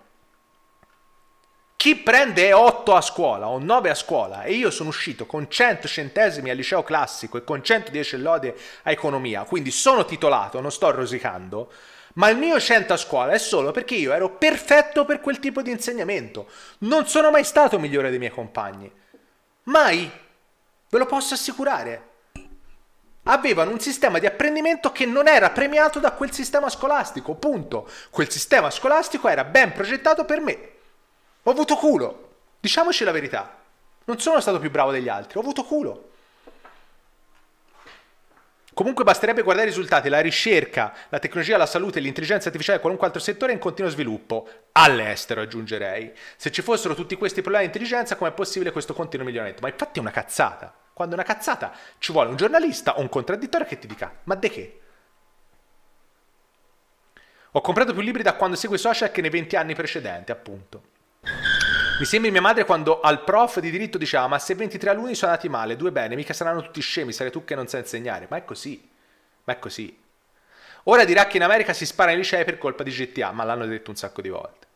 Chi prende 8 a scuola o 9 a scuola e io sono uscito con 100 centesimi al liceo classico e con 110 lode a economia, quindi sono titolato, non sto rosicando, ma il mio 100 a scuola è solo perché io ero perfetto per quel tipo di insegnamento. Non sono mai stato migliore dei miei compagni. Mai. Ve lo posso assicurare avevano un sistema di apprendimento che non era premiato da quel sistema scolastico, punto. Quel sistema scolastico era ben progettato per me. Ho avuto culo. Diciamoci la verità. Non sono stato più bravo degli altri, ho avuto culo. Comunque basterebbe guardare i risultati, la ricerca, la tecnologia, la salute, l'intelligenza artificiale e qualunque altro settore è in continuo sviluppo, all'estero aggiungerei. Se ci fossero tutti questi problemi di intelligenza, com'è possibile questo continuo miglioramento? Ma infatti è una cazzata. Quando è una cazzata ci vuole un giornalista o un contraddittore che ti dica ma de che? Ho comprato più libri da quando seguo social che nei 20 anni precedenti, appunto. Mi sembra mia madre quando al prof di diritto diceva ma se 23 alunni sono andati male, due bene, mica saranno tutti scemi, sarai tu che non sai insegnare. Ma è così, ma è così. Ora dirà che in America si spara ai licei per colpa di GTA, ma l'hanno detto un sacco di volte.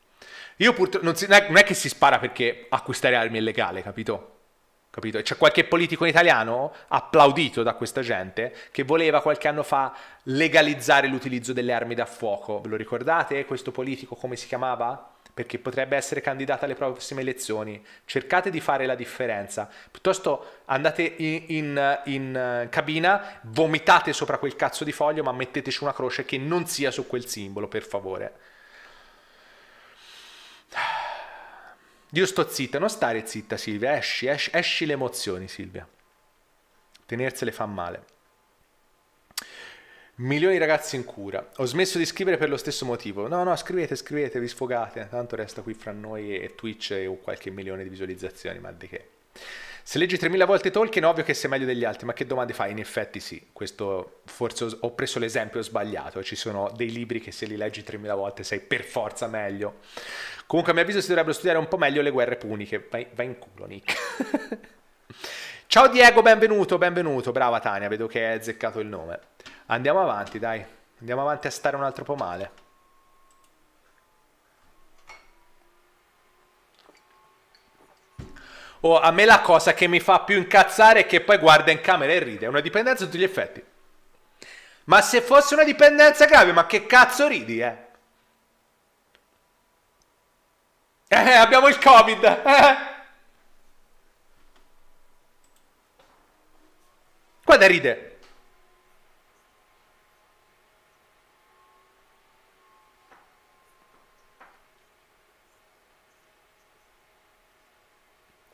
Io purtroppo non, non, è, che si spara perché acquistare armi è legale, capito? capito? c'è qualche politico italiano applaudito da questa gente che voleva qualche anno fa legalizzare l'utilizzo delle armi da fuoco. Ve lo ricordate questo politico come si chiamava? Perché potrebbe essere candidata alle prossime elezioni. Cercate di fare la differenza. Piuttosto andate in, in, in eh, cabina, vomitate sopra quel cazzo di foglio, ma metteteci una croce che non sia su quel simbolo, per favore. Dio sto zitta, non stare zitta Silvia, esci, esci, esci le emozioni Silvia. Tenersele fa male. Milioni di ragazzi in cura. Ho smesso di scrivere per lo stesso motivo. No, no, scrivete, scrivete, vi sfogate. Tanto resta qui fra noi e Twitch e ho qualche milione di visualizzazioni, ma di che. Se leggi 3000 volte Tolkien, ovvio che sei meglio degli altri, ma che domande fai? In effetti sì, questo forse ho preso l'esempio sbagliato, ci sono dei libri che se li leggi 3000 volte sei per forza meglio. Comunque a mio avviso si dovrebbero studiare un po' meglio le guerre puniche, vai, vai in culo Nick. Ciao Diego, benvenuto, benvenuto, brava Tania, vedo che hai azzeccato il nome. Andiamo avanti, dai, andiamo avanti a stare un altro po' male. Oh, a me la cosa che mi fa più incazzare è che poi guarda in camera e ride. È una dipendenza a tutti gli effetti. Ma se fosse una dipendenza grave, ma che cazzo ridi, eh? Eh, abbiamo il Covid! Eh? Guarda, ride.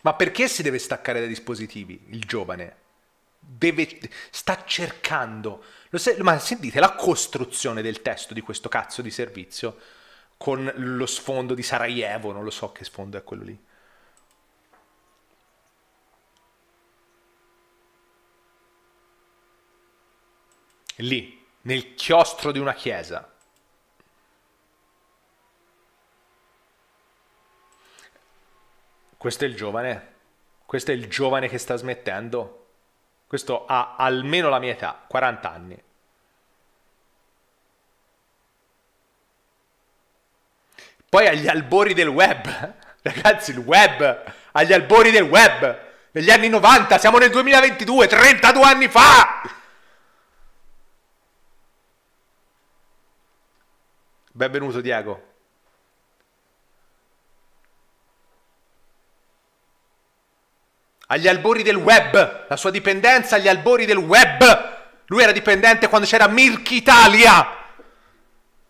Ma perché si deve staccare dai dispositivi il giovane? Deve, sta cercando, se, ma sentite la costruzione del testo di questo cazzo di servizio con lo sfondo di Sarajevo, non lo so che sfondo è quello lì. Lì, nel chiostro di una chiesa. questo è il giovane, questo è il giovane che sta smettendo, questo ha almeno la mia età, 40 anni. Poi agli albori del web, ragazzi il web, agli albori del web, negli anni 90, siamo nel 2022, 32 anni fa! Benvenuto Diego. agli albori del web, la sua dipendenza agli albori del web. Lui era dipendente quando c'era Mirk Italia,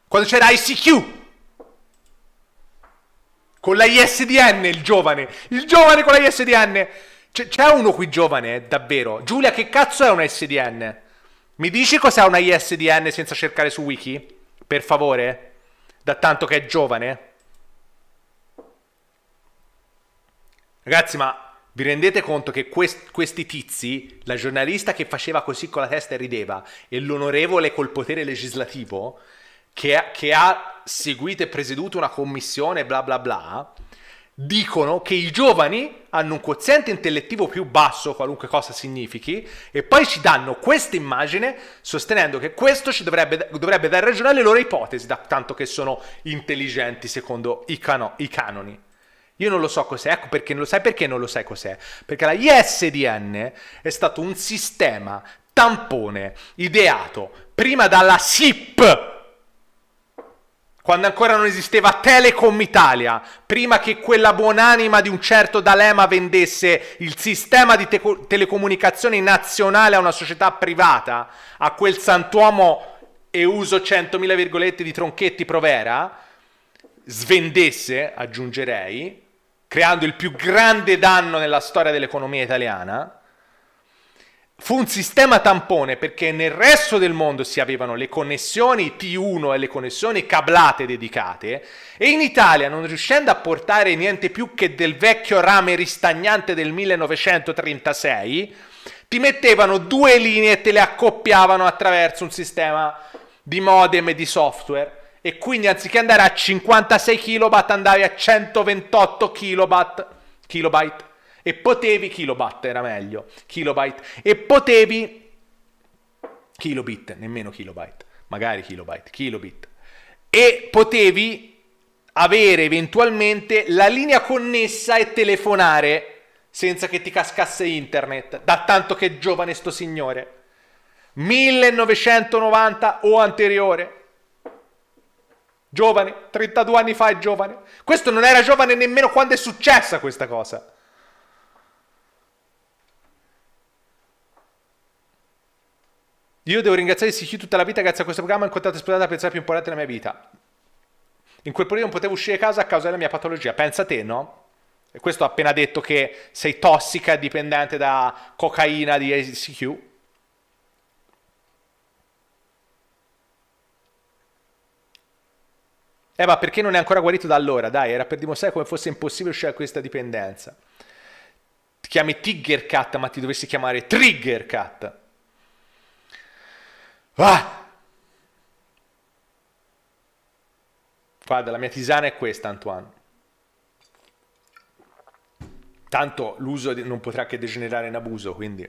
quando c'era ICQ. Con la ISDN il giovane, il giovane con la ISDN. c'è uno qui giovane, eh, davvero. Giulia, che cazzo è una ISDN? Mi dici cos'è una ISDN senza cercare su wiki? Per favore? Da tanto che è giovane? Ragazzi, ma vi rendete conto che quest- questi tizi, la giornalista che faceva così con la testa e rideva, e l'onorevole col potere legislativo, che, ha, che ha seguito e presieduto una commissione, bla bla bla, dicono che i giovani hanno un quoziente intellettivo più basso, qualunque cosa significhi, e poi ci danno questa immagine sostenendo che questo ci dovrebbe, dovrebbe dar ragione alle loro ipotesi, da, tanto che sono intelligenti secondo i, cano- i canoni. Io non lo so cos'è, ecco perché non lo sai perché non lo sai cos'è. Perché la ISDN è stato un sistema tampone ideato prima dalla SIP quando ancora non esisteva Telecom Italia, prima che quella buonanima di un certo D'Alema vendesse il sistema di te- telecomunicazioni nazionale a una società privata, a quel santuomo, e uso 100.000 virgolette di tronchetti Provera, svendesse, aggiungerei, creando il più grande danno nella storia dell'economia italiana, fu un sistema tampone perché nel resto del mondo si avevano le connessioni T1 e le connessioni cablate dedicate e in Italia non riuscendo a portare niente più che del vecchio rame ristagnante del 1936 ti mettevano due linee e te le accoppiavano attraverso un sistema di modem e di software e quindi anziché andare a 56 kilobatt andavi a 128 kilobatt, kilobyte e potevi kilobatt era meglio, kilobyte e potevi kilobit, nemmeno kilobyte, magari kilobyte, kilobit e potevi avere eventualmente la linea connessa e telefonare senza che ti cascasse internet, da tanto che è giovane sto signore. 1990 o anteriore. Giovane, 32 anni fa è giovane. Questo non era giovane nemmeno quando è successa questa cosa. Io devo ringraziare CQ tutta la vita, grazie a questo programma ho incontrato e esplorato la persona più importante della mia vita. In quel periodo non potevo uscire di casa a causa della mia patologia. Pensa a te, no? E questo ho appena detto che sei tossica dipendente da cocaina di CQ. Eh, ma perché non è ancora guarito da allora? Dai, era per dimostrare come fosse impossibile uscire da questa dipendenza. Ti chiami Tigger Cat, ma ti dovessi chiamare Trigger Cat. Ah! Guarda, la mia tisana è questa, Antoine. Tanto l'uso non potrà che degenerare in abuso, quindi...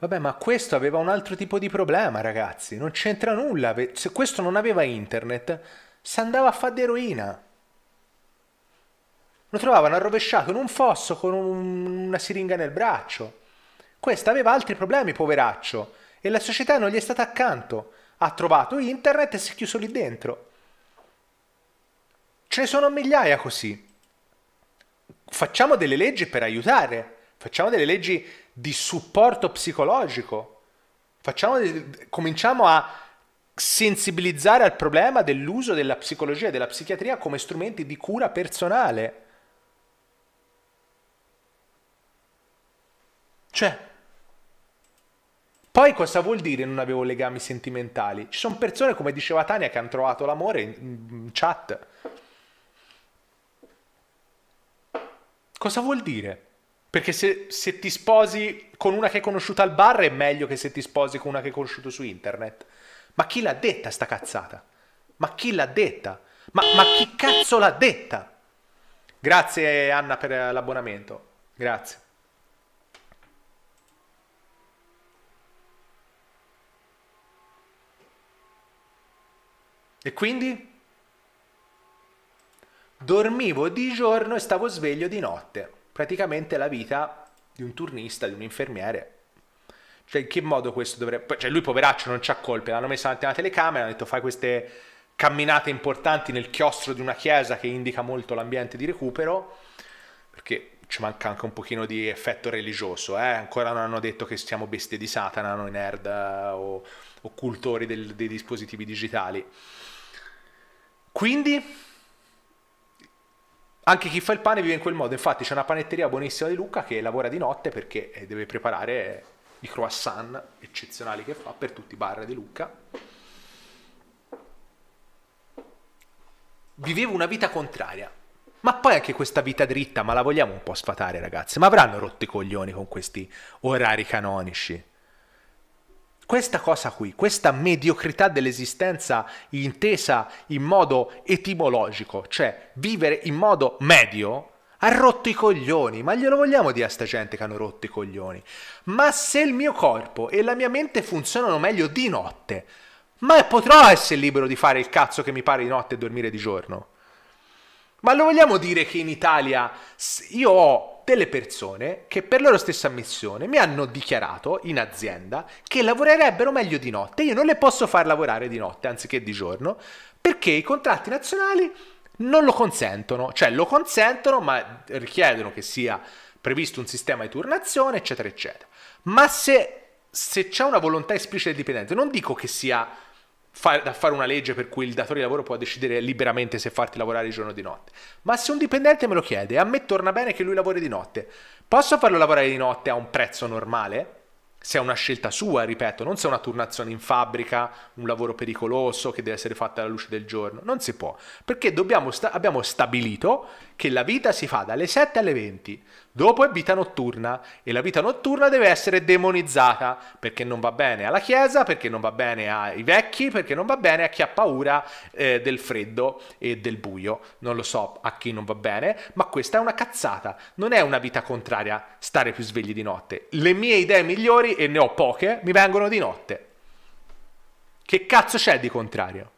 Vabbè, ma questo aveva un altro tipo di problema, ragazzi. Non c'entra nulla. Se questo non aveva internet, si andava a fare d'eroina. Lo trovavano arrovesciato in un fosso con un, una siringa nel braccio. Questo aveva altri problemi, poveraccio, e la società non gli è stata accanto. Ha trovato internet e si è chiuso lì dentro. Ce ne sono migliaia così. Facciamo delle leggi per aiutare facciamo delle leggi di supporto psicologico, facciamo, cominciamo a sensibilizzare al problema dell'uso della psicologia e della psichiatria come strumenti di cura personale. Cioè, poi cosa vuol dire non avevo legami sentimentali? Ci sono persone, come diceva Tania, che hanno trovato l'amore in, chat. Cosa vuol dire? Perché se, se, ti sposi con una che è conosciuta al bar è meglio che se ti sposi con una che è conosciuta su internet. Ma chi l'ha detta sta cazzata? Ma chi l'ha detta? Ma, ma chi cazzo l'ha detta? Grazie Anna per l'abbonamento. Grazie. E quindi? Dormivo di giorno e stavo sveglio di notte praticamente la vita di un turnista, di un infermiere. Cioè, in che modo questo dovrebbe. Cioè, lui, poveraccio, non c'ha colpe. L'hanno messo davanti alla telecamera, hanno detto fai queste camminate importanti nel chiostro di una chiesa che indica molto l'ambiente di recupero. Perché ci manca anche un pochino di effetto religioso, eh? ancora non hanno detto che siamo bestie di Satana, noi nerd eh, o, o cultori del, dei dispositivi digitali. Quindi anche chi fa il pane vive in quel modo. Infatti, c'è una panetteria buonissima di Luca che lavora di notte perché eh, deve preparare eh, i croissant eccezionali che fa per tutti i bar di Luca. Vivevo una vita contraria. Ma poi anche questa vita dritta, ma la vogliamo un po' sfatare, ragazzi? Ma avranno rotto i coglioni con questi orari canonici? Questa cosa qui, questa mediocrità dell'esistenza intesa in modo etimologico, cioè vivere in modo medio, ha rotto i coglioni, ma glielo vogliamo dire a sta gente che hanno rotto i coglioni. Ma se il mio corpo e la mia mente funzionano meglio di notte, ma potrò essere libero di fare il cazzo che mi pare di notte e dormire di giorno. Ma lo vogliamo dire che in Italia io ho delle persone che per loro stessa ammissione mi hanno dichiarato in azienda che lavorerebbero meglio di notte. Io non le posso far lavorare di notte anziché di giorno perché i contratti nazionali non lo consentono, cioè lo consentono ma richiedono che sia previsto un sistema di turnazione eccetera eccetera. Ma se, se c'è una volontà esplicita di dipendente, non dico che sia fare, da fare una legge per cui il datore di lavoro può decidere liberamente se farti lavorare il giorno di notte. Ma se un dipendente me lo chiede a me torna bene che lui lavori di notte, posso farlo lavorare di notte a un prezzo normale? Se è una scelta sua, ripeto, non se è una turnazione in fabbrica, un lavoro pericoloso che deve essere fatto alla luce del giorno, non si può, perché sta- abbiamo stabilito che la vita si fa dalle 7 alle 20, Dopo è vita notturna e la vita notturna deve essere demonizzata perché non va bene alla Chiesa, perché non va bene ai vecchi, perché non va bene a chi ha paura eh, del freddo e del buio. Non lo so a chi non va bene, ma questa è una cazzata, non è una vita contraria stare più svegli di notte. Le mie idee migliori, e ne ho poche, mi vengono di notte. Che cazzo c'è di contrario?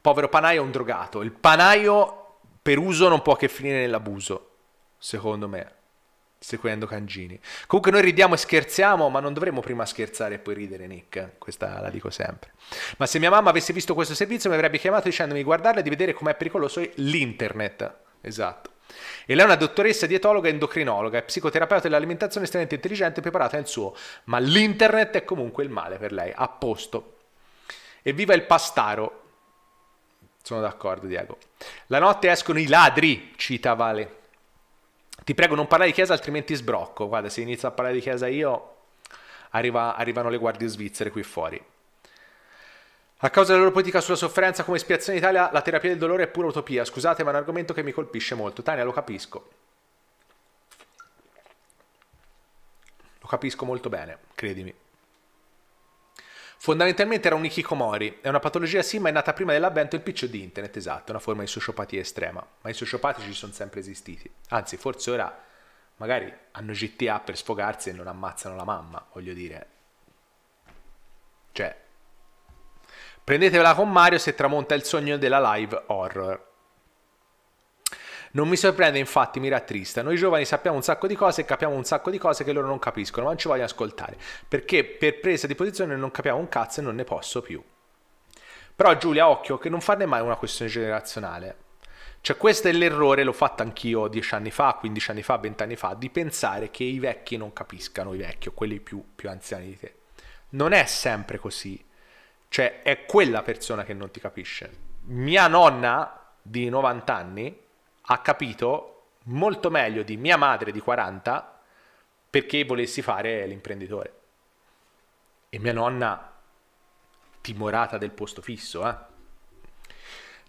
Povero Panaio è un drogato. Il Panaio per uso non può che finire nell'abuso, secondo me, seguendo Cangini. Comunque noi ridiamo e scherziamo, ma non dovremmo prima scherzare e poi ridere, Nick, questa la dico sempre. Ma se mia mamma avesse visto questo servizio mi avrebbe chiamato dicendomi di guardarla e di vedere com'è pericoloso l'internet. Esatto. E lei è una dottoressa dietologa e endocrinologa, è psicoterapeuta dell'alimentazione estremamente intelligente e preparata nel suo, ma l'internet è comunque il male per lei, a posto. Evviva il pastaro, sono d'accordo, Diego. La notte escono i ladri, cita Vale. Ti prego, non parlare di chiesa, altrimenti sbrocco. Guarda, se inizio a parlare di chiesa io, arriva, arrivano le guardie svizzere qui fuori. A causa della loro politica sulla sofferenza come espiazione in Italia, la terapia del dolore è pura utopia. Scusate, ma è un argomento che mi colpisce molto. Tania, lo capisco. Lo capisco molto bene, credimi. Fondamentalmente era un ikikomori, è una patologia sì, ma è nata prima dell'avvento il piccio di internet, esatto, una forma di sociopatia estrema, ma i sociopatici sono sempre esistiti. Anzi, forse ora magari hanno GTA per sfogarsi e non ammazzano la mamma, voglio dire. Cioè, prendetevela con Mario se tramonta il sogno della live horror. Non mi sorprende infatti, mi rattrista. Noi giovani sappiamo un sacco di cose e capiamo un sacco di cose che loro non capiscono, ma non ci vogliono ascoltare, perché per presa di posizione non capiamo un cazzo e non ne posso più. Però Giulia, occhio, che non farne mai una questione generazionale. Cioè, questo è l'errore, l'ho fatto anch'io dieci anni fa, 15 anni fa, 20 anni fa, di pensare che i vecchi non capiscano i vecchi o quelli più, più anziani di te. Non è sempre così. Cioè, è quella persona che non ti capisce. Mia nonna di 90 anni ha capito molto meglio di mia madre di 40 perché volessi fare l'imprenditore. E mia nonna, timorata del posto fisso, eh.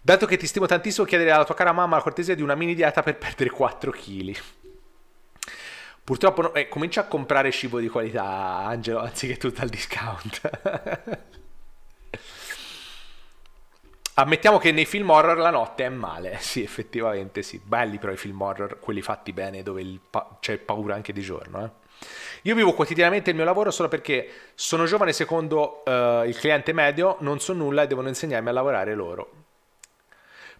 Dato che ti stimo tantissimo, chiedere alla tua cara mamma la cortesia di una mini dieta per perdere 4 kg. Purtroppo, no, eh, comincia a comprare cibo di qualità, Angelo, anziché tutto al discount. Ammettiamo che nei film horror la notte è male, sì, effettivamente sì. Belli però i film horror, quelli fatti bene dove pa- c'è paura anche di giorno. Eh. Io vivo quotidianamente il mio lavoro solo perché sono giovane secondo uh, il cliente medio, non so nulla e devono insegnarmi a lavorare loro.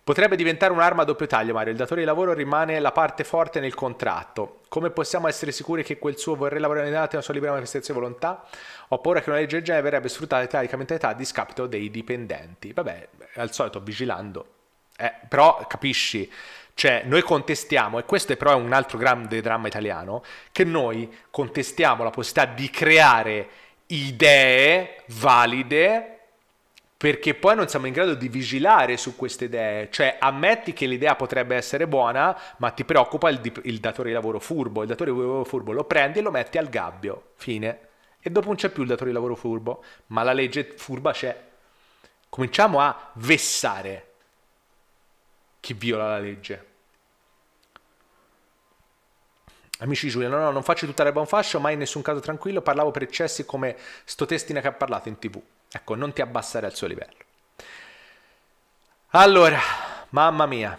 Potrebbe diventare un'arma a doppio taglio, Mario. Il datore di lavoro rimane la parte forte nel contratto. Come possiamo essere sicuri che quel suo vorrei lavorare in alto è una sua libera manifestazione di volontà? Ho paura che una legge del genere verrebbe sfruttata teoricamente a discapito dei dipendenti. Vabbè, al solito, vigilando. Eh, però, capisci, cioè, noi contestiamo, e questo è però un altro grande dramma italiano, che noi contestiamo la possibilità di creare idee valide perché poi non siamo in grado di vigilare su queste idee, cioè ammetti che l'idea potrebbe essere buona, ma ti preoccupa il, il datore di lavoro furbo, il datore di lavoro furbo lo prendi e lo metti al gabbio, fine. E dopo non c'è più il datore di lavoro furbo, ma la legge furba c'è. Cominciamo a vessare chi viola la legge. Amici Giulia, no, no, non faccio tutta l'erba un fascio, mai in nessun caso tranquillo, parlavo per eccessi come sto testina che ha parlato in tv. Ecco, non ti abbassare al suo livello. Allora, mamma mia.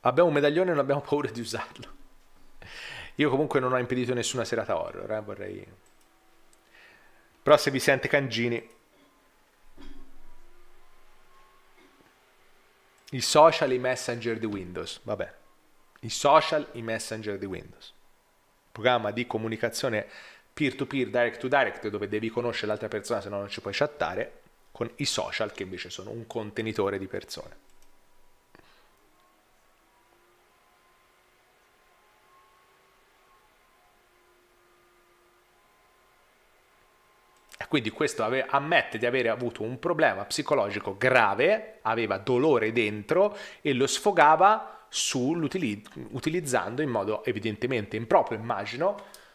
Abbiamo un medaglione e non abbiamo paura di usarlo. Io comunque non ho impedito nessuna serata horror, eh, vorrei... Però se vi sente Cangini, I social, i messenger di Windows, vabbè. I social, i messenger di Windows. Programma di comunicazione peer-to-peer, direct-to-direct, dove devi conoscere l'altra persona, se no non ci puoi chattare, con i social che invece sono un contenitore di persone. Quindi questo ave- ammette di avere avuto un problema psicologico grave, aveva dolore dentro e lo sfogava utilizzando in modo evidentemente improprio, immagino,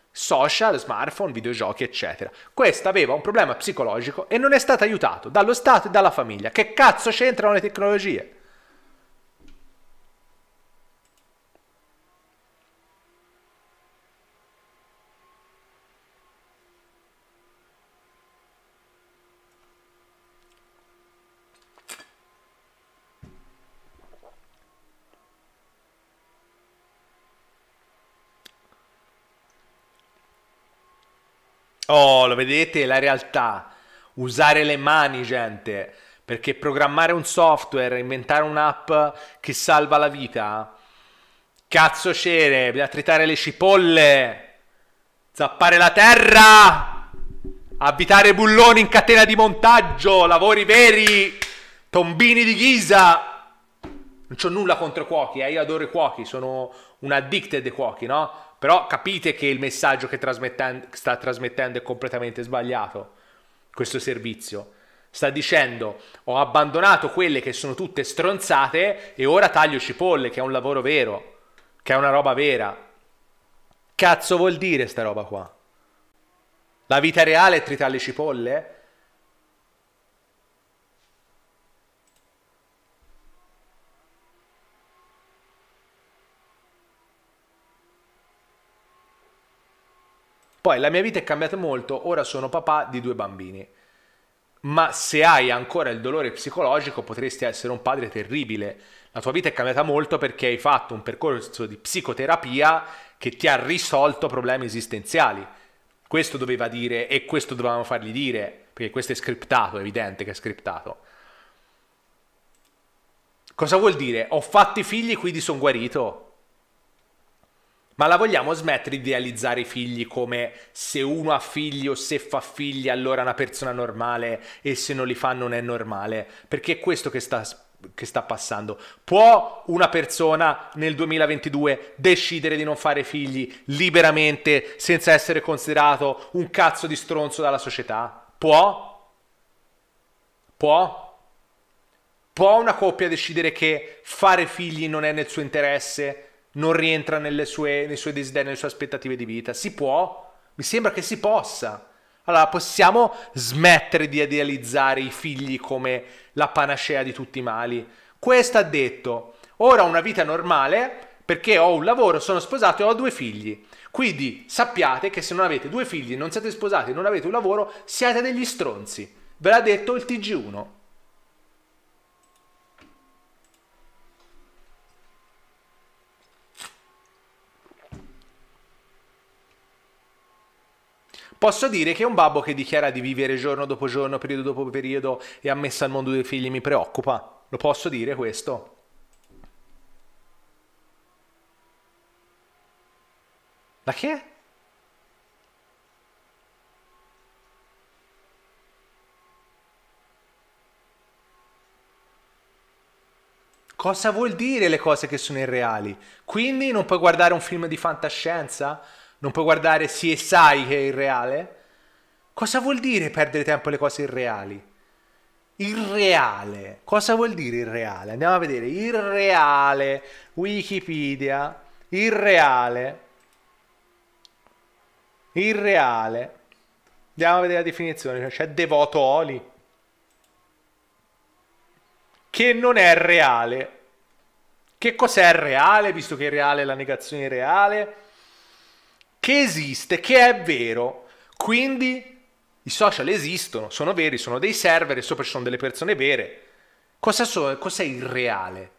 social, smartphone, videogiochi, eccetera. Questo aveva un problema psicologico e non è stato aiutato dallo Stato e dalla famiglia. Che cazzo c'entrano le tecnologie? Oh, lo vedete? La realtà. Usare le mani, gente. Perché programmare un software, inventare un'app che salva la vita. Cazzo cere, bisogna tritare le cipolle. Zappare la terra. Abitare bulloni in catena di montaggio. Lavori veri. Tombini di ghisa. Non c'ho nulla contro i cuochi, eh? io adoro i cuochi, sono un addicted ai cuochi, no? Però capite che il messaggio che sta trasmettendo è completamente sbagliato, questo servizio. Sta dicendo ho abbandonato quelle che sono tutte stronzate e ora taglio cipolle, che è un lavoro vero, che è una roba vera. Cazzo vuol dire sta roba qua? La vita reale è tritare le cipolle? Poi la mia vita è cambiata molto, ora sono papà di due bambini. Ma se hai ancora il dolore psicologico potresti essere un padre terribile. La tua vita è cambiata molto perché hai fatto un percorso di psicoterapia che ti ha risolto problemi esistenziali. Questo doveva dire e questo dovevamo fargli dire, perché questo è scriptato, è evidente che è scriptato. Cosa vuol dire? Ho fatto i figli, quindi sono guarito. Ma la vogliamo smettere di idealizzare i figli come se uno ha figli o se fa figli allora è una persona normale e se non li fa non è normale? Perché è questo che sta che sta passando. Può una persona nel 2022 decidere di non fare figli liberamente senza essere considerato un cazzo di stronzo dalla società? Può? Può? Può una coppia decidere che fare figli non è nel suo interesse non rientra sue, nei suoi desideri, nelle sue aspettative di vita. Si può? Mi sembra che si possa. Allora, possiamo smettere di idealizzare i figli come la panacea di tutti i mali. Questa ha detto, ora ho una vita normale perché ho un lavoro, sono sposato e ho due figli. Quindi sappiate che se non avete due figli, non siete sposati, non avete un lavoro, siete degli stronzi. Ve l'ha detto il TG1. Posso dire che un babbo che dichiara di vivere giorno dopo giorno, periodo dopo periodo e ha messo al mondo dei figli mi preoccupa. Lo posso dire questo? Ma che? Cosa vuol dire le cose che sono irreali? Quindi non puoi guardare un film di fantascienza? non puoi guardare sì sai che è irreale? Cosa vuol dire perdere tempo alle cose irreali? Irreale. Cosa vuol dire irreale? Andiamo a vedere. Irreale. Wikipedia. Irreale. Irreale. Andiamo a vedere la definizione. C'è cioè, devoto Oli. Che non è reale. Che cos'è reale, visto che reale è la negazione reale? che esiste, che è vero. Quindi i social esistono, sono veri, sono dei server e sopra ci sono delle persone vere. Cosa so, cos'è il reale?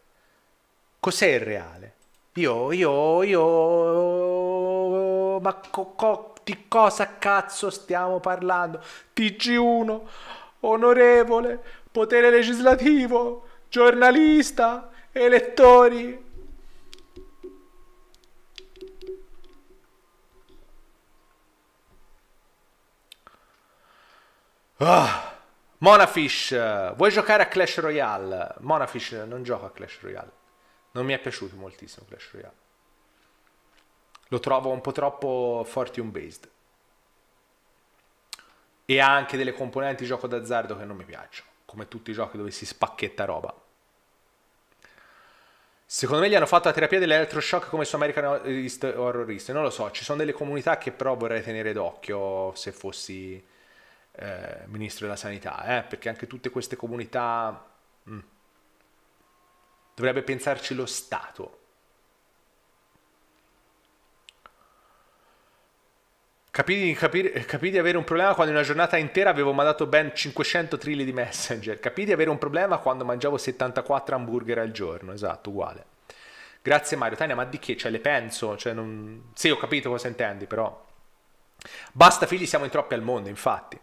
Cos'è il reale? Io, io, io... Ma co, co, di cosa cazzo stiamo parlando? TG1, onorevole, potere legislativo, giornalista, elettori, Oh. Ah. Monafish, vuoi giocare a Clash Royale? Monafish non gioca a Clash Royale. Non mi è piaciuto moltissimo Clash Royale. Lo trovo un po' troppo fortune based. E ha anche delle componenti gioco d'azzardo che non mi piacciono, come tutti i giochi dove si spacchetta roba. Secondo me gli hanno fatto la terapia dell'electroshock come su American Horrorist, non lo so, ci sono delle comunità che però vorrei tenere d'occhio se fossi eh, ministro della sanità, eh, perché anche tutte queste comunità... Mh, mm, dovrebbe pensarci lo Stato. Capì, capì, capì, di avere un problema quando in una giornata intera avevo mandato ben 500 trilli di messenger. Capì di avere un problema quando mangiavo 74 hamburger al giorno. Esatto, uguale. Grazie Mario. Tania, ma di che? Cioè, le penso. Cioè, non... Sì, ho capito cosa intendi, però. Basta figli, siamo in troppi al mondo, infatti.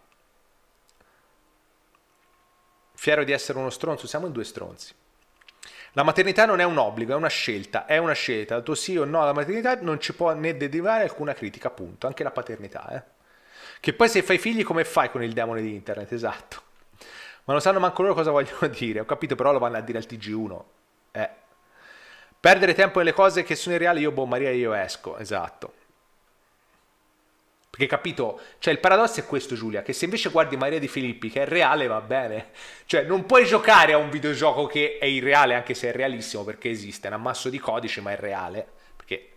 Fiero di essere uno stronzo, siamo in due stronzi. La maternità non è un obbligo, è una scelta, è una scelta. Il tuo sì o no alla maternità non ci può né derivare alcuna critica, appunto, anche la paternità, eh. Che poi se fai figli come fai con il demone di internet, esatto. Ma non sanno manco loro cosa vogliono dire, ho capito, però lo vanno a dire al TG1. Eh. Perdere tempo nelle cose che sono irreali, io boh, Maria io esco, esatto. Perché capito, cioè il paradosso è questo Giulia, che se invece guardi Maria di Filippi che è reale va bene, cioè non puoi giocare a un videogioco che è irreale anche se è realissimo perché esiste, è un ammasso di codice ma è reale, perché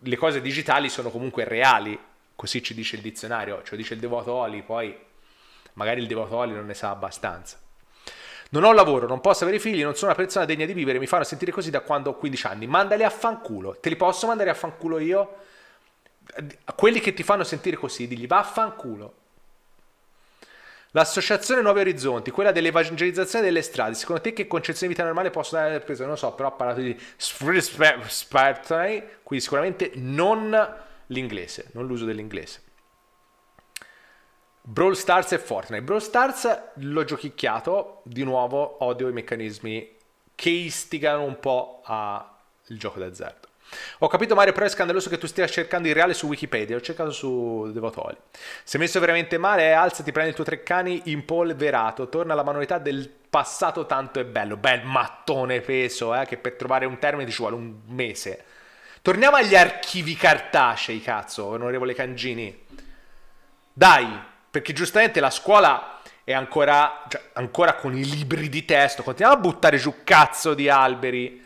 le cose digitali sono comunque reali, così ci dice il dizionario, ce cioè, lo dice il devoto Oli, poi magari il devoto Oli non ne sa abbastanza. Non ho lavoro, non posso avere figli, non sono una persona degna di vivere, mi fanno sentire così da quando ho 15 anni, mandali a fanculo, te li posso mandare a fanculo io? a quelli che ti fanno sentire così, digli vaffanculo. L'associazione Nuovi Orizzonti, quella dell'evangelizzazione delle strade, secondo te che concezione di vita normale possono dare alle Non lo so, però ha parlato di Spartani, quindi sicuramente non l'inglese, non l'uso dell'inglese. Brawl Stars e Fortnite. Brawl Stars l'ho giochicchiato, di nuovo odio i meccanismi che istigano un po' al gioco d'azzardo. Ho capito Mario, però è scandaloso che tu stia cercando il reale su Wikipedia, ho cercato su Devotoli. Se messo veramente male, alzati, prendi il tuo Treccani impolverato, torna alla manualità del passato tanto è bello. Bel mattone peso, eh, che per trovare un termine ci vuole un mese. Torniamo agli archivi cartacei, cazzo, onorevole Cangini. Dai, perché giustamente la scuola è ancora, cioè, ancora con i libri di testo. Continuiamo a buttare giù cazzo di alberi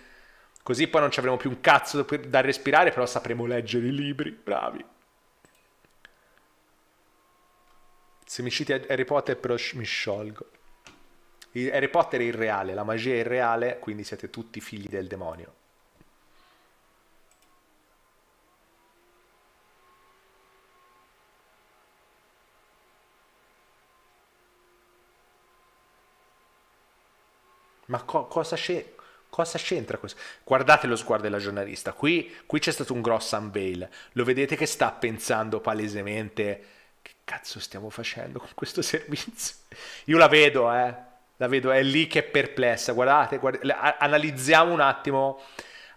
Così poi non ci avremo più un cazzo da respirare, però sapremo leggere i libri. Bravi. Se mi citi Harry Potter però mi sciolgo. Harry Potter è irreale, la magia è irreale, quindi siete tutti figli del demonio. Ma co- cosa c'è? Cosa c'entra questo? Guardate lo sguardo della giornalista. Qui, qui c'è stato un grosso unveil. Lo vedete che sta pensando palesemente che cazzo stiamo facendo con questo servizio? Io la vedo, eh. La vedo, è lì che è perplessa. Guardate, guardate analizziamo un attimo,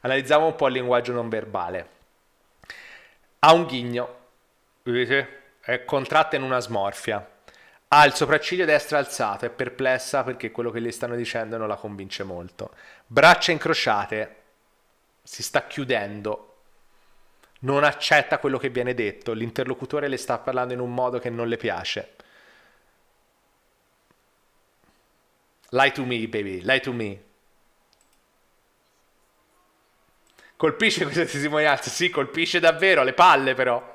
analizziamo un po' il linguaggio non verbale. Ha un ghigno, vedete? È contratta in una smorfia ha il sopracciglio destro alzato, è perplessa perché quello che le stanno dicendo non la convince molto. Braccia incrociate, si sta chiudendo, non accetta quello che viene detto, l'interlocutore le sta parlando in un modo che non le piace. Lie to me, baby, lie to me. Colpisce questa testimonianza, sì, colpisce davvero, le palle però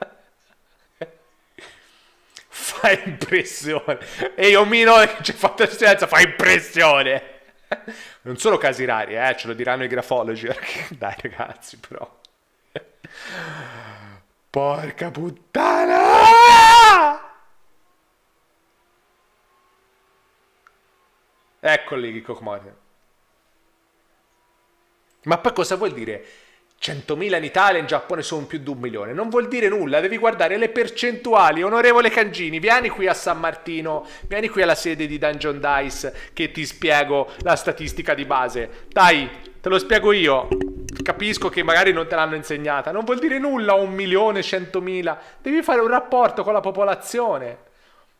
fa impressione. E io Minore che ci ha fatto assistenza fa impressione. Non sono casi rari, eh, ce lo diranno i grafologi. Dai ragazzi, però. Porca puttana! Eccoli i Cook Ma poi cosa vuol dire? 100.000 in Italia, in Giappone sono più di un milione. Non vuol dire nulla, devi guardare le percentuali. Onorevole Cangini, vieni qui a San Martino, vieni qui alla sede di Dungeon Dice che ti spiego la statistica di base. Dai, te lo spiego io. Capisco che magari non te l'hanno insegnata. Non vuol dire nulla un milione, 100.000. Devi fare un rapporto con la popolazione.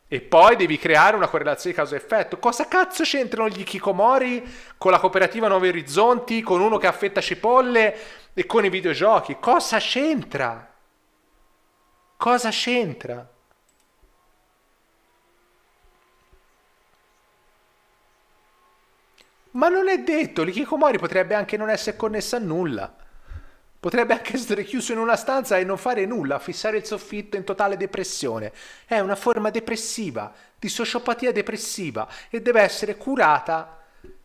E poi devi creare una correlazione di causa-effetto. Cosa cazzo c'entrano gli Kikomori con la cooperativa Nuovi Orizzonti, con uno che affetta cipolle e con i videogiochi? Cosa c'entra? Cosa c'entra? Ma non è detto, l'Ikikomori potrebbe anche non essere connessa a nulla. Potrebbe anche essere chiuso in una stanza e non fare nulla, fissare il soffitto in totale depressione. È una forma depressiva, di sociopatia depressiva e deve essere curata.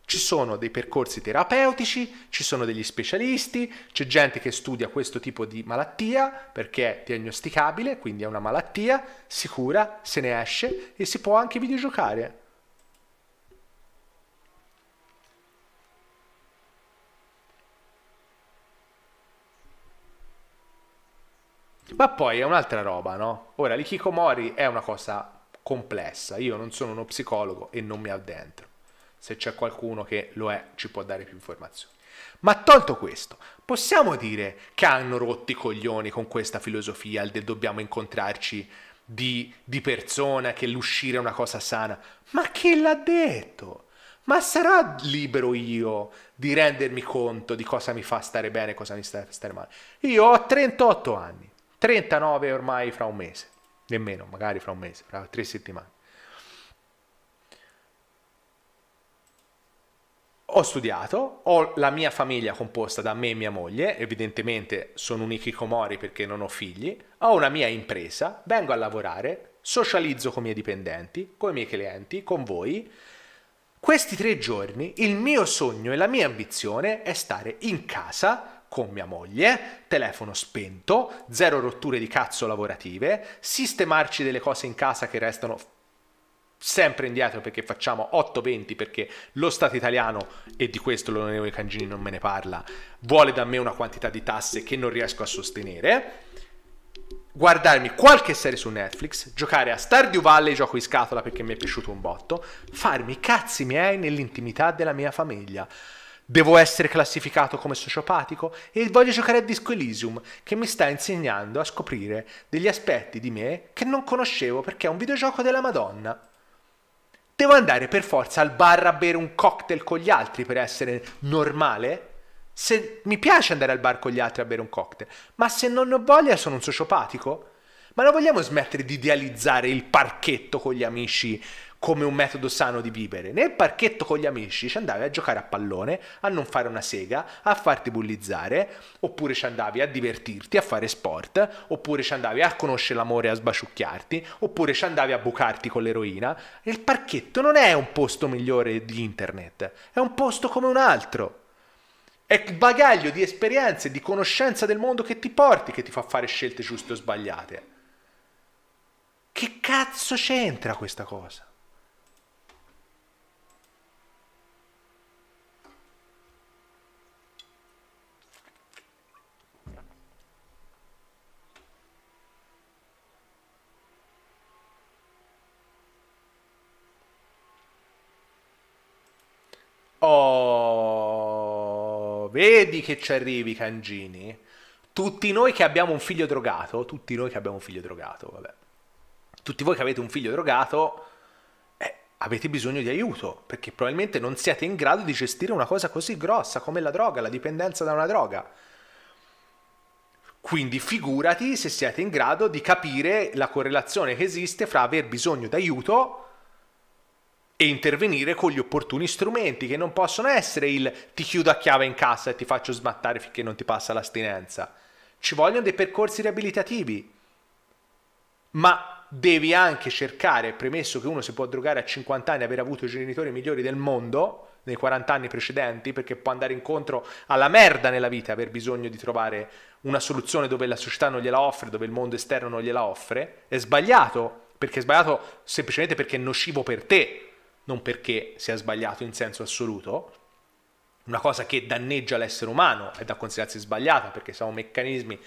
Ci sono dei percorsi terapeutici, ci sono degli specialisti, c'è gente che studia questo tipo di malattia perché è diagnosticabile, quindi è una malattia, si cura, se ne esce e si può anche videogiocare. Ma poi è un'altra roba, no? Ora, l'ikikomori è una cosa complessa, io non sono uno psicologo e non mi addentro. Se c'è qualcuno che lo è, ci può dare più informazioni. Ma tolto questo, possiamo dire che hanno rotto i coglioni con questa filosofia del dobbiamo incontrarci di, di persona, che l'uscire è una cosa sana. Ma chi l'ha detto? Ma sarà libero io di rendermi conto di cosa mi fa stare bene e cosa mi fa stare male? Io ho 38 anni. 39 ormai fra un mese, nemmeno, magari fra un mese, fra tre settimane. Ho studiato, ho la mia famiglia composta da me e mia moglie, evidentemente sono un ikikomori perché non ho figli, ho una mia impresa, vengo a lavorare, socializzo con i miei dipendenti, con i miei clienti, con voi. Questi tre giorni il mio sogno e la mia ambizione è stare in casa con mia moglie, telefono spento, zero rotture di cazzo lavorative, sistemarci delle cose in casa che restano sempre indietro perché facciamo 8-20 perché lo Stato italiano, e di questo l'onorevole Cangini non me ne parla, vuole da me una quantità di tasse che non riesco a sostenere, guardarmi qualche serie su Netflix, giocare a Stardew Valley, gioco in scatola perché mi è piaciuto un botto, farmi cazzi miei nell'intimità della mia famiglia. Devo essere classificato come sociopatico? E voglio giocare a Disco Elysium, che mi sta insegnando a scoprire degli aspetti di me che non conoscevo perché è un videogioco della Madonna. Devo andare per forza al bar a bere un cocktail con gli altri per essere normale? Se mi piace andare al bar con gli altri a bere un cocktail, ma se non ho voglia sono un sociopatico? Ma non vogliamo smettere di idealizzare il parchetto con gli amici come un metodo sano di vivere. Nel parchetto con gli amici ci andavi a giocare a pallone, a non fare una sega, a farti bullizzare, oppure ci andavi a divertirti, a fare sport, oppure ci andavi a conoscere l'amore, a sbaciucchiarti, oppure ci andavi a bucarti con l'eroina. Il parchetto non è un posto migliore di internet, è un posto come un altro. È il bagaglio di esperienze, di conoscenza del mondo che ti porti, che ti fa fare scelte giuste o sbagliate. Che cazzo c'entra questa cosa? Oh, vedi che ci arrivi, Cangini. Tutti noi che abbiamo un figlio drogato, tutti noi che abbiamo un figlio drogato, vabbè. Tutti voi che avete un figlio drogato, eh, avete bisogno di aiuto, perché probabilmente non siete in grado di gestire una cosa così grossa come la droga, la dipendenza da una droga. Quindi figurati se siete in grado di capire la correlazione che esiste fra aver bisogno d'aiuto e intervenire con gli opportuni strumenti che non possono essere il ti chiudo a chiave in cassa e ti faccio smattare finché non ti passa l'astinenza. Ci vogliono dei percorsi riabilitativi. Ma devi anche cercare, premesso che uno si può drogare a 50 anni e aver avuto i genitori migliori del mondo nei 40 anni precedenti, perché può andare incontro alla merda nella vita, aver bisogno di trovare una soluzione dove la società non gliela offre, dove il mondo esterno non gliela offre, è sbagliato, perché è sbagliato semplicemente perché è nocivo per te, non perché sia sbagliato in senso assoluto, una cosa che danneggia l'essere umano è da considerarsi sbagliata perché siamo meccanismi,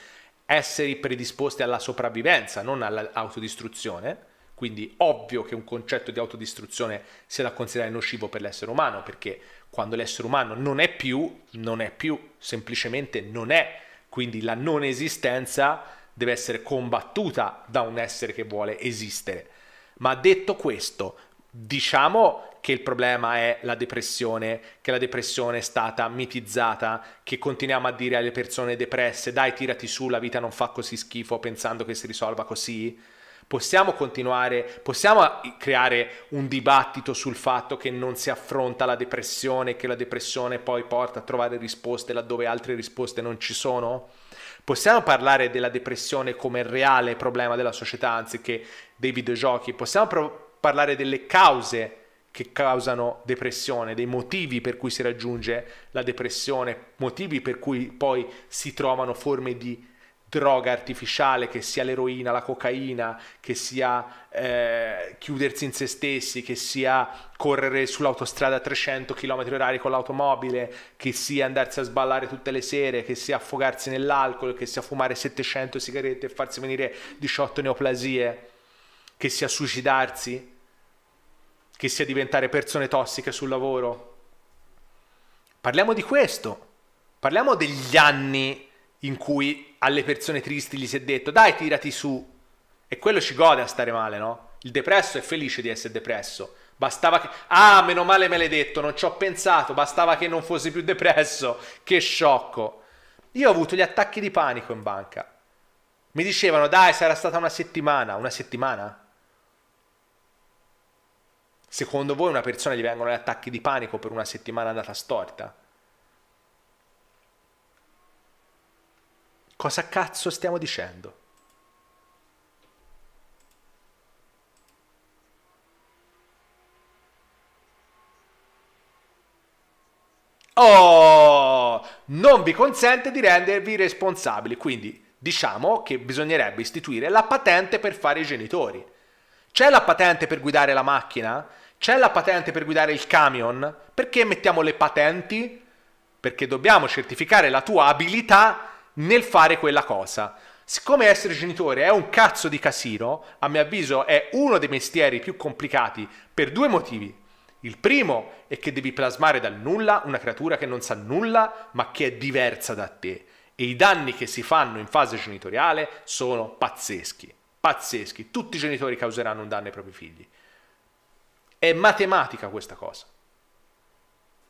esseri predisposti alla sopravvivenza, non all'autodistruzione, quindi ovvio che un concetto di autodistruzione sia da considerare nocivo per l'essere umano perché quando l'essere umano non è più, non è più, semplicemente non è, quindi la non esistenza deve essere combattuta da un essere che vuole esistere. Ma detto questo, diciamo che il problema è la depressione, che la depressione è stata mitizzata, che continuiamo a dire alle persone depresse, dai tirati su, la vita non fa così schifo pensando che si risolva così. Possiamo continuare, possiamo eh, creare un dibattito sul fatto che non si affronta la depressione, che la depressione poi porta a trovare risposte laddove altre risposte non ci sono? Possiamo parlare della depressione come reale problema della società anziché dei videogiochi? Possiamo provare parlare delle cause che causano depressione, dei motivi per cui si raggiunge la depressione, motivi per cui poi si trovano forme di droga artificiale, che sia l'eroina, la cocaina, che sia eh, chiudersi in se stessi, che sia correre sull'autostrada a 300 km h con l'automobile, che sia andarsi a sballare tutte le sere, che sia affogarsi nell'alcol, che sia fumare 700 sigarette e farsi venire 18 neoplasie che sia suicidarsi, che sia diventare persone tossiche sul lavoro. Parliamo di questo, parliamo degli anni in cui alle persone tristi gli si è detto dai tirati su e quello ci gode a stare male, no? Il depresso è felice di essere depresso. Bastava che... Ah, meno male me l'hai detto, non ci ho pensato, bastava che non fossi più depresso. Che sciocco. Io ho avuto gli attacchi di panico in banca. Mi dicevano, dai, sarà stata una settimana. Una settimana? Secondo voi una persona gli vengono gli attacchi di panico per una settimana andata storta? Cosa cazzo stiamo dicendo? Oh, non vi consente di rendervi responsabili, quindi diciamo che bisognerebbe istituire la patente per fare i genitori c'è la patente per guidare la macchina? C'è la patente per guidare il camion? Perché mettiamo le patenti? Perché dobbiamo certificare la tua abilità nel fare quella cosa. Siccome essere genitore è un cazzo di casino, a mio avviso è uno dei mestieri più complicati per due motivi. Il primo è che devi plasmare dal nulla una creatura che non sa nulla ma che è diversa da te e i danni che si fanno in fase genitoriale sono pazzeschi pazzeschi. Tutti i genitori causeranno un danno ai propri figli. È matematica questa cosa.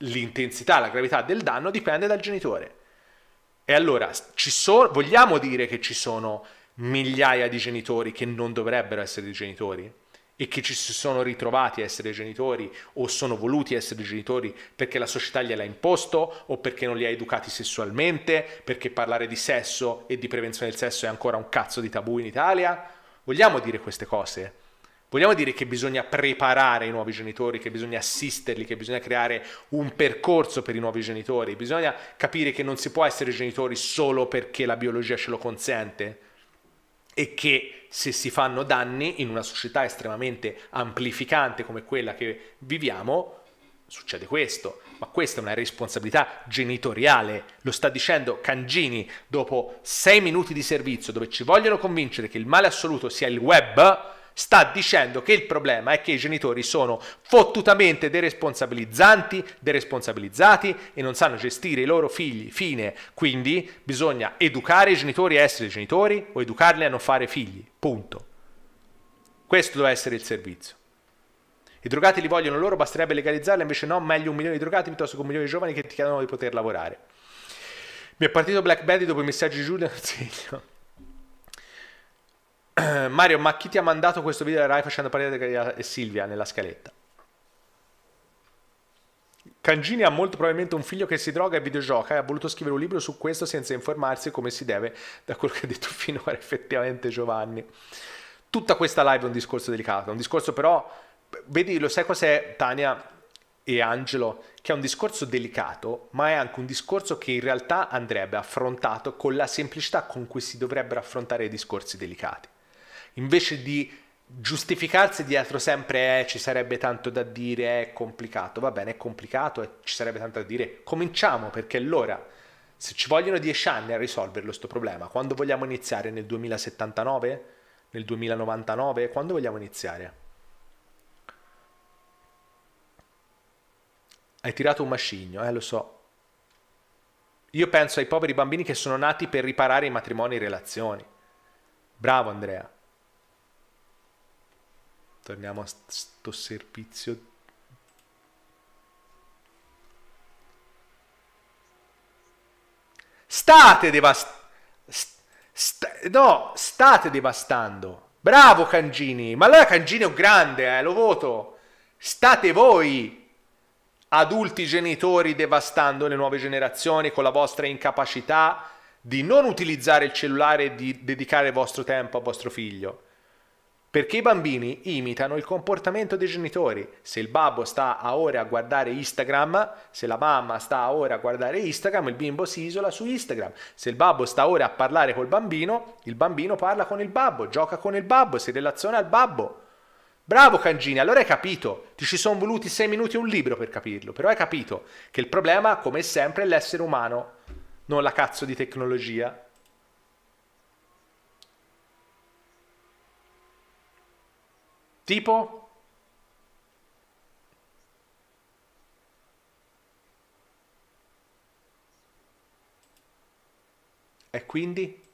L'intensità, la gravità del danno dipende dal genitore. E allora, so- vogliamo dire che ci sono migliaia di genitori che non dovrebbero essere genitori? e che ci si sono ritrovati a essere genitori o sono voluti essere genitori perché la società gliel'ha imposto o perché non li ha educati sessualmente, perché parlare di sesso e di prevenzione del sesso è ancora un cazzo di tabù in Italia. Vogliamo dire queste cose? Vogliamo dire che bisogna preparare i nuovi genitori, che bisogna assisterli, che bisogna creare un percorso per i nuovi genitori, bisogna capire che non si può essere genitori solo perché la biologia ce lo consente e che se si fanno danni in una società estremamente amplificante come quella che viviamo, succede questo, ma questa è una responsabilità genitoriale, lo sta dicendo Cangini dopo sei minuti di servizio dove ci vogliono convincere che il male assoluto sia il web, sta dicendo che il problema è che i genitori sono fottutamente deresponsabilizzanti, deresponsabilizzati e non sanno gestire i loro figli. Fine. Quindi bisogna educare i genitori a essere genitori o educarli a non fare figli. Punto. Questo deve essere il servizio. I drogati li vogliono loro, basterebbe legalizzarla, invece no, meglio un milione di drogati piuttosto che un milione di giovani che ti chiedono di poter lavorare. Mi è partito Blackberry dopo i messaggi di Giulia Anziglio. Mario, ma chi ti ha mandato questo video alla Rai facendo parlare di Silvia nella scaletta? Cangini ha molto probabilmente un figlio che si droga e videogioca e ha voluto scrivere un libro su questo senza informarsi come si deve da quello che ha detto finora effettivamente Giovanni. Tutta questa live è un discorso delicato, un discorso però Vedi, lo sai cos'è Tania e Angelo? Che è un discorso delicato, ma è anche un discorso che in realtà andrebbe affrontato con la semplicità con cui si dovrebbero affrontare i discorsi delicati. Invece di giustificarsi dietro sempre eh, ci sarebbe tanto da dire, è complicato, va bene, è complicato e ci sarebbe tanto da dire, cominciamo perché allora se ci vogliono dieci anni a risolverlo questo problema, quando vogliamo iniziare? Nel 2079? Nel 2099? Quando vogliamo iniziare? Hai tirato un macigno, eh, lo so. Io penso ai poveri bambini che sono nati per riparare i matrimoni e relazioni. Bravo Andrea. Torniamo a sto servizio. State devastando. St- no, state devastando. Bravo Cangini. Ma allora Cangini è un grande, eh, lo voto. State voi adulti genitori devastando le nuove generazioni con la vostra incapacità di non utilizzare il cellulare e di dedicare il vostro tempo a vostro figlio. Perché i bambini imitano il comportamento dei genitori. Se il babbo sta a ore a guardare Instagram, se la mamma sta a ore a guardare Instagram, il bimbo si isola su Instagram. Se il babbo sta a ore a parlare col bambino, il bambino parla con il babbo, gioca con il babbo, si relaziona al babbo. Bravo Cangini, allora hai capito. Ti ci sono voluti sei minuti e un libro per capirlo, però hai capito che il problema, come sempre, è l'essere umano, non la cazzo di tecnologia. Tipo? E quindi?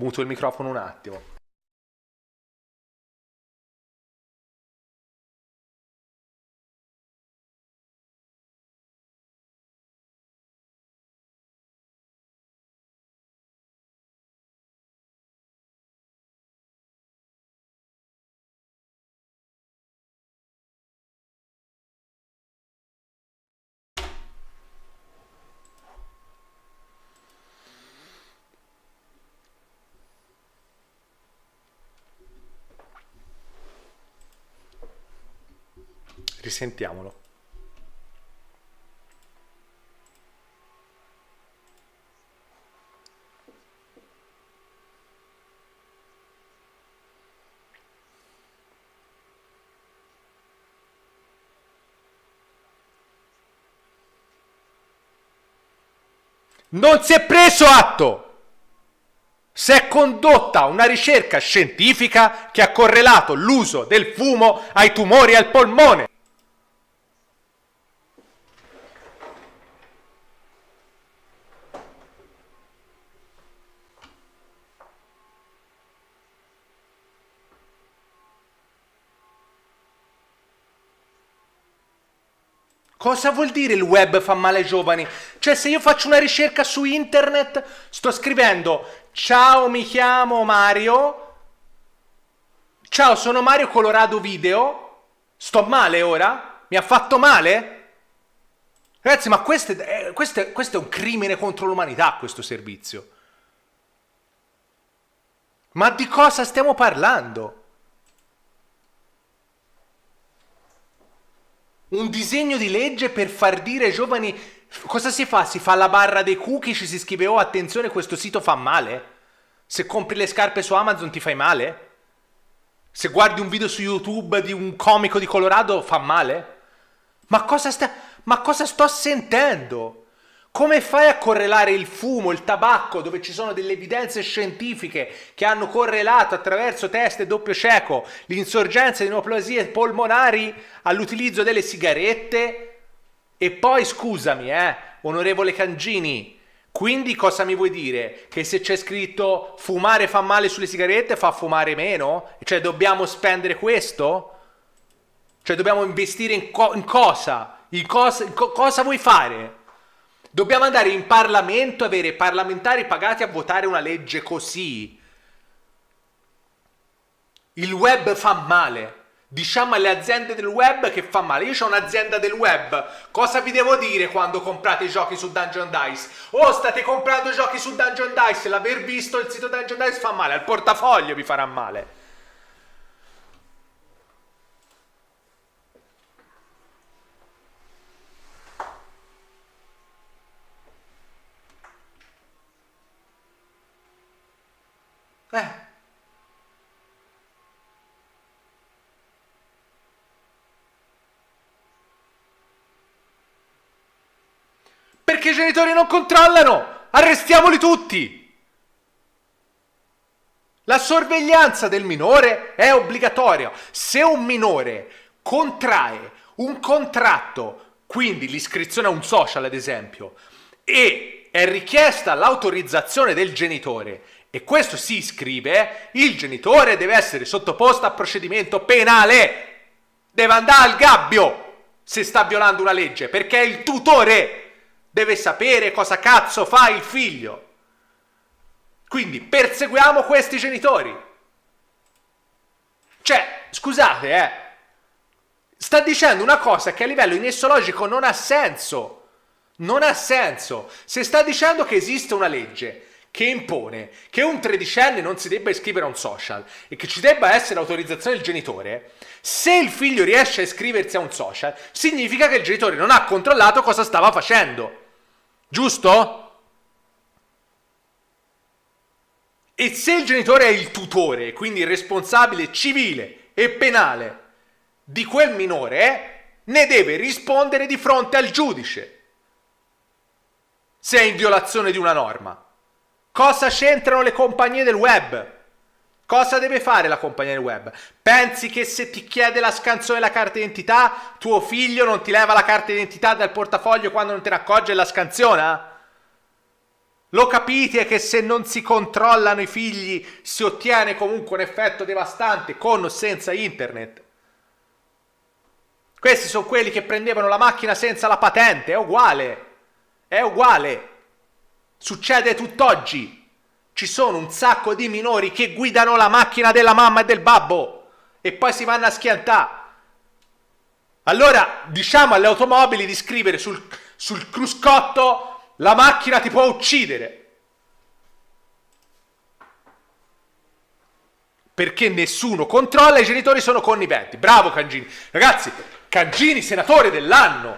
muto il microfono un attimo. risentiamolo. Non si è preso atto! Si è condotta una ricerca scientifica che ha correlato l'uso del fumo ai tumori al polmone. Cosa vuol dire il web fa male ai giovani? Cioè se io faccio una ricerca su internet, sto scrivendo ciao mi chiamo Mario, ciao sono Mario Colorado Video, sto male ora? Mi ha fatto male? Ragazzi ma questo è, eh, questo è, questo è un crimine contro l'umanità questo servizio. Ma di cosa stiamo parlando? Un disegno di legge per far dire ai giovani cosa si fa? Si fa la barra dei cookie, ci si scrive oh attenzione questo sito fa male? Se compri le scarpe su Amazon ti fai male? Se guardi un video su YouTube di un comico di Colorado fa male? Ma cosa, sta... Ma cosa sto sentendo? Come fai a correlare il fumo, il tabacco, dove ci sono delle evidenze scientifiche che hanno correlato attraverso test e doppio cieco l'insorgenza di neoplasie polmonari all'utilizzo delle sigarette? E poi scusami, eh, onorevole Cangini, quindi cosa mi vuoi dire? Che se c'è scritto fumare fa male sulle sigarette fa fumare meno? Cioè dobbiamo spendere questo? Cioè dobbiamo investire in, co in cosa? In, cos co cosa vuoi fare? Dobbiamo andare in Parlamento, avere parlamentari pagati a votare una legge così. Il web fa male. Diciamo alle aziende del web che fa male. Io ho un'azienda del web. Cosa vi devo dire quando comprate i giochi su Dungeon Dice? Oh, state comprando giochi su Dungeon Dice. L'aver visto il sito Dungeon Dice fa male. Al portafoglio vi farà male. perché i genitori non controllano. Arrestiamoli tutti. La sorveglianza del minore è obbligatoria. Se un minore contrae un contratto, quindi l'iscrizione a un social ad esempio, e è richiesta l'autorizzazione del genitore e questo si iscrive, il genitore deve essere sottoposto a procedimento penale. Deve andare al gabbio se sta violando una legge, perché è il tutore deve sapere cosa cazzo fa il figlio. Quindi perseguiamo questi genitori. Cioè, scusate, eh, sta dicendo una cosa che a livello inessologico non ha senso. Non ha senso. Se sta dicendo che esiste una legge che impone che un tredicenne non si debba iscrivere a un social e che ci debba essere autorizzazione del genitore, se il figlio riesce a iscriversi a un social, significa che il genitore non ha controllato cosa stava facendo. Giusto? E se il genitore è il tutore, quindi il responsabile civile e penale di quel minore, ne deve rispondere di fronte al giudice se è in violazione di una norma. Cosa c'entrano le compagnie del web? Cosa deve fare la compagnia del web? Pensi che se ti chiede la scansione della carta d'identità, tuo figlio non ti leva la carta d'identità dal portafoglio quando non te ne accorge e la scansiona? Eh? Lo capite che se non si controllano i figli si ottiene comunque un effetto devastante con o senza internet? Questi sono quelli che prendevano la macchina senza la patente, è uguale, è uguale. Succede tutt'oggi. Ci sono un sacco di minori che guidano la macchina della mamma e del babbo e poi si vanno a schiantare. Allora diciamo alle automobili di scrivere sul, sul cruscotto la macchina ti può uccidere. Perché nessuno controlla, i genitori sono conniventi. Bravo Cangini. Ragazzi, Cangini, senatore dell'anno.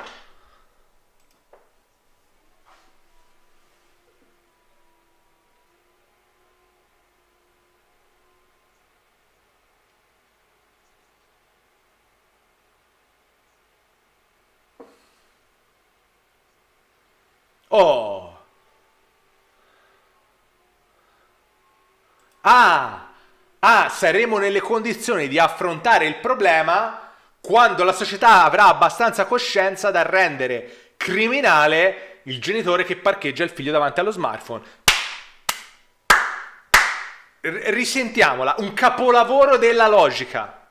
Oh! Ah! Ah, saremo nelle condizioni di affrontare il problema quando la società avrà abbastanza coscienza da rendere criminale il genitore che parcheggia il figlio davanti allo smartphone. R- risentiamola, un capolavoro della logica.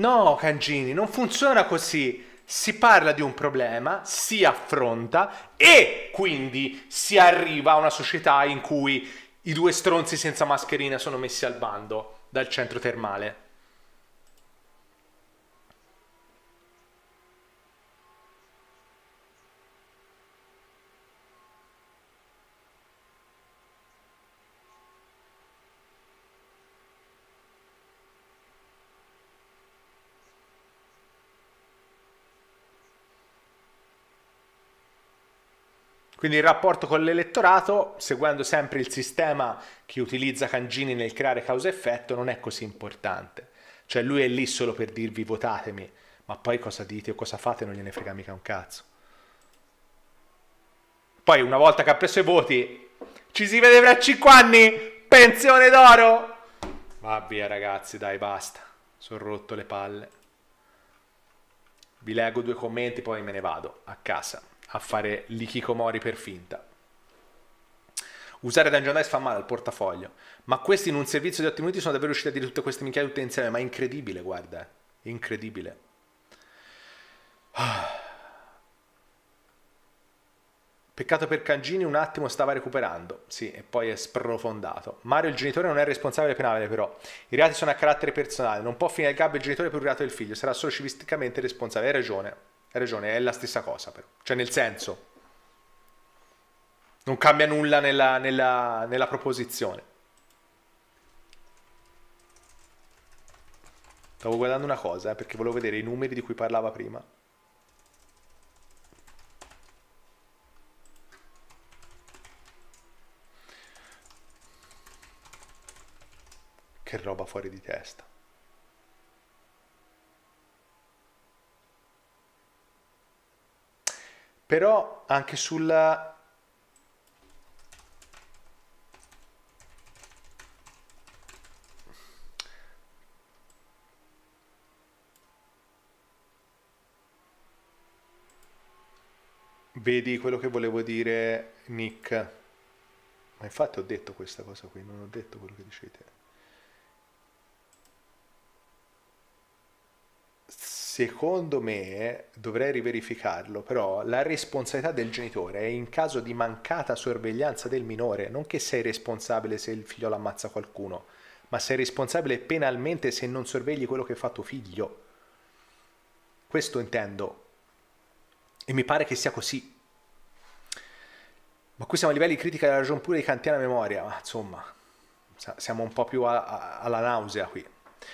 No, Cangini, non funziona così. Si parla di un problema, si affronta e quindi si arriva a una società in cui i due stronzi senza mascherina sono messi al bando dal centro termale. Quindi il rapporto con l'elettorato, seguendo sempre il sistema che utilizza Cangini nel creare causa-effetto, non è così importante. Cioè lui è lì solo per dirvi votatemi, ma poi cosa dite o cosa fate non gliene frega mica un cazzo. Poi una volta che ha preso i voti, ci si vede fra 5 anni, pensione d'oro! Va via ragazzi, dai basta, sono rotto le palle. Vi leggo due commenti, poi me ne vado a casa a fare l'ikikomori per finta. Usare Dungeon Dice fa male al portafoglio, ma questi in un servizio di 8 minuti sono davvero usciti a dire tutte queste minchiate tutte insieme, ma è incredibile, guarda, è incredibile. Peccato per Cangini, un attimo stava recuperando, sì, e poi è sprofondato. Mario il genitore non è responsabile penale però, i reati sono a carattere personale, non può finire il gabbio il genitore per un reato del figlio, sarà solo civisticamente responsabile, hai ragione. Hai ragione, è la stessa cosa però. Cioè nel senso, non cambia nulla nella, nella, nella proposizione. Stavo guardando una cosa, eh, perché volevo vedere i numeri di cui parlava prima. Che roba fuori di testa. però anche sulla vedi quello che volevo dire Nick ma infatti ho detto questa cosa qui non ho detto quello che dicevi te secondo me, dovrei riverificarlo, però la responsabilità del genitore è in caso di mancata sorveglianza del minore, non che sei responsabile se il figlio ammazza qualcuno, ma sei responsabile penalmente se non sorvegli quello che fa tuo figlio. Questo intendo. E mi pare che sia così. Ma qui siamo a livelli di critica della ragion pure di kantiana memoria, ma insomma, siamo un po' più a, a, alla nausea qui.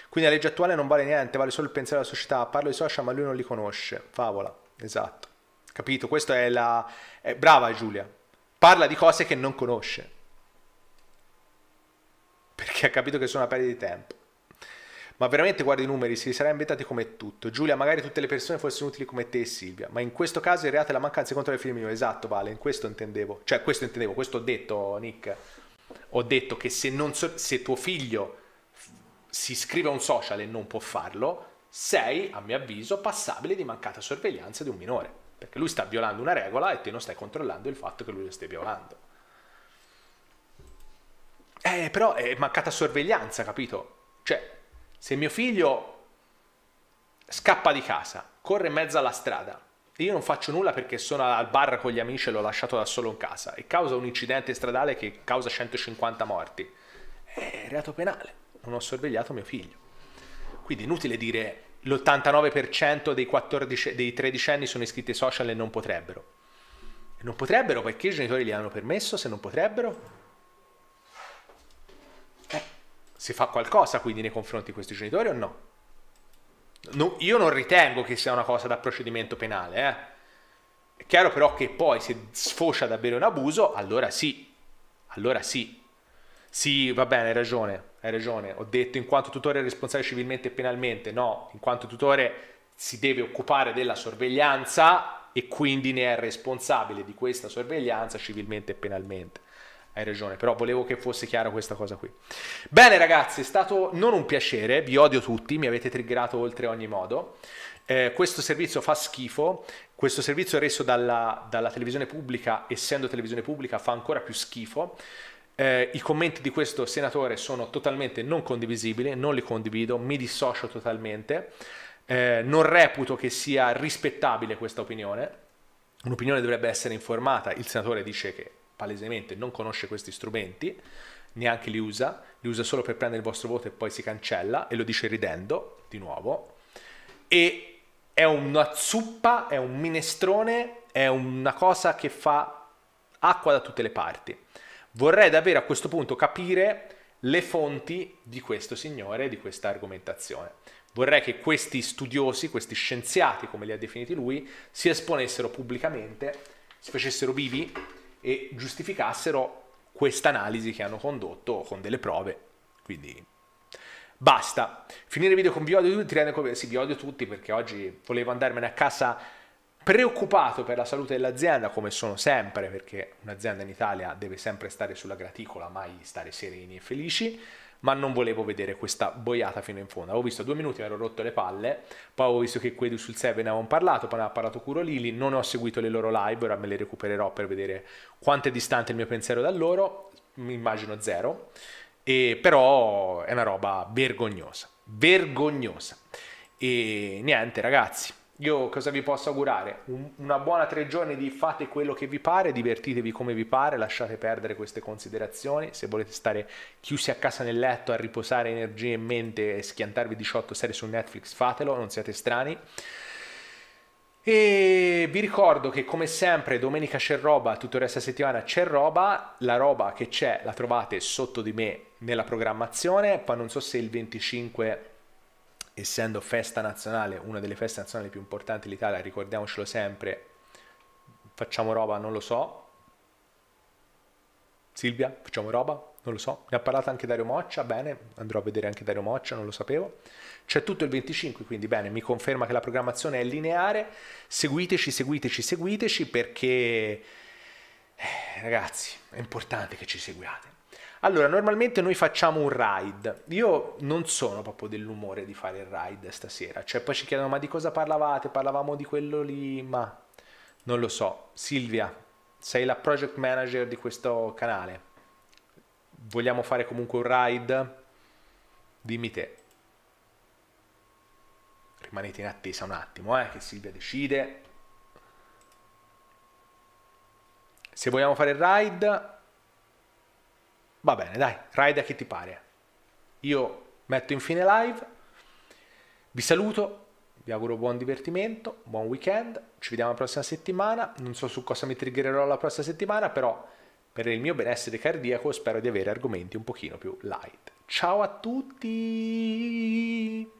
Quindi la legge attuale non vale niente, vale solo il pensiero della società. Parlo di social, ma lui non li conosce. Favola, esatto. Capito? Questa è la... È brava Giulia. Parla di cose che non conosce. Perché ha capito che sono una perdita di tempo. Ma veramente guarda i numeri, si sarà inventati come tutto. Giulia, magari tutte le persone fossero utili come te e Silvia, ma in questo caso il reato è la mancanza di controllo del femminile. Esatto, Vale, in questo intendevo. Cioè, questo intendevo, questo ho detto, Nick. Ho detto che se, so- se tuo figlio si iscrive a un social e non può farlo, sei, a mio avviso, passabile di mancata sorveglianza di un minore, perché lui sta violando una regola e te non stai controllando il fatto che lui lo stia violando. Eh, però è mancata sorveglianza, capito? Cioè, se mio figlio scappa di casa, corre in mezzo alla strada, io non faccio nulla perché sono al bar con gli amici e l'ho lasciato da solo in casa e causa un incidente stradale che causa 150 morti. Eh, è reato penale non ho sorvegliato mio figlio. Quindi inutile dire l'89% dei, 14, dei 13 anni sono iscritti ai social e non potrebbero. E non potrebbero perché i genitori gli hanno permesso, se non potrebbero eh, si fa qualcosa quindi nei confronti di questi genitori o no? no? Io non ritengo che sia una cosa da procedimento penale, eh. È chiaro però che poi se sfocia davvero un abuso, allora sì, allora sì, sì, va bene, hai ragione, hai ragione, ho detto in quanto tutore responsabile civilmente e penalmente, no, in quanto tutore si deve occupare della sorveglianza e quindi ne è responsabile di questa sorveglianza civilmente e penalmente. Hai ragione, però volevo che fosse chiara questa cosa qui. Bene ragazzi, è stato non un piacere, vi odio tutti, mi avete triggerato oltre ogni modo. Eh, questo servizio fa schifo, questo servizio reso dalla, dalla televisione pubblica, essendo televisione pubblica, fa ancora più schifo. Eh, I commenti di questo senatore sono totalmente non condivisibili, non li condivido, mi dissocio totalmente, eh, non reputo che sia rispettabile questa opinione, un'opinione dovrebbe essere informata, il senatore dice che palesemente non conosce questi strumenti, neanche li usa, li usa solo per prendere il vostro voto e poi si cancella e lo dice ridendo, di nuovo, e è una zuppa, è un minestrone, è una cosa che fa acqua da tutte le parti. Vorrei davvero a questo punto capire le fonti di questo signore di questa argomentazione. Vorrei che questi studiosi, questi scienziati, come li ha definiti lui, si esponessero pubblicamente, si facessero vivi e giustificassero questa analisi che hanno condotto con delle prove. Quindi basta. Finire il video con vi odio tutti, vi odio tutti perché oggi volevo andarmene a casa preoccupato per la salute dell'azienda come sono sempre, perché un'azienda in Italia deve sempre stare sulla graticola, mai stare sereni e felici, ma non volevo vedere questa boiata fino in fondo. Avevo visto due minuti, mi ero rotto le palle, poi avevo visto che quelli sul 7 ne avevano parlato, poi ne aveva parlato Curo Lili, non ho seguito le loro live, ora me le recupererò per vedere quanto è distante il mio pensiero da loro, mi immagino zero, e però è una roba vergognosa, vergognosa. E niente ragazzi, io cosa vi posso augurare? una buona tre giorni di fate quello che vi pare, divertitevi come vi pare, lasciate perdere queste considerazioni, se volete stare chiusi a casa nel letto a riposare energie in mente e schiantarvi 18 serie su Netflix, fatelo, non siate strani. E vi ricordo che come sempre domenica c'è roba, tutto il resto della settimana c'è roba, la roba che c'è la trovate sotto di me nella programmazione, poi non so se il 25 essendo festa nazionale, una delle feste nazionali più importanti d'Italia, ricordiamocelo sempre, facciamo roba, non lo so. Silvia, facciamo roba, non lo so. Ne ha parlato anche Dario Moccia, bene, andrò a vedere anche Dario Moccia, non lo sapevo. C'è tutto il 25, quindi bene, mi conferma che la programmazione è lineare. Seguiteci, seguiteci, seguiteci perché, eh, ragazzi, è importante che ci seguiate. Allora, normalmente noi facciamo un ride. Io non sono proprio dell'umore di fare il ride stasera. Cioè, poi ci chiedono: ma di cosa parlavate? Parlavamo di quello lì, ma non lo so. Silvia, sei la project manager di questo canale. Vogliamo fare comunque un ride? Dimmi te. Rimanete in attesa un attimo, eh, che Silvia decide. Se vogliamo fare il ride, Va bene, dai, ride a chi ti pare. Io metto in fine live, vi saluto, vi auguro buon divertimento, buon weekend, ci vediamo la prossima settimana, non so su cosa mi triggererò la prossima settimana, però per il mio benessere cardiaco spero di avere argomenti un pochino più light. Ciao a tutti!